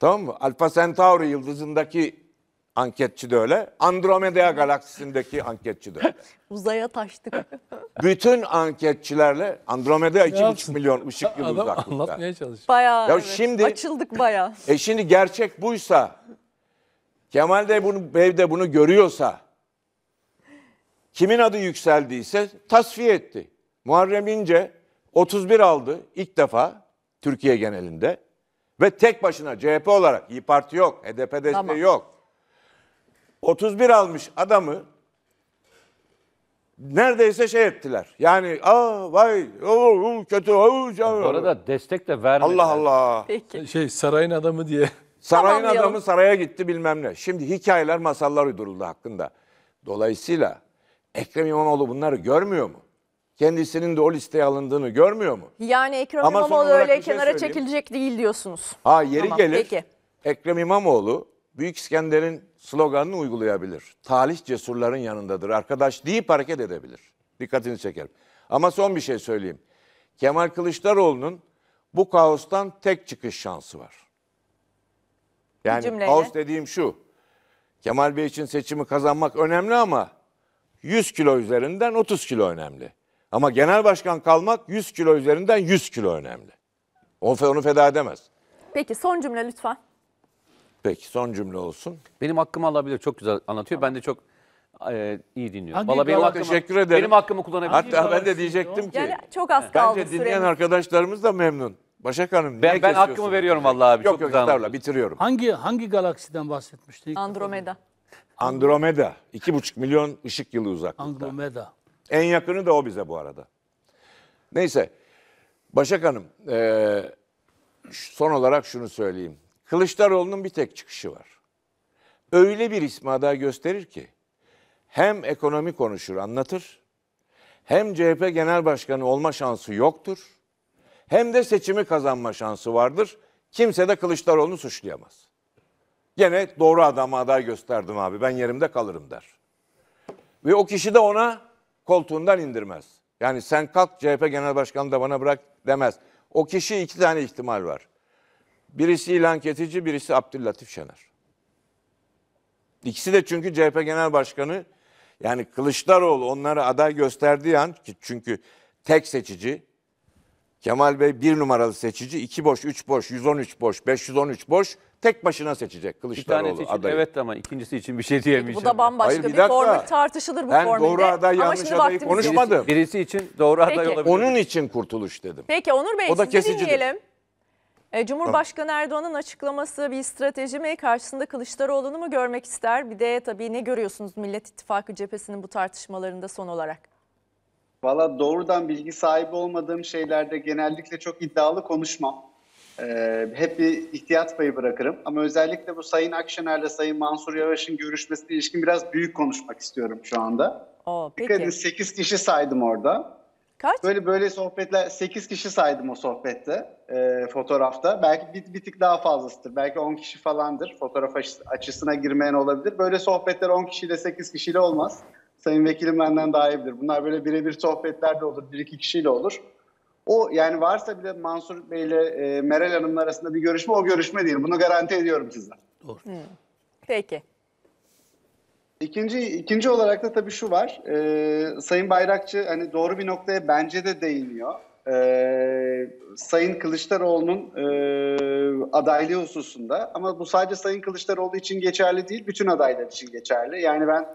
Tamam mı? Alfa Centauri yıldızındaki Anketçi de öyle. Andromeda galaksisindeki anketçi de öyle. *laughs* Uzaya taştık. *laughs* Bütün anketçilerle Andromeda 2,5 yapsın? milyon ışık yılı Adam uzaklıkta. anlatmaya çalışıyor. Bayağı Ya evet, şimdi- açıldık bayağı. *laughs* E şimdi gerçek buysa, Kemal de bunu, Bey de bunu görüyorsa, kimin adı yükseldiyse tasfiye etti. Muharrem İnce 31 aldı ilk defa Türkiye genelinde ve tek başına CHP olarak, İyi Parti yok, HDP desteği Tamam. yok. 31 almış adamı neredeyse şey ettiler. Yani aa vay o kötü o Bu destek de vermedi. Allah Allah. Peki. Şey sarayın adamı diye. Sarayın adamı saraya gitti bilmem ne. Şimdi hikayeler masallar uyduruldu hakkında. Dolayısıyla Ekrem İmamoğlu bunları görmüyor mu? Kendisinin de o listeye alındığını görmüyor mu? Yani Ekrem Ama İmamoğlu olarak öyle şey kenara çekilecek değil diyorsunuz. Ha yeri Tamam, gelir. Peki. Ekrem İmamoğlu Büyük İskender'in sloganını uygulayabilir. Talih cesurların yanındadır. Arkadaş deyip hareket edebilir. Dikkatini çekerim. Ama son bir şey söyleyeyim. Kemal Kılıçdaroğlu'nun bu kaostan tek çıkış şansı var. Yani kaos dediğim şu. Kemal Bey için seçimi kazanmak önemli ama 100 kilo üzerinden 30 kilo önemli. Ama genel başkan kalmak 100 kilo üzerinden 100 kilo önemli. Onu feda edemez. Peki son cümle lütfen. Peki son cümle olsun. Benim hakkımı alabilir. Çok güzel anlatıyor. Ben de çok e, iyi dinliyorum. Hangi Valla benim hakkımı, teşekkür ederim. Benim hakkımı kullanabilir. Hatta ben de diyecektim ki. Yani çok az kaldı Bence dinleyen süremiz. arkadaşlarımız da memnun. Başak Hanım niye Ben, ben hakkımı veriyorum vallahi abi. Yok çok yok güzel bitiriyorum. Hangi hangi galaksiden bahsetmiştin? ilk defa? Andromeda. Andromeda buçuk milyon ışık yılı uzaklıkta. Andromeda. En yakını da o bize bu arada. Neyse. Başak Hanım, eee, son olarak şunu söyleyeyim. Kılıçdaroğlu'nun bir tek çıkışı var. Öyle bir ismi gösterir ki hem ekonomi konuşur anlatır hem CHP genel başkanı olma şansı yoktur hem de seçimi kazanma şansı vardır. Kimse de Kılıçdaroğlu'nu suçlayamaz. Gene doğru adama aday gösterdim abi ben yerimde kalırım der. Ve o kişi de ona koltuğundan indirmez. Yani sen kalk CHP Genel Başkanı da bana bırak demez. O kişi iki tane ihtimal var. Birisi İlhan Ketici, birisi Abdülatif Şener. İkisi de çünkü CHP Genel Başkanı yani Kılıçdaroğlu onları aday gösterdiği an ki çünkü tek seçici Kemal Bey bir numaralı seçici, iki boş, üç boş, 113 boş, 513 boş tek başına seçecek Kılıçdaroğlu bir tanesi için, adayı. Evet ama ikincisi için bir şey diyemeyeceğim. Bu da bambaşka Hayır, bir, bir formül tartışılır bu ben formülde. Ben doğru aday yanlış adayı konuşmadım. Birisi, birisi için doğru aday olabilir. Onun için kurtuluş dedim. Peki Onur Bey o da sizi kesicidir. dinleyelim. E, Cumhurbaşkanı Erdoğan'ın açıklaması bir strateji mi? Karşısında Kılıçdaroğlu'nu mu görmek ister? Bir de tabii ne görüyorsunuz Millet İttifakı cephesinin bu tartışmalarında son olarak? Valla doğrudan bilgi sahibi olmadığım şeylerde genellikle çok iddialı konuşmam. Ee, hep bir ihtiyat payı bırakırım. Ama özellikle bu Sayın Akşener'le Sayın Mansur Yavaş'ın görüşmesine ilişkin biraz büyük konuşmak istiyorum şu anda. Oo, peki. Dikkat edin 8 kişi saydım orada. Kaç? Böyle böyle sohbetler 8 kişi saydım o sohbette e, fotoğrafta. Belki bir, bir tık daha fazlasıdır. Belki 10 kişi falandır. Fotoğraf açısına girmeyen olabilir. Böyle sohbetler 10 kişiyle 8 kişiyle olmaz. Sayın vekilim benden daha iyi bilir. Bunlar böyle birebir sohbetler de olur. 1-2 kişiyle olur. O yani varsa bile Mansur Bey ile e, Meral Hanım'ın arasında bir görüşme o görüşme değil. Bunu garanti ediyorum size. Doğru. Hmm. Peki. İkinci, ikinci olarak da tabii şu var. E, Sayın Bayrakçı hani doğru bir noktaya bence de değiniyor. E, Sayın Kılıçdaroğlu'nun e, adaylığı hususunda ama bu sadece Sayın Kılıçdaroğlu için geçerli değil, bütün adaylar için geçerli. Yani ben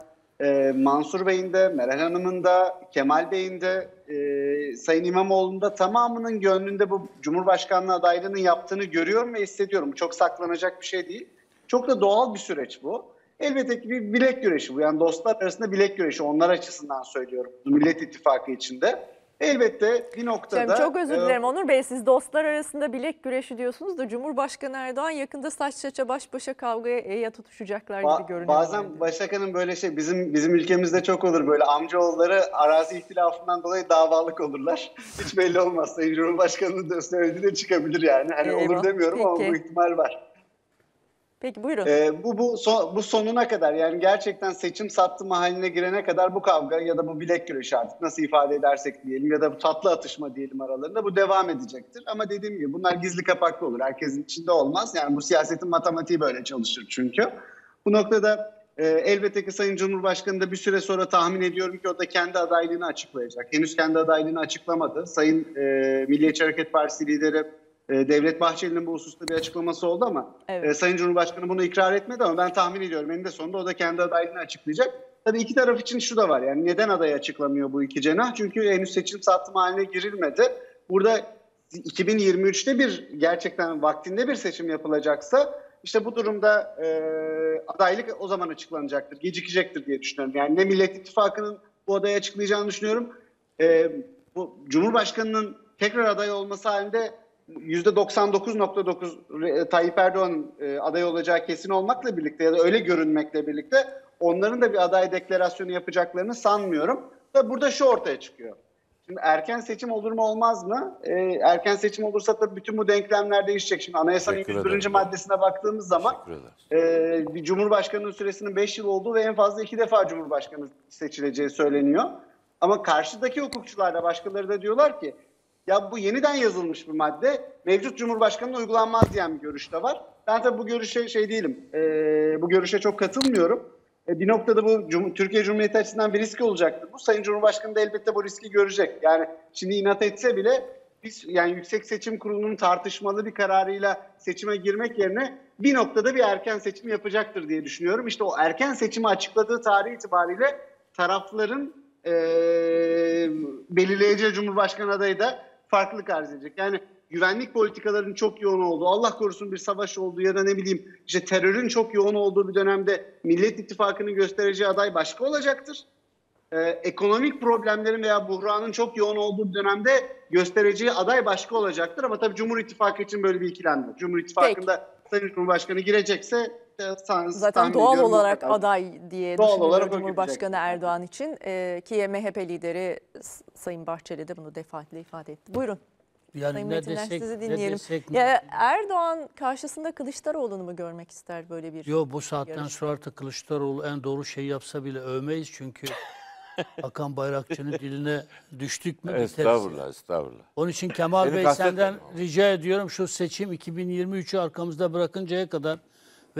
e, Mansur Bey'in de, Meral Hanım'ın da, Kemal Bey'in de, e, Sayın İmamoğlu'nun da tamamının gönlünde bu Cumhurbaşkanlığı adaylığının yaptığını görüyorum ve hissediyorum. Çok saklanacak bir şey değil. Çok da doğal bir süreç bu. Elbette ki bir bilek güreşi bu. Yani dostlar arasında bilek güreşi. Onlar açısından söylüyorum. Millet İttifakı içinde. Elbette bir noktada... Cem, çok özür e, dilerim e, Onur Bey. Siz dostlar arasında bilek güreşi diyorsunuz da Cumhurbaşkanı Erdoğan yakında saç saça baş başa kavgaya e, tutuşacaklar gibi görünüyor. Bazen yani. Başakan'ın böyle şey bizim bizim ülkemizde çok olur böyle amcaoğulları arazi ihtilafından dolayı davalık olurlar. Hiç belli olmaz. Sayın Cumhurbaşkanı'nın da üstüne de çıkabilir yani. Hani Eyvah. olur demiyorum Peki. ama bu ihtimal var. Peki buyurun. Ee, bu bu so, bu sonuna kadar yani gerçekten seçim sattı haline girene kadar bu kavga ya da bu bilek güreşi artık nasıl ifade edersek diyelim ya da bu tatlı atışma diyelim aralarında bu devam edecektir. Ama dediğim gibi bunlar gizli kapaklı olur. Herkesin içinde olmaz. Yani bu siyasetin matematiği böyle çalışır çünkü. Bu noktada e, elbette ki Sayın Cumhurbaşkanı da bir süre sonra tahmin ediyorum ki o da kendi adaylığını açıklayacak. Henüz kendi adaylığını açıklamadı. Sayın e, Milliyetçi Hareket Partisi lideri e, Devlet Bahçeli'nin bu hususta bir açıklaması oldu ama evet. E, Sayın Cumhurbaşkanı bunu ikrar etmedi ama ben tahmin ediyorum eninde sonunda o da kendi adaylığını açıklayacak. Tabii iki taraf için şu da var yani neden adayı açıklamıyor bu iki cenah? Çünkü henüz seçim sattım haline girilmedi. Burada 2023'te bir gerçekten vaktinde bir seçim yapılacaksa işte bu durumda e, adaylık o zaman açıklanacaktır, gecikecektir diye düşünüyorum. Yani ne Millet İttifakı'nın bu adayı açıklayacağını düşünüyorum. E, bu Cumhurbaşkanı'nın tekrar aday olması halinde %99.9 e, Tayyip Erdoğan e, aday olacağı kesin olmakla birlikte ya da öyle görünmekle birlikte onların da bir aday deklarasyonu yapacaklarını sanmıyorum. Da burada şu ortaya çıkıyor. Şimdi erken seçim olur mu olmaz mı? E, erken seçim olursa da bütün bu denklemler değişecek. Şimdi anayasanın Teşekkür 101. maddesine baktığımız zaman e, Cumhurbaşkanı'nın süresinin 5 yıl olduğu ve en fazla 2 defa Cumhurbaşkanı seçileceği söyleniyor. Ama karşıdaki hukukçular da başkaları da diyorlar ki ya bu yeniden yazılmış bir madde mevcut Cumhurbaşkanı'na uygulanmaz diyen bir görüş de var. Ben tabii bu görüşe şey değilim, e, bu görüşe çok katılmıyorum. E, bir noktada bu Cum Türkiye Cumhuriyeti açısından bir risk olacaktır. Bu Sayın Cumhurbaşkanı da elbette bu riski görecek. Yani şimdi inat etse bile biz yani Yüksek Seçim Kurulu'nun tartışmalı bir kararıyla seçime girmek yerine bir noktada bir erken seçim yapacaktır diye düşünüyorum. İşte o erken seçimi açıkladığı tarih itibariyle tarafların e, belirleyeceği Cumhurbaşkanı adayı da farklılık arz edecek. Yani güvenlik politikalarının çok yoğun olduğu, Allah korusun bir savaş olduğu ya da ne bileyim işte terörün çok yoğun olduğu bir dönemde Millet İttifakı'nın göstereceği aday başka olacaktır. Ee, ekonomik problemlerin veya buhranın çok yoğun olduğu bir dönemde göstereceği aday başka olacaktır. Ama tabii Cumhur İttifakı için böyle bir ikilem yok. Cumhur İttifakı'nda Peki. Sayın Cumhurbaşkanı girecekse Science Zaten doğal olarak kadar. aday diye doğal olarak Cumhurbaşkanı gidecek. Erdoğan için e, ee, ki MHP lideri Sayın Bahçeli de bunu defaatle ifade etti. Buyurun. Yani Sayın ne Metinler, desek, sizi dinleyelim. Ne ya Erdoğan karşısında Kılıçdaroğlu'nu mu görmek ister böyle bir Yok bu saatten yarışma. sonra artık Kılıçdaroğlu en doğru şey yapsa bile övmeyiz çünkü *laughs* Hakan Bayrakçı'nın diline düştük mü? Estağfurullah, estağfurullah. Onun için Kemal Beni Bey senden ama. rica ediyorum şu seçim 2023'ü arkamızda bırakıncaya kadar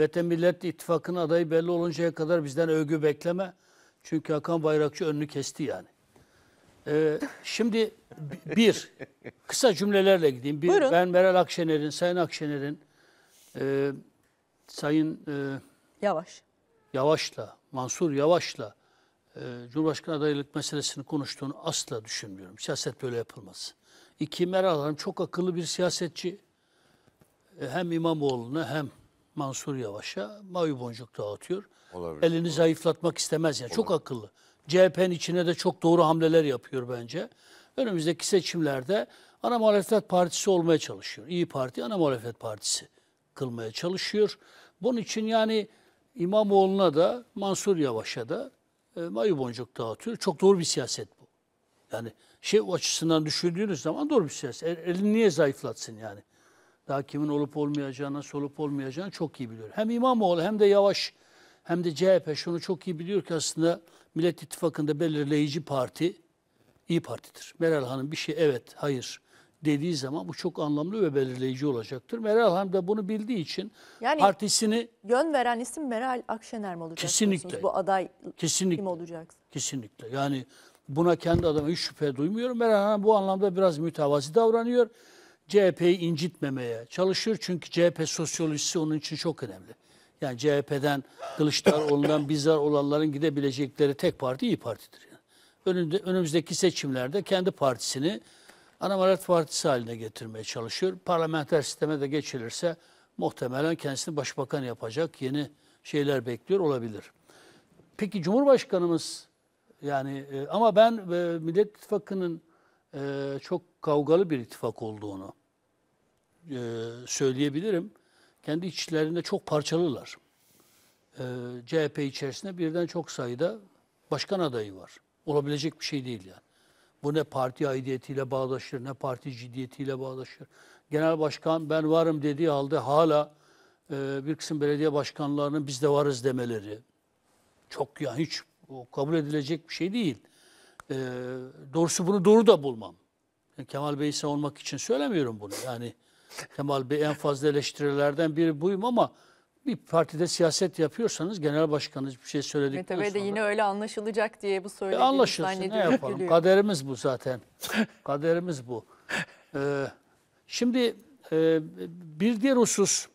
Vatan Millet İttifakı'nın adayı belli oluncaya kadar bizden övgü bekleme. Çünkü Hakan Bayrakçı önünü kesti yani. Ee, şimdi bir, kısa cümlelerle gideyim. Bir, Buyurun. ben Meral Akşener'in, Sayın Akşener'in, e, Sayın e, Yavaş. Yavaş'la, Mansur Yavaş'la e, Cumhurbaşkanı adaylık meselesini konuştuğunu asla düşünmüyorum. Siyaset böyle yapılmaz. İki, Meral Hanım çok akıllı bir siyasetçi. E, hem İmamoğlu'na hem Mansur Yavaş'a mavi boncuk dağıtıyor. Olabilir, Elini olabilir. zayıflatmak istemez. Yani. Olabilir. Çok akıllı. CHP'nin içine de çok doğru hamleler yapıyor bence. Önümüzdeki seçimlerde ana muhalefet partisi olmaya çalışıyor. İyi Parti ana muhalefet partisi kılmaya çalışıyor. Bunun için yani İmamoğlu'na da Mansur Yavaş'a da e, mavi boncuk dağıtıyor. Çok doğru bir siyaset bu. Yani şey açısından düşündüğünüz zaman doğru bir siyaset. E, elini niye zayıflatsın yani? Daha kimin olup olmayacağını, nasıl olup olmayacağını çok iyi biliyor. Hem İmamoğlu hem de Yavaş hem de CHP şunu çok iyi biliyor ki aslında Millet İttifakı'nda belirleyici parti İyi Parti'dir. Meral Hanım bir şey evet, hayır dediği zaman bu çok anlamlı ve belirleyici olacaktır. Meral Hanım da bunu bildiği için yani partisini... Yön veren isim Meral Akşener mi olacak? Kesinlikle. Bu aday kesinlikle, kim olacak? Kesinlikle. Yani buna kendi adama hiç şüphe duymuyorum. Meral Hanım bu anlamda biraz mütevazi davranıyor. CHP'yi incitmemeye çalışır Çünkü CHP sosyolojisi onun için çok önemli. Yani CHP'den Kılıçdaroğlu'ndan bizler olanların gidebilecekleri tek parti İyi Parti'dir. Yani. Önünde, önümüzdeki seçimlerde kendi partisini anamaret Partisi haline getirmeye çalışıyor. Parlamenter sisteme de geçilirse muhtemelen kendisini başbakan yapacak yeni şeyler bekliyor olabilir. Peki Cumhurbaşkanımız yani e, ama ben e, Millet İttifakı'nın e, çok kavgalı bir ittifak olduğunu e, söyleyebilirim. Kendi içlerinde çok parçalılar. E, CHP içerisinde birden çok sayıda başkan adayı var. Olabilecek bir şey değil yani. Bu ne parti aidiyetiyle bağdaşır, ne parti ciddiyetiyle bağdaşır. Genel başkan ben varım dediği halde hala e, bir kısım belediye başkanlarının biz de varız demeleri. Çok yani hiç o kabul edilecek bir şey değil. E, doğrusu bunu doğru da bulmam. Yani Kemal Bey'i savunmak için söylemiyorum bunu. Yani Kemal Bey en fazla eleştirilerden biri buyum ama bir partide siyaset yapıyorsanız genel başkanınız bir şey söyledikten Mete Bey de yine öyle anlaşılacak diye bu e, söylediğini e anlaşılsın ne yapalım kaderimiz bu zaten *laughs* kaderimiz bu. Ee, şimdi e, bir diğer husus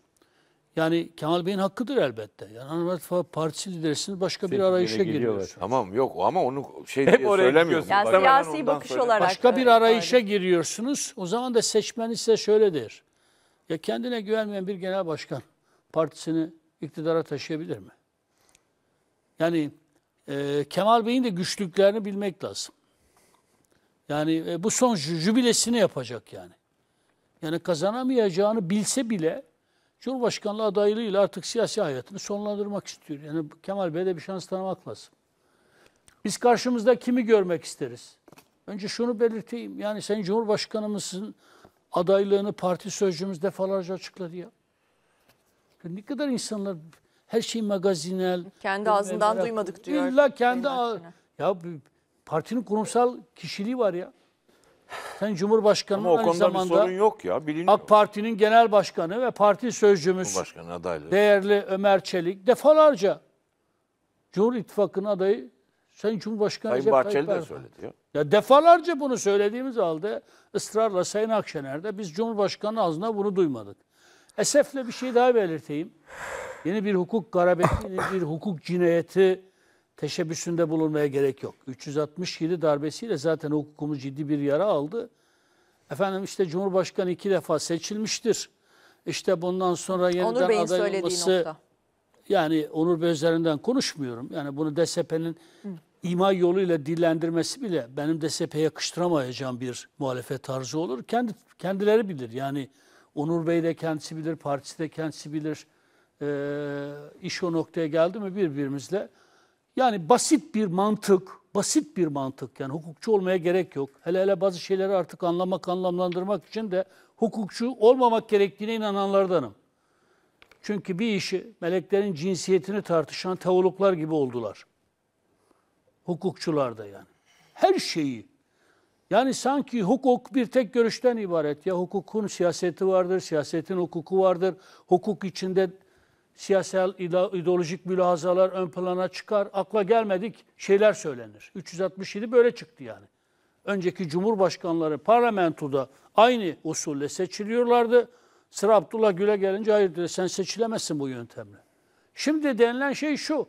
yani Kemal Bey'in hakkıdır elbette. Yani Anadolu Partisi liderisiniz başka bir arayışa giriyorsunuz. Tamam yok ama onu şey Hep diye söylemiyorsunuz. Yani siyasi bakış olarak. Başka bir arayışa giriyorsunuz. O zaman da seçmeni size şöyle der. Ya kendine güvenmeyen bir genel başkan partisini iktidara taşıyabilir mi? Yani e, Kemal Bey'in de güçlüklerini bilmek lazım. Yani e, bu son jübilesini yapacak yani. Yani kazanamayacağını bilse bile Cumhurbaşkanlığı adaylığıyla artık siyasi hayatını sonlandırmak istiyor. Yani Kemal Bey'e de bir şans tanımak lazım. Biz karşımızda kimi görmek isteriz? Önce şunu belirteyim. Yani Sayın Cumhurbaşkanımızın Adaylığını parti sözcüğümüz defalarca açıkladı ya. Ne kadar insanlar her şey magazinel. Kendi ağzından duymadık diyor. İlla kendi Ya partinin kurumsal kişiliği var ya. Sen Cumhurbaşkanı aynı zamanda sorun yok ya, biliniyor. AK Parti'nin genel başkanı ve parti sözcümüz adaylığı. değerli Ömer Çelik defalarca Cumhur İttifakı'nın adayı sen Cumhurbaşkanı Sayın Recep Bahçeli Tayyip de söyledi ya. Ya defalarca bunu söylediğimiz halde ısrarla Sayın Akşener'de biz Cumhurbaşkanı ağzına bunu duymadık. Esefle bir şey daha belirteyim. Yeni bir hukuk garabeti, bir hukuk cinayeti teşebbüsünde bulunmaya gerek yok. 367 darbesiyle zaten hukukumuz ciddi bir yara aldı. Efendim işte Cumhurbaşkanı iki defa seçilmiştir. İşte bundan sonra yeniden Onur Bey'in aday olması... Nokta. Yani Onur Bey üzerinden konuşmuyorum. Yani bunu DSP'nin ima yoluyla dillendirmesi bile benim DSP'ye yakıştıramayacağım bir muhalefet tarzı olur. Kendi kendileri bilir. Yani Onur Bey de kendisi bilir, partisi de kendisi bilir. Ee, iş o noktaya geldi mi birbirimizle. Yani basit bir mantık, basit bir mantık. Yani hukukçu olmaya gerek yok. Hele hele bazı şeyleri artık anlamak, anlamlandırmak için de hukukçu olmamak gerektiğine inananlardanım. Çünkü bir işi meleklerin cinsiyetini tartışan teologlar gibi oldular hukukçularda yani. Her şeyi. Yani sanki hukuk bir tek görüşten ibaret. Ya hukukun siyaseti vardır, siyasetin hukuku vardır. Hukuk içinde siyasal ideolojik mülahazalar ön plana çıkar. Akla gelmedik şeyler söylenir. 367 böyle çıktı yani. Önceki cumhurbaşkanları parlamentoda aynı usulle seçiliyorlardı. Sıra Abdullah Gül'e gelince hayır dedi sen seçilemezsin bu yöntemle. Şimdi denilen şey şu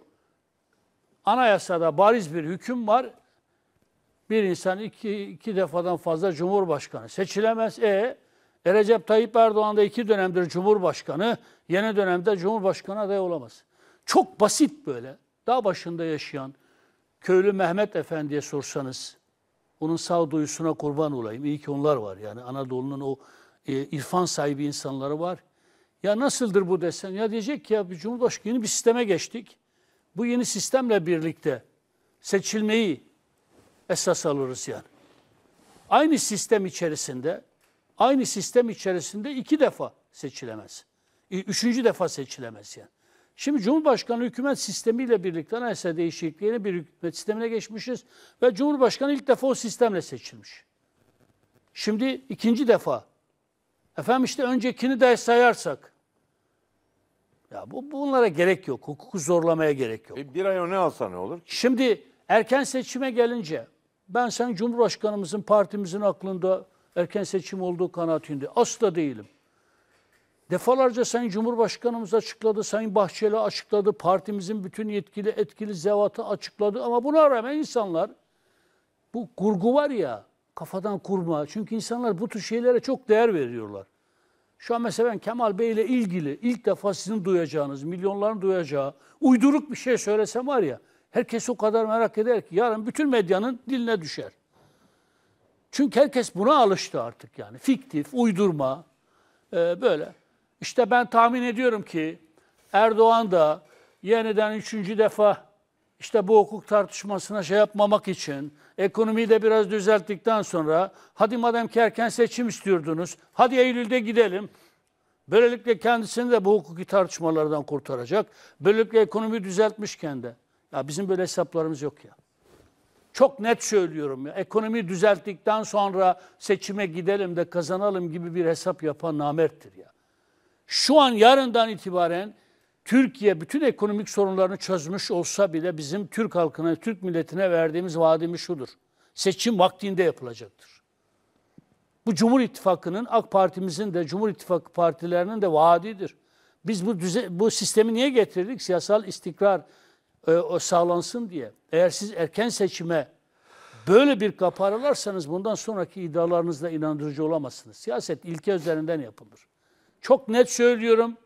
anayasada bariz bir hüküm var. Bir insan iki, iki defadan fazla cumhurbaşkanı seçilemez. E, e Recep Tayyip Erdoğan da iki dönemdir cumhurbaşkanı. Yeni dönemde cumhurbaşkanı aday olamaz. Çok basit böyle. Dağ başında yaşayan köylü Mehmet Efendi'ye sorsanız onun sağduyusuna kurban olayım. İyi ki onlar var. Yani Anadolu'nun o e, irfan sahibi insanları var. Ya nasıldır bu desen? Ya diyecek ki ya bir cumhurbaşkanı yeni bir sisteme geçtik bu yeni sistemle birlikte seçilmeyi esas alırız yani. Aynı sistem içerisinde aynı sistem içerisinde iki defa seçilemez. Üçüncü defa seçilemez yani. Şimdi Cumhurbaşkanı hükümet sistemiyle birlikte anayasa değişikliğine bir hükümet sistemine geçmişiz ve Cumhurbaşkanı ilk defa o sistemle seçilmiş. Şimdi ikinci defa. Efendim işte öncekini de sayarsak ya bu bunlara gerek yok. Hukuku zorlamaya gerek yok. E, bir ay ne alsa ne olur? Şimdi erken seçime gelince ben sen Cumhurbaşkanımızın partimizin aklında erken seçim olduğu kanaatinde asla değilim. Defalarca Sayın Cumhurbaşkanımız açıkladı, Sayın Bahçeli açıkladı, partimizin bütün yetkili etkili zevatı açıkladı ama buna rağmen insanlar bu kurgu var ya kafadan kurma. Çünkü insanlar bu tür şeylere çok değer veriyorlar. Şu an mesela ben Kemal Bey ile ilgili ilk defa sizin duyacağınız, milyonların duyacağı uyduruk bir şey söylesem var ya, herkes o kadar merak eder ki yarın bütün medyanın diline düşer. Çünkü herkes buna alıştı artık yani. Fiktif, uydurma, e, böyle. İşte ben tahmin ediyorum ki Erdoğan da yeniden üçüncü defa işte bu hukuk tartışmasına şey yapmamak için ekonomiyi de biraz düzelttikten sonra hadi madem ki erken seçim istiyordunuz hadi Eylül'de gidelim. Böylelikle kendisini de bu hukuki tartışmalardan kurtaracak. Böylelikle ekonomiyi düzeltmişken de. Ya bizim böyle hesaplarımız yok ya. Çok net söylüyorum ya. Ekonomiyi düzelttikten sonra seçime gidelim de kazanalım gibi bir hesap yapan namerttir ya. Şu an yarından itibaren Türkiye bütün ekonomik sorunlarını çözmüş olsa bile bizim Türk halkına, Türk milletine verdiğimiz vaadimiz şudur. Seçim vaktinde yapılacaktır. Bu Cumhur İttifakı'nın, AK Parti'mizin de Cumhur İttifakı partilerinin de vaadidir. Biz bu düze, bu sistemi niye getirdik? Siyasal istikrar e, o sağlansın diye. Eğer siz erken seçime böyle bir kapı aralarsanız bundan sonraki iddialarınızla inandırıcı olamazsınız. Siyaset ilke üzerinden yapılır. Çok net söylüyorum.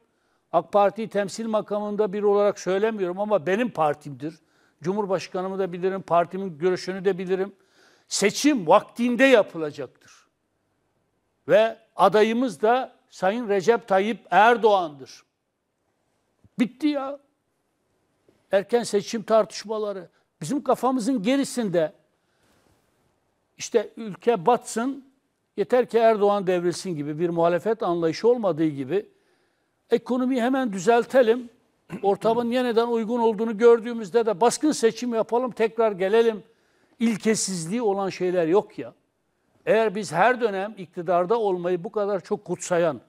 AK Parti'yi temsil makamında biri olarak söylemiyorum ama benim partimdir. Cumhurbaşkanımı da bilirim, partimin görüşünü de bilirim. Seçim vaktinde yapılacaktır. Ve adayımız da Sayın Recep Tayyip Erdoğan'dır. Bitti ya. Erken seçim tartışmaları. Bizim kafamızın gerisinde işte ülke batsın, yeter ki Erdoğan devrilsin gibi bir muhalefet anlayışı olmadığı gibi Ekonomiyi hemen düzeltelim. Ortamın yeniden uygun olduğunu gördüğümüzde de baskın seçim yapalım, tekrar gelelim. İlkesizliği olan şeyler yok ya. Eğer biz her dönem iktidarda olmayı bu kadar çok kutsayan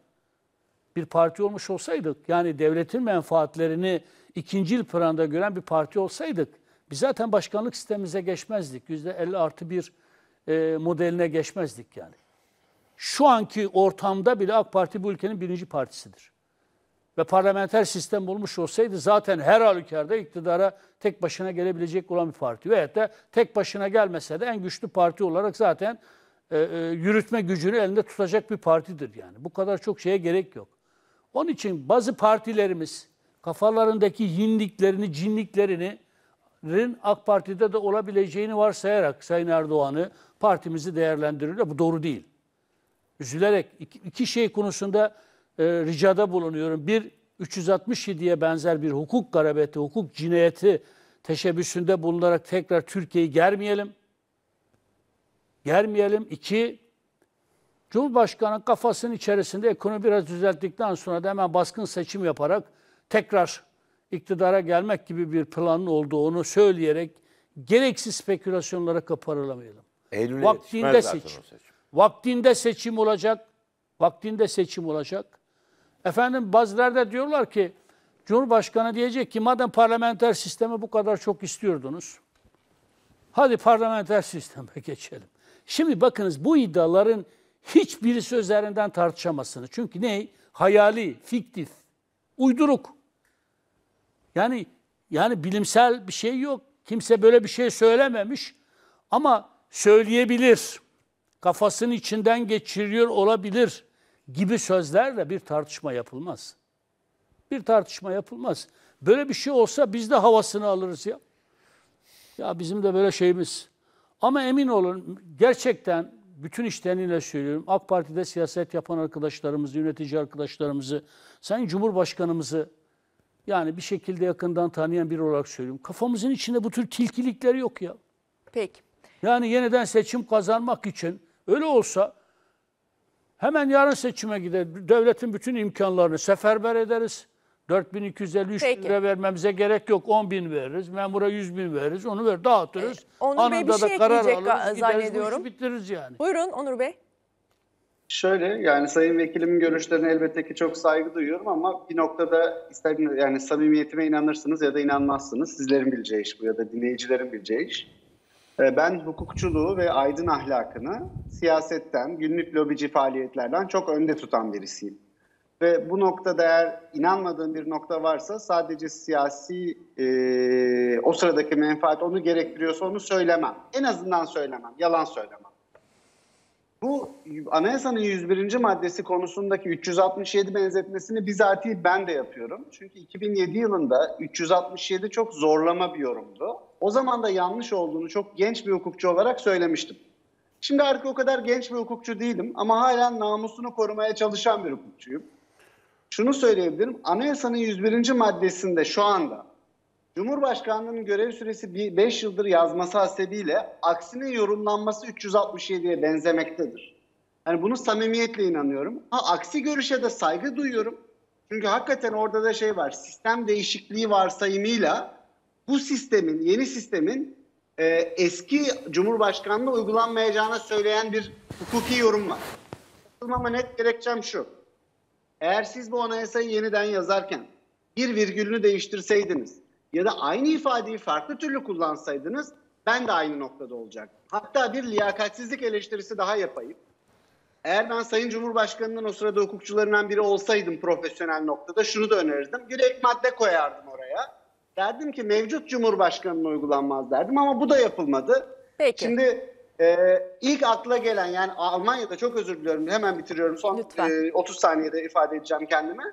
bir parti olmuş olsaydık, yani devletin menfaatlerini ikinci planda gören bir parti olsaydık, biz zaten başkanlık sistemimize geçmezdik. Yüzde 50 artı bir e, modeline geçmezdik yani. Şu anki ortamda bile AK Parti bu ülkenin birinci partisidir ve parlamenter sistem bulmuş olsaydı zaten her halükarda iktidara tek başına gelebilecek olan bir parti. Veyahut da tek başına gelmese de en güçlü parti olarak zaten e, e, yürütme gücünü elinde tutacak bir partidir yani. Bu kadar çok şeye gerek yok. Onun için bazı partilerimiz kafalarındaki yindiklerini, cinliklerini AK Parti'de de olabileceğini varsayarak Sayın Erdoğan'ı partimizi değerlendiriyor. Bu doğru değil. Üzülerek iki, iki şey konusunda e, ricada bulunuyorum. Bir 367'ye benzer bir hukuk garabeti, hukuk cinayeti teşebbüsünde bulunarak tekrar Türkiye'yi germeyelim. Germeyelim. İki, Cumhurbaşkanı kafasının içerisinde ekonomi biraz düzelttikten sonra da hemen baskın seçim yaparak tekrar iktidara gelmek gibi bir planın olduğunu söyleyerek gereksiz spekülasyonlara kaparılamayalım. Eylül'e Vaktinde seçim. seçim. Vaktinde seçim olacak. Vaktinde seçim olacak. Efendim bazıları da diyorlar ki Cumhurbaşkanı diyecek ki madem parlamenter sistemi bu kadar çok istiyordunuz. Hadi parlamenter sisteme *laughs* geçelim. Şimdi bakınız bu iddiaların hiçbirisi üzerinden tartışamazsınız. Çünkü ne? Hayali, fiktif, uyduruk. Yani yani bilimsel bir şey yok. Kimse böyle bir şey söylememiş ama söyleyebilir. Kafasının içinden geçiriyor olabilir gibi sözlerle bir tartışma yapılmaz. Bir tartışma yapılmaz. Böyle bir şey olsa biz de havasını alırız ya. Ya bizim de böyle şeyimiz. Ama emin olun gerçekten bütün işleriyle söylüyorum. AK Parti'de siyaset yapan arkadaşlarımızı, yönetici arkadaşlarımızı, sen Cumhurbaşkanımızı yani bir şekilde yakından tanıyan biri olarak söylüyorum. Kafamızın içinde bu tür tilkilikler yok ya. Peki. Yani yeniden seçim kazanmak için öyle olsa Hemen yarın seçime gider. Devletin bütün imkanlarını seferber ederiz. 4253 lira vermemize gerek yok. 10 bin veririz. Memura 100 bin veririz. Onu ver dağıtırız. Ee, Onur Bey bir şey karar ekleyecek alırız, zannediyorum. bitiririz yani. Buyurun Onur Bey. Şöyle yani sayın vekilimin görüşlerine elbette ki çok saygı duyuyorum ama bir noktada ister yani samimiyetime inanırsınız ya da inanmazsınız. Sizlerin bileceği iş bu ya da dinleyicilerin bileceği iş. Ee, ben hukukçuluğu ve aydın ahlakını siyasetten, günlük lobici faaliyetlerden çok önde tutan birisiyim. Ve bu noktada eğer inanmadığım bir nokta varsa sadece siyasi e, o sıradaki menfaat onu gerektiriyorsa onu söylemem. En azından söylemem, yalan söylemem bu anayasanın 101. maddesi konusundaki 367 benzetmesini bizatihi ben de yapıyorum. Çünkü 2007 yılında 367 çok zorlama bir yorumdu. O zaman da yanlış olduğunu çok genç bir hukukçu olarak söylemiştim. Şimdi artık o kadar genç bir hukukçu değilim ama hala namusunu korumaya çalışan bir hukukçuyum. Şunu söyleyebilirim, anayasanın 101. maddesinde şu anda Cumhurbaşkanlığının görev süresi 5 yıldır yazması hasebiyle aksine yorumlanması 367'ye benzemektedir. Yani bunu samimiyetle inanıyorum. Ha aksi görüşe de saygı duyuyorum. Çünkü hakikaten orada da şey var. Sistem değişikliği varsayımıyla bu sistemin, yeni sistemin e, eski Cumhurbaşkanlığı uygulanmayacağına söyleyen bir hukuki yorum var. Ama net gerekçem şu. Eğer siz bu anayasayı yeniden yazarken bir virgülünü değiştirseydiniz, ya da aynı ifadeyi farklı türlü kullansaydınız ben de aynı noktada olacaktım. Hatta bir liyakatsizlik eleştirisi daha yapayım. Eğer ben Sayın Cumhurbaşkanı'nın o sırada hukukçularından biri olsaydım profesyonel noktada şunu da önerirdim. Bir ek madde koyardım oraya. Derdim ki mevcut Cumhurbaşkanı'na uygulanmaz derdim ama bu da yapılmadı. Peki. Şimdi e, ilk akla gelen yani Almanya'da çok özür diliyorum hemen bitiriyorum son e, 30 saniyede ifade edeceğim kendime.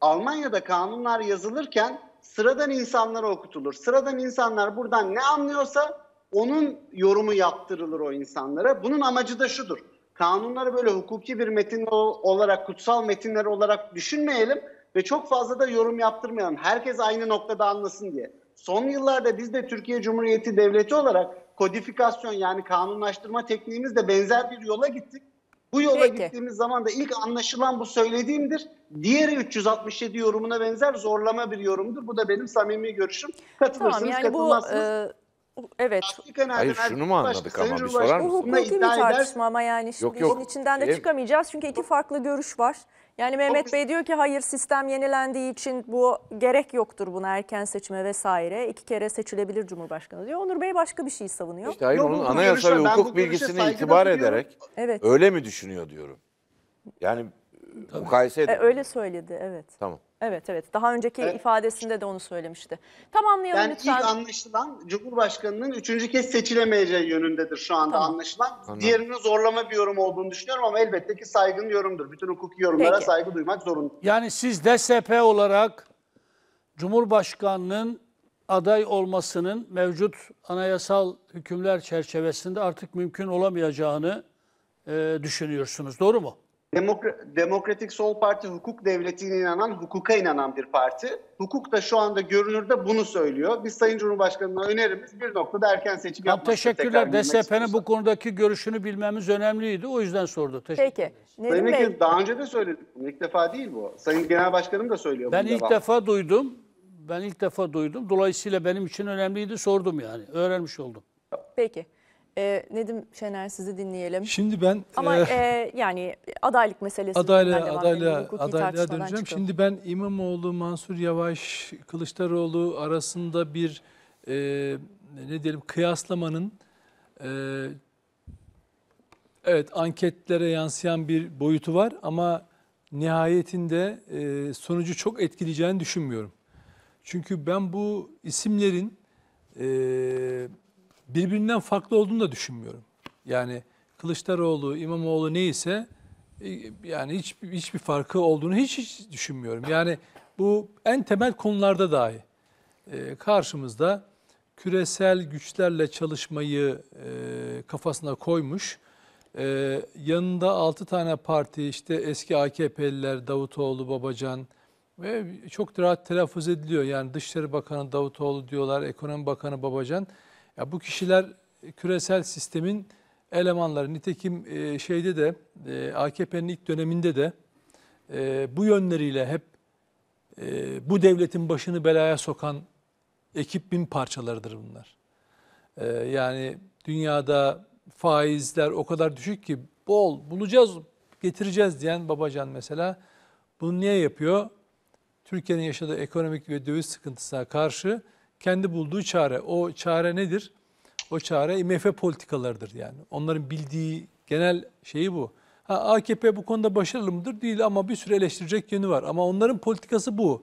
Almanya'da kanunlar yazılırken sıradan insanlara okutulur. Sıradan insanlar buradan ne anlıyorsa onun yorumu yaptırılır o insanlara. Bunun amacı da şudur. Kanunları böyle hukuki bir metin olarak, kutsal metinler olarak düşünmeyelim ve çok fazla da yorum yaptırmayalım. Herkes aynı noktada anlasın diye. Son yıllarda biz de Türkiye Cumhuriyeti Devleti olarak kodifikasyon yani kanunlaştırma tekniğimizle benzer bir yola gittik. Bu yola Peki. gittiğimiz zaman da ilk anlaşılan bu söylediğimdir. Diğeri 367 yorumuna benzer zorlama bir yorumdur. Bu da benim samimi görüşüm. Katılırsınız, tamam, yani katılmazsınız. Bu, e... Evet. Hayır şunu mu anladık ama bir sorar mısın? Bu hukuki bir tartışma ama yani şimdi yok, yok. işin içinden de çıkamayacağız. Çünkü iki farklı görüş var. Yani Mehmet Bey diyor ki hayır sistem yenilendiği için bu gerek yoktur buna erken seçime vesaire. iki kere seçilebilir Cumhurbaşkanı diyor. Onur Bey başka bir şey savunuyor. İşte hayır onun anayasal görüşe, hukuk bilgisine itibar ederek evet. öyle mi düşünüyor diyorum. Yani Tabii. mukayese edin. E, öyle söyledi evet. Tamam. Evet evet daha önceki evet. ifadesinde de onu söylemişti. Tamamlayalım yani lütfen. Yani ilk anlaşılan Cumhurbaşkanı'nın üçüncü kez seçilemeyeceği yönündedir şu anda tamam. anlaşılan. Anladım. Diğerini zorlama bir yorum olduğunu düşünüyorum ama elbette ki saygın yorumdur. Bütün hukuki yorumlara Peki. saygı duymak zorunda. Yani siz DSP olarak Cumhurbaşkanı'nın aday olmasının mevcut anayasal hükümler çerçevesinde artık mümkün olamayacağını e, düşünüyorsunuz. Doğru mu? Demokratik Sol Parti hukuk devletine inanan, hukuka inanan bir parti. Hukuk da şu anda görünürde bunu söylüyor. Biz Sayın Cumhurbaşkanı'na önerimiz bir noktada erken seçim yapmak. Teşekkürler. DSP'nin bu konudaki görüşünü bilmemiz önemliydi. O yüzden sordu. Teşekkür Peki. Sayın Bey. daha önce de söyledim. İlk defa değil bu. Sayın Genel Başkanım da söylüyor. Ben ilk defa duydum. Ben ilk defa duydum. Dolayısıyla benim için önemliydi. Sordum yani. Öğrenmiş oldum. Peki. E, Nedim Şener sizi dinleyelim. Şimdi ben ama e, e, yani adaylık meselesi adayla adayla adaylığa döneceğim. Çıktım. Şimdi ben İmamoğlu, Mansur Yavaş, Kılıçdaroğlu arasında bir e, ne diyelim kıyaslamanın e, evet anketlere yansıyan bir boyutu var ama nihayetinde e, sonucu çok etkileyeceğini düşünmüyorum. Çünkü ben bu isimlerin e, birbirinden farklı olduğunu da düşünmüyorum. Yani Kılıçdaroğlu, İmamoğlu neyse e, yani hiç, hiçbir farkı olduğunu hiç, hiç düşünmüyorum. Yani bu en temel konularda dahi e, karşımızda küresel güçlerle çalışmayı e, kafasına koymuş. E, yanında altı tane parti işte eski AKP'liler Davutoğlu, Babacan ve çok rahat telaffuz ediliyor. Yani Dışişleri Bakanı Davutoğlu diyorlar, Ekonomi Bakanı Babacan. Ya bu kişiler e, küresel sistemin elemanları. Nitekim e, şeyde de e, AKP'nin ilk döneminde de e, bu yönleriyle hep e, bu devletin başını belaya sokan ekip bin parçalarıdır bunlar. E, yani dünyada faizler o kadar düşük ki bol bulacağız getireceğiz diyen Babacan mesela bunu niye yapıyor? Türkiye'nin yaşadığı ekonomik ve döviz sıkıntısına karşı kendi bulduğu çare. O çare nedir? O çare IMF politikalarıdır yani. Onların bildiği genel şeyi bu. Ha, AKP bu konuda başarılı mıdır? Değil ama bir sürü eleştirecek yönü var. Ama onların politikası bu.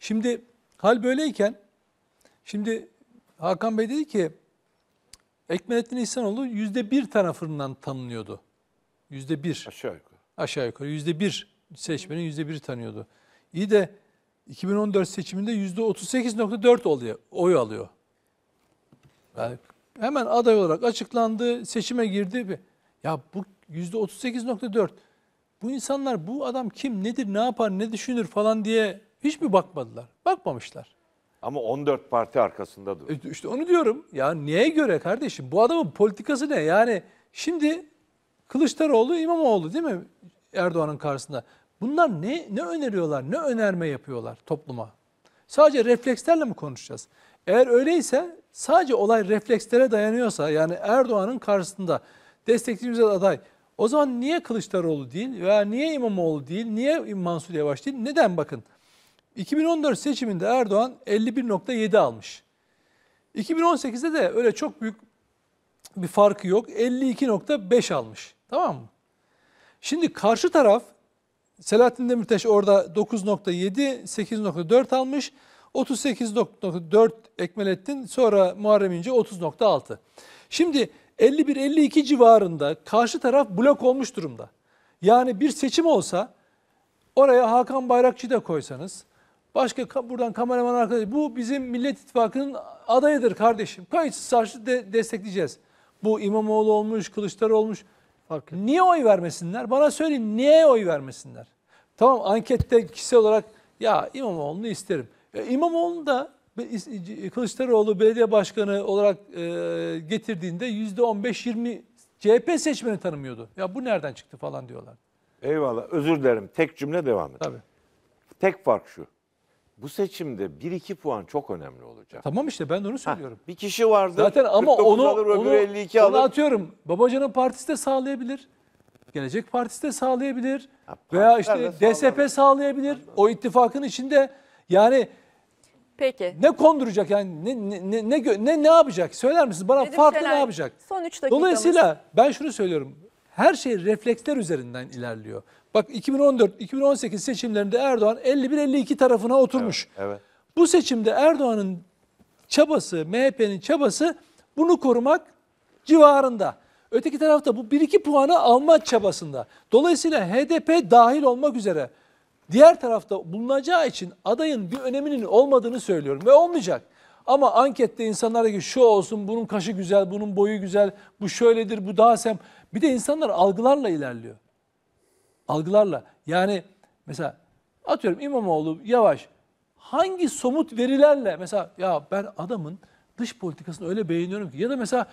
Şimdi hal böyleyken, şimdi Hakan Bey dedi ki, Ekmelettin İhsanoğlu yüzde bir tarafından tanınıyordu. Yüzde bir. Aşağı yukarı. Aşağı yukarı. Yüzde bir seçmenin yüzde biri tanıyordu. İyi de 2014 seçiminde %38.4 oluyor, oy alıyor. Yani hemen aday olarak açıklandı, seçime girdi. Ya bu %38.4 bu insanlar bu adam kim, nedir, ne yapar, ne düşünür falan diye hiç mi bakmadılar? Bakmamışlar. Ama 14 parti arkasında duruyor. E, işte onu diyorum. Ya neye göre kardeşim? Bu adamın politikası ne? Yani şimdi Kılıçdaroğlu, İmamoğlu değil mi Erdoğan'ın karşısında? Bunlar ne, ne öneriyorlar, ne önerme yapıyorlar topluma? Sadece reflekslerle mi konuşacağız? Eğer öyleyse sadece olay reflekslere dayanıyorsa yani Erdoğan'ın karşısında destekçimiz aday o zaman niye Kılıçdaroğlu değil veya niye İmamoğlu değil, niye Mansur Yavaş değil? Neden bakın? 2014 seçiminde Erdoğan 51.7 almış. 2018'de de öyle çok büyük bir farkı yok. 52.5 almış. Tamam mı? Şimdi karşı taraf Selahattin Demirtaş orada 9.7, 8.4 almış. 38.4 Ekmelettin sonra Muharrem İnce 30.6. Şimdi 51-52 civarında karşı taraf blok olmuş durumda. Yani bir seçim olsa oraya Hakan Bayrakçı da koysanız başka buradan kameraman arkadaş bu bizim Millet İttifakı'nın adayıdır kardeşim. Kayıtsız sarşı de destekleyeceğiz. Bu İmamoğlu olmuş, Kılıçdaroğlu olmuş. Fark Niye oy vermesinler? Bana söyleyin niye oy vermesinler? Tamam ankette kişisel olarak ya İmamoğlu'nu isterim. E, İmamoğlu da Kılıçdaroğlu belediye başkanı olarak e, getirdiğinde %15-20 CHP seçmeni tanımıyordu. Ya bu nereden çıktı falan diyorlar. Eyvallah özür dilerim. Tek cümle devam et. Tabii. Tek fark şu bu seçimde 1-2 puan çok önemli olacak. Tamam işte ben de onu söylüyorum. Ha, bir kişi vardı. Zaten ama onu, alır, onu, onu alır. atıyorum. Babacan'ın partisi de sağlayabilir. Gelecek Partisi de sağlayabilir. Ha, veya işte DSP sağlayabilir. sağlayabilir. O ittifakın içinde yani Peki. Ne konduracak yani ne ne ne ne, ne yapacak? Söyler misiniz bana Dedim farklı Şenay, ne yapacak? Son 3 dakikamız. Dolayısıyla ben şunu söylüyorum. Her şey refleksler üzerinden ilerliyor. Bak 2014-2018 seçimlerinde Erdoğan 51-52 tarafına oturmuş. Evet, evet. Bu seçimde Erdoğan'ın çabası, MHP'nin çabası bunu korumak civarında. Öteki tarafta bu 1-2 puanı alma çabasında. Dolayısıyla HDP dahil olmak üzere diğer tarafta bulunacağı için adayın bir öneminin olmadığını söylüyorum ve olmayacak. Ama ankette insanlar ki şu olsun, bunun kaşı güzel, bunun boyu güzel, bu şöyledir, bu daha sem. Bir de insanlar algılarla ilerliyor algılarla yani mesela atıyorum İmamoğlu Yavaş hangi somut verilerle mesela ya ben adamın dış politikasını öyle beğeniyorum ki ya da mesela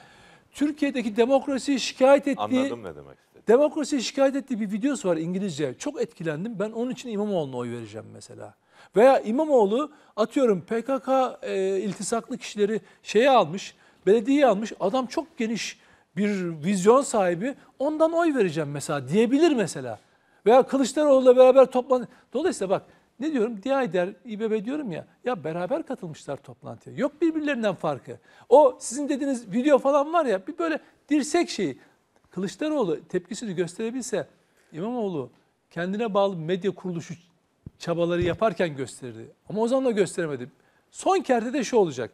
Türkiye'deki demokrasiyi şikayet ettiği Anladım ne demek istedim. Demokrasiyi şikayet ettiği bir videosu var İngilizce. Çok etkilendim. Ben onun için İmamoğlu'na oy vereceğim mesela. Veya İmamoğlu atıyorum PKK e, iltisaklı kişileri şeye almış, belediyeyi almış. Adam çok geniş bir vizyon sahibi. Ondan oy vereceğim mesela diyebilir mesela. Veya Kılıçdaroğlu'la beraber toplan. Dolayısıyla bak ne diyorum? Diğer İBB diyorum ya. Ya beraber katılmışlar toplantıya. Yok birbirlerinden farkı. O sizin dediğiniz video falan var ya bir böyle dirsek şeyi. Kılıçdaroğlu tepkisini gösterebilse İmamoğlu kendine bağlı medya kuruluşu çabaları yaparken gösterdi Ama o zaman da gösteremedi. Son kerde de şu olacak.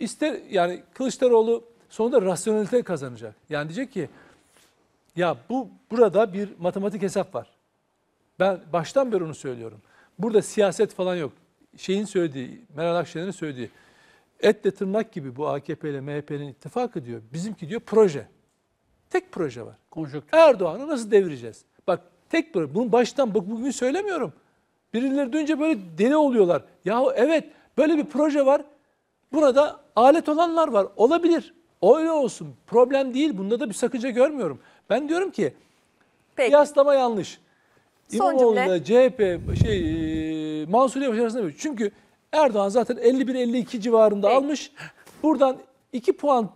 İster yani Kılıçdaroğlu sonunda rasyonelite kazanacak. Yani diyecek ki ya bu burada bir matematik hesap var. Ben baştan beri onu söylüyorum. Burada siyaset falan yok. Şeyin söylediği, Meral Akşener'in söylediği etle tırnak gibi bu AKP ile MHP'nin ittifakı diyor. Bizimki diyor proje. Tek proje var. Konjonktür. Erdoğan'ı nasıl devireceğiz? Bak tek proje. Bunu baştan bak bugün söylemiyorum. Birileri duyunca böyle deli oluyorlar. Yahu evet böyle bir proje var. Burada alet olanlar var. Olabilir. Öyle olsun. Problem değil. Bunda da bir sakınca görmüyorum. Ben diyorum ki Peki. kıyaslama yanlış. İmamoğlu'yla CHP şey e, Mansur Yavaş arasında bir. Çünkü Erdoğan zaten 51-52 civarında Peki. almış. Buradan 2 puan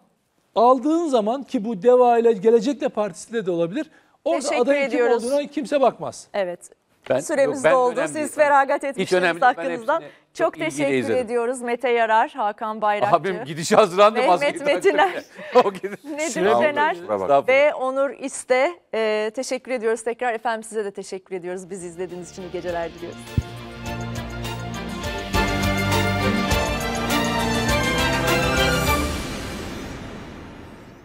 aldığın zaman ki bu DEVA ile Gelecekle Partisi'yle de olabilir. Orada Teşekkür adayın ediyoruz. kim olduğuna kimse bakmaz. Evet. Ben, Süremiz yok, ben doldu. Siz feragat etmişsiniz hakkınızdan. Çok, teşekkür izledim. ediyoruz Mete Yarar, Hakan Bayrakçı. Abim gidişi hazırlandı. Mehmet Metiner, Nedir Fener ve Onur İste. Ee, teşekkür ediyoruz tekrar. Efendim size de teşekkür ediyoruz. Bizi izlediğiniz için iyi geceler diliyoruz.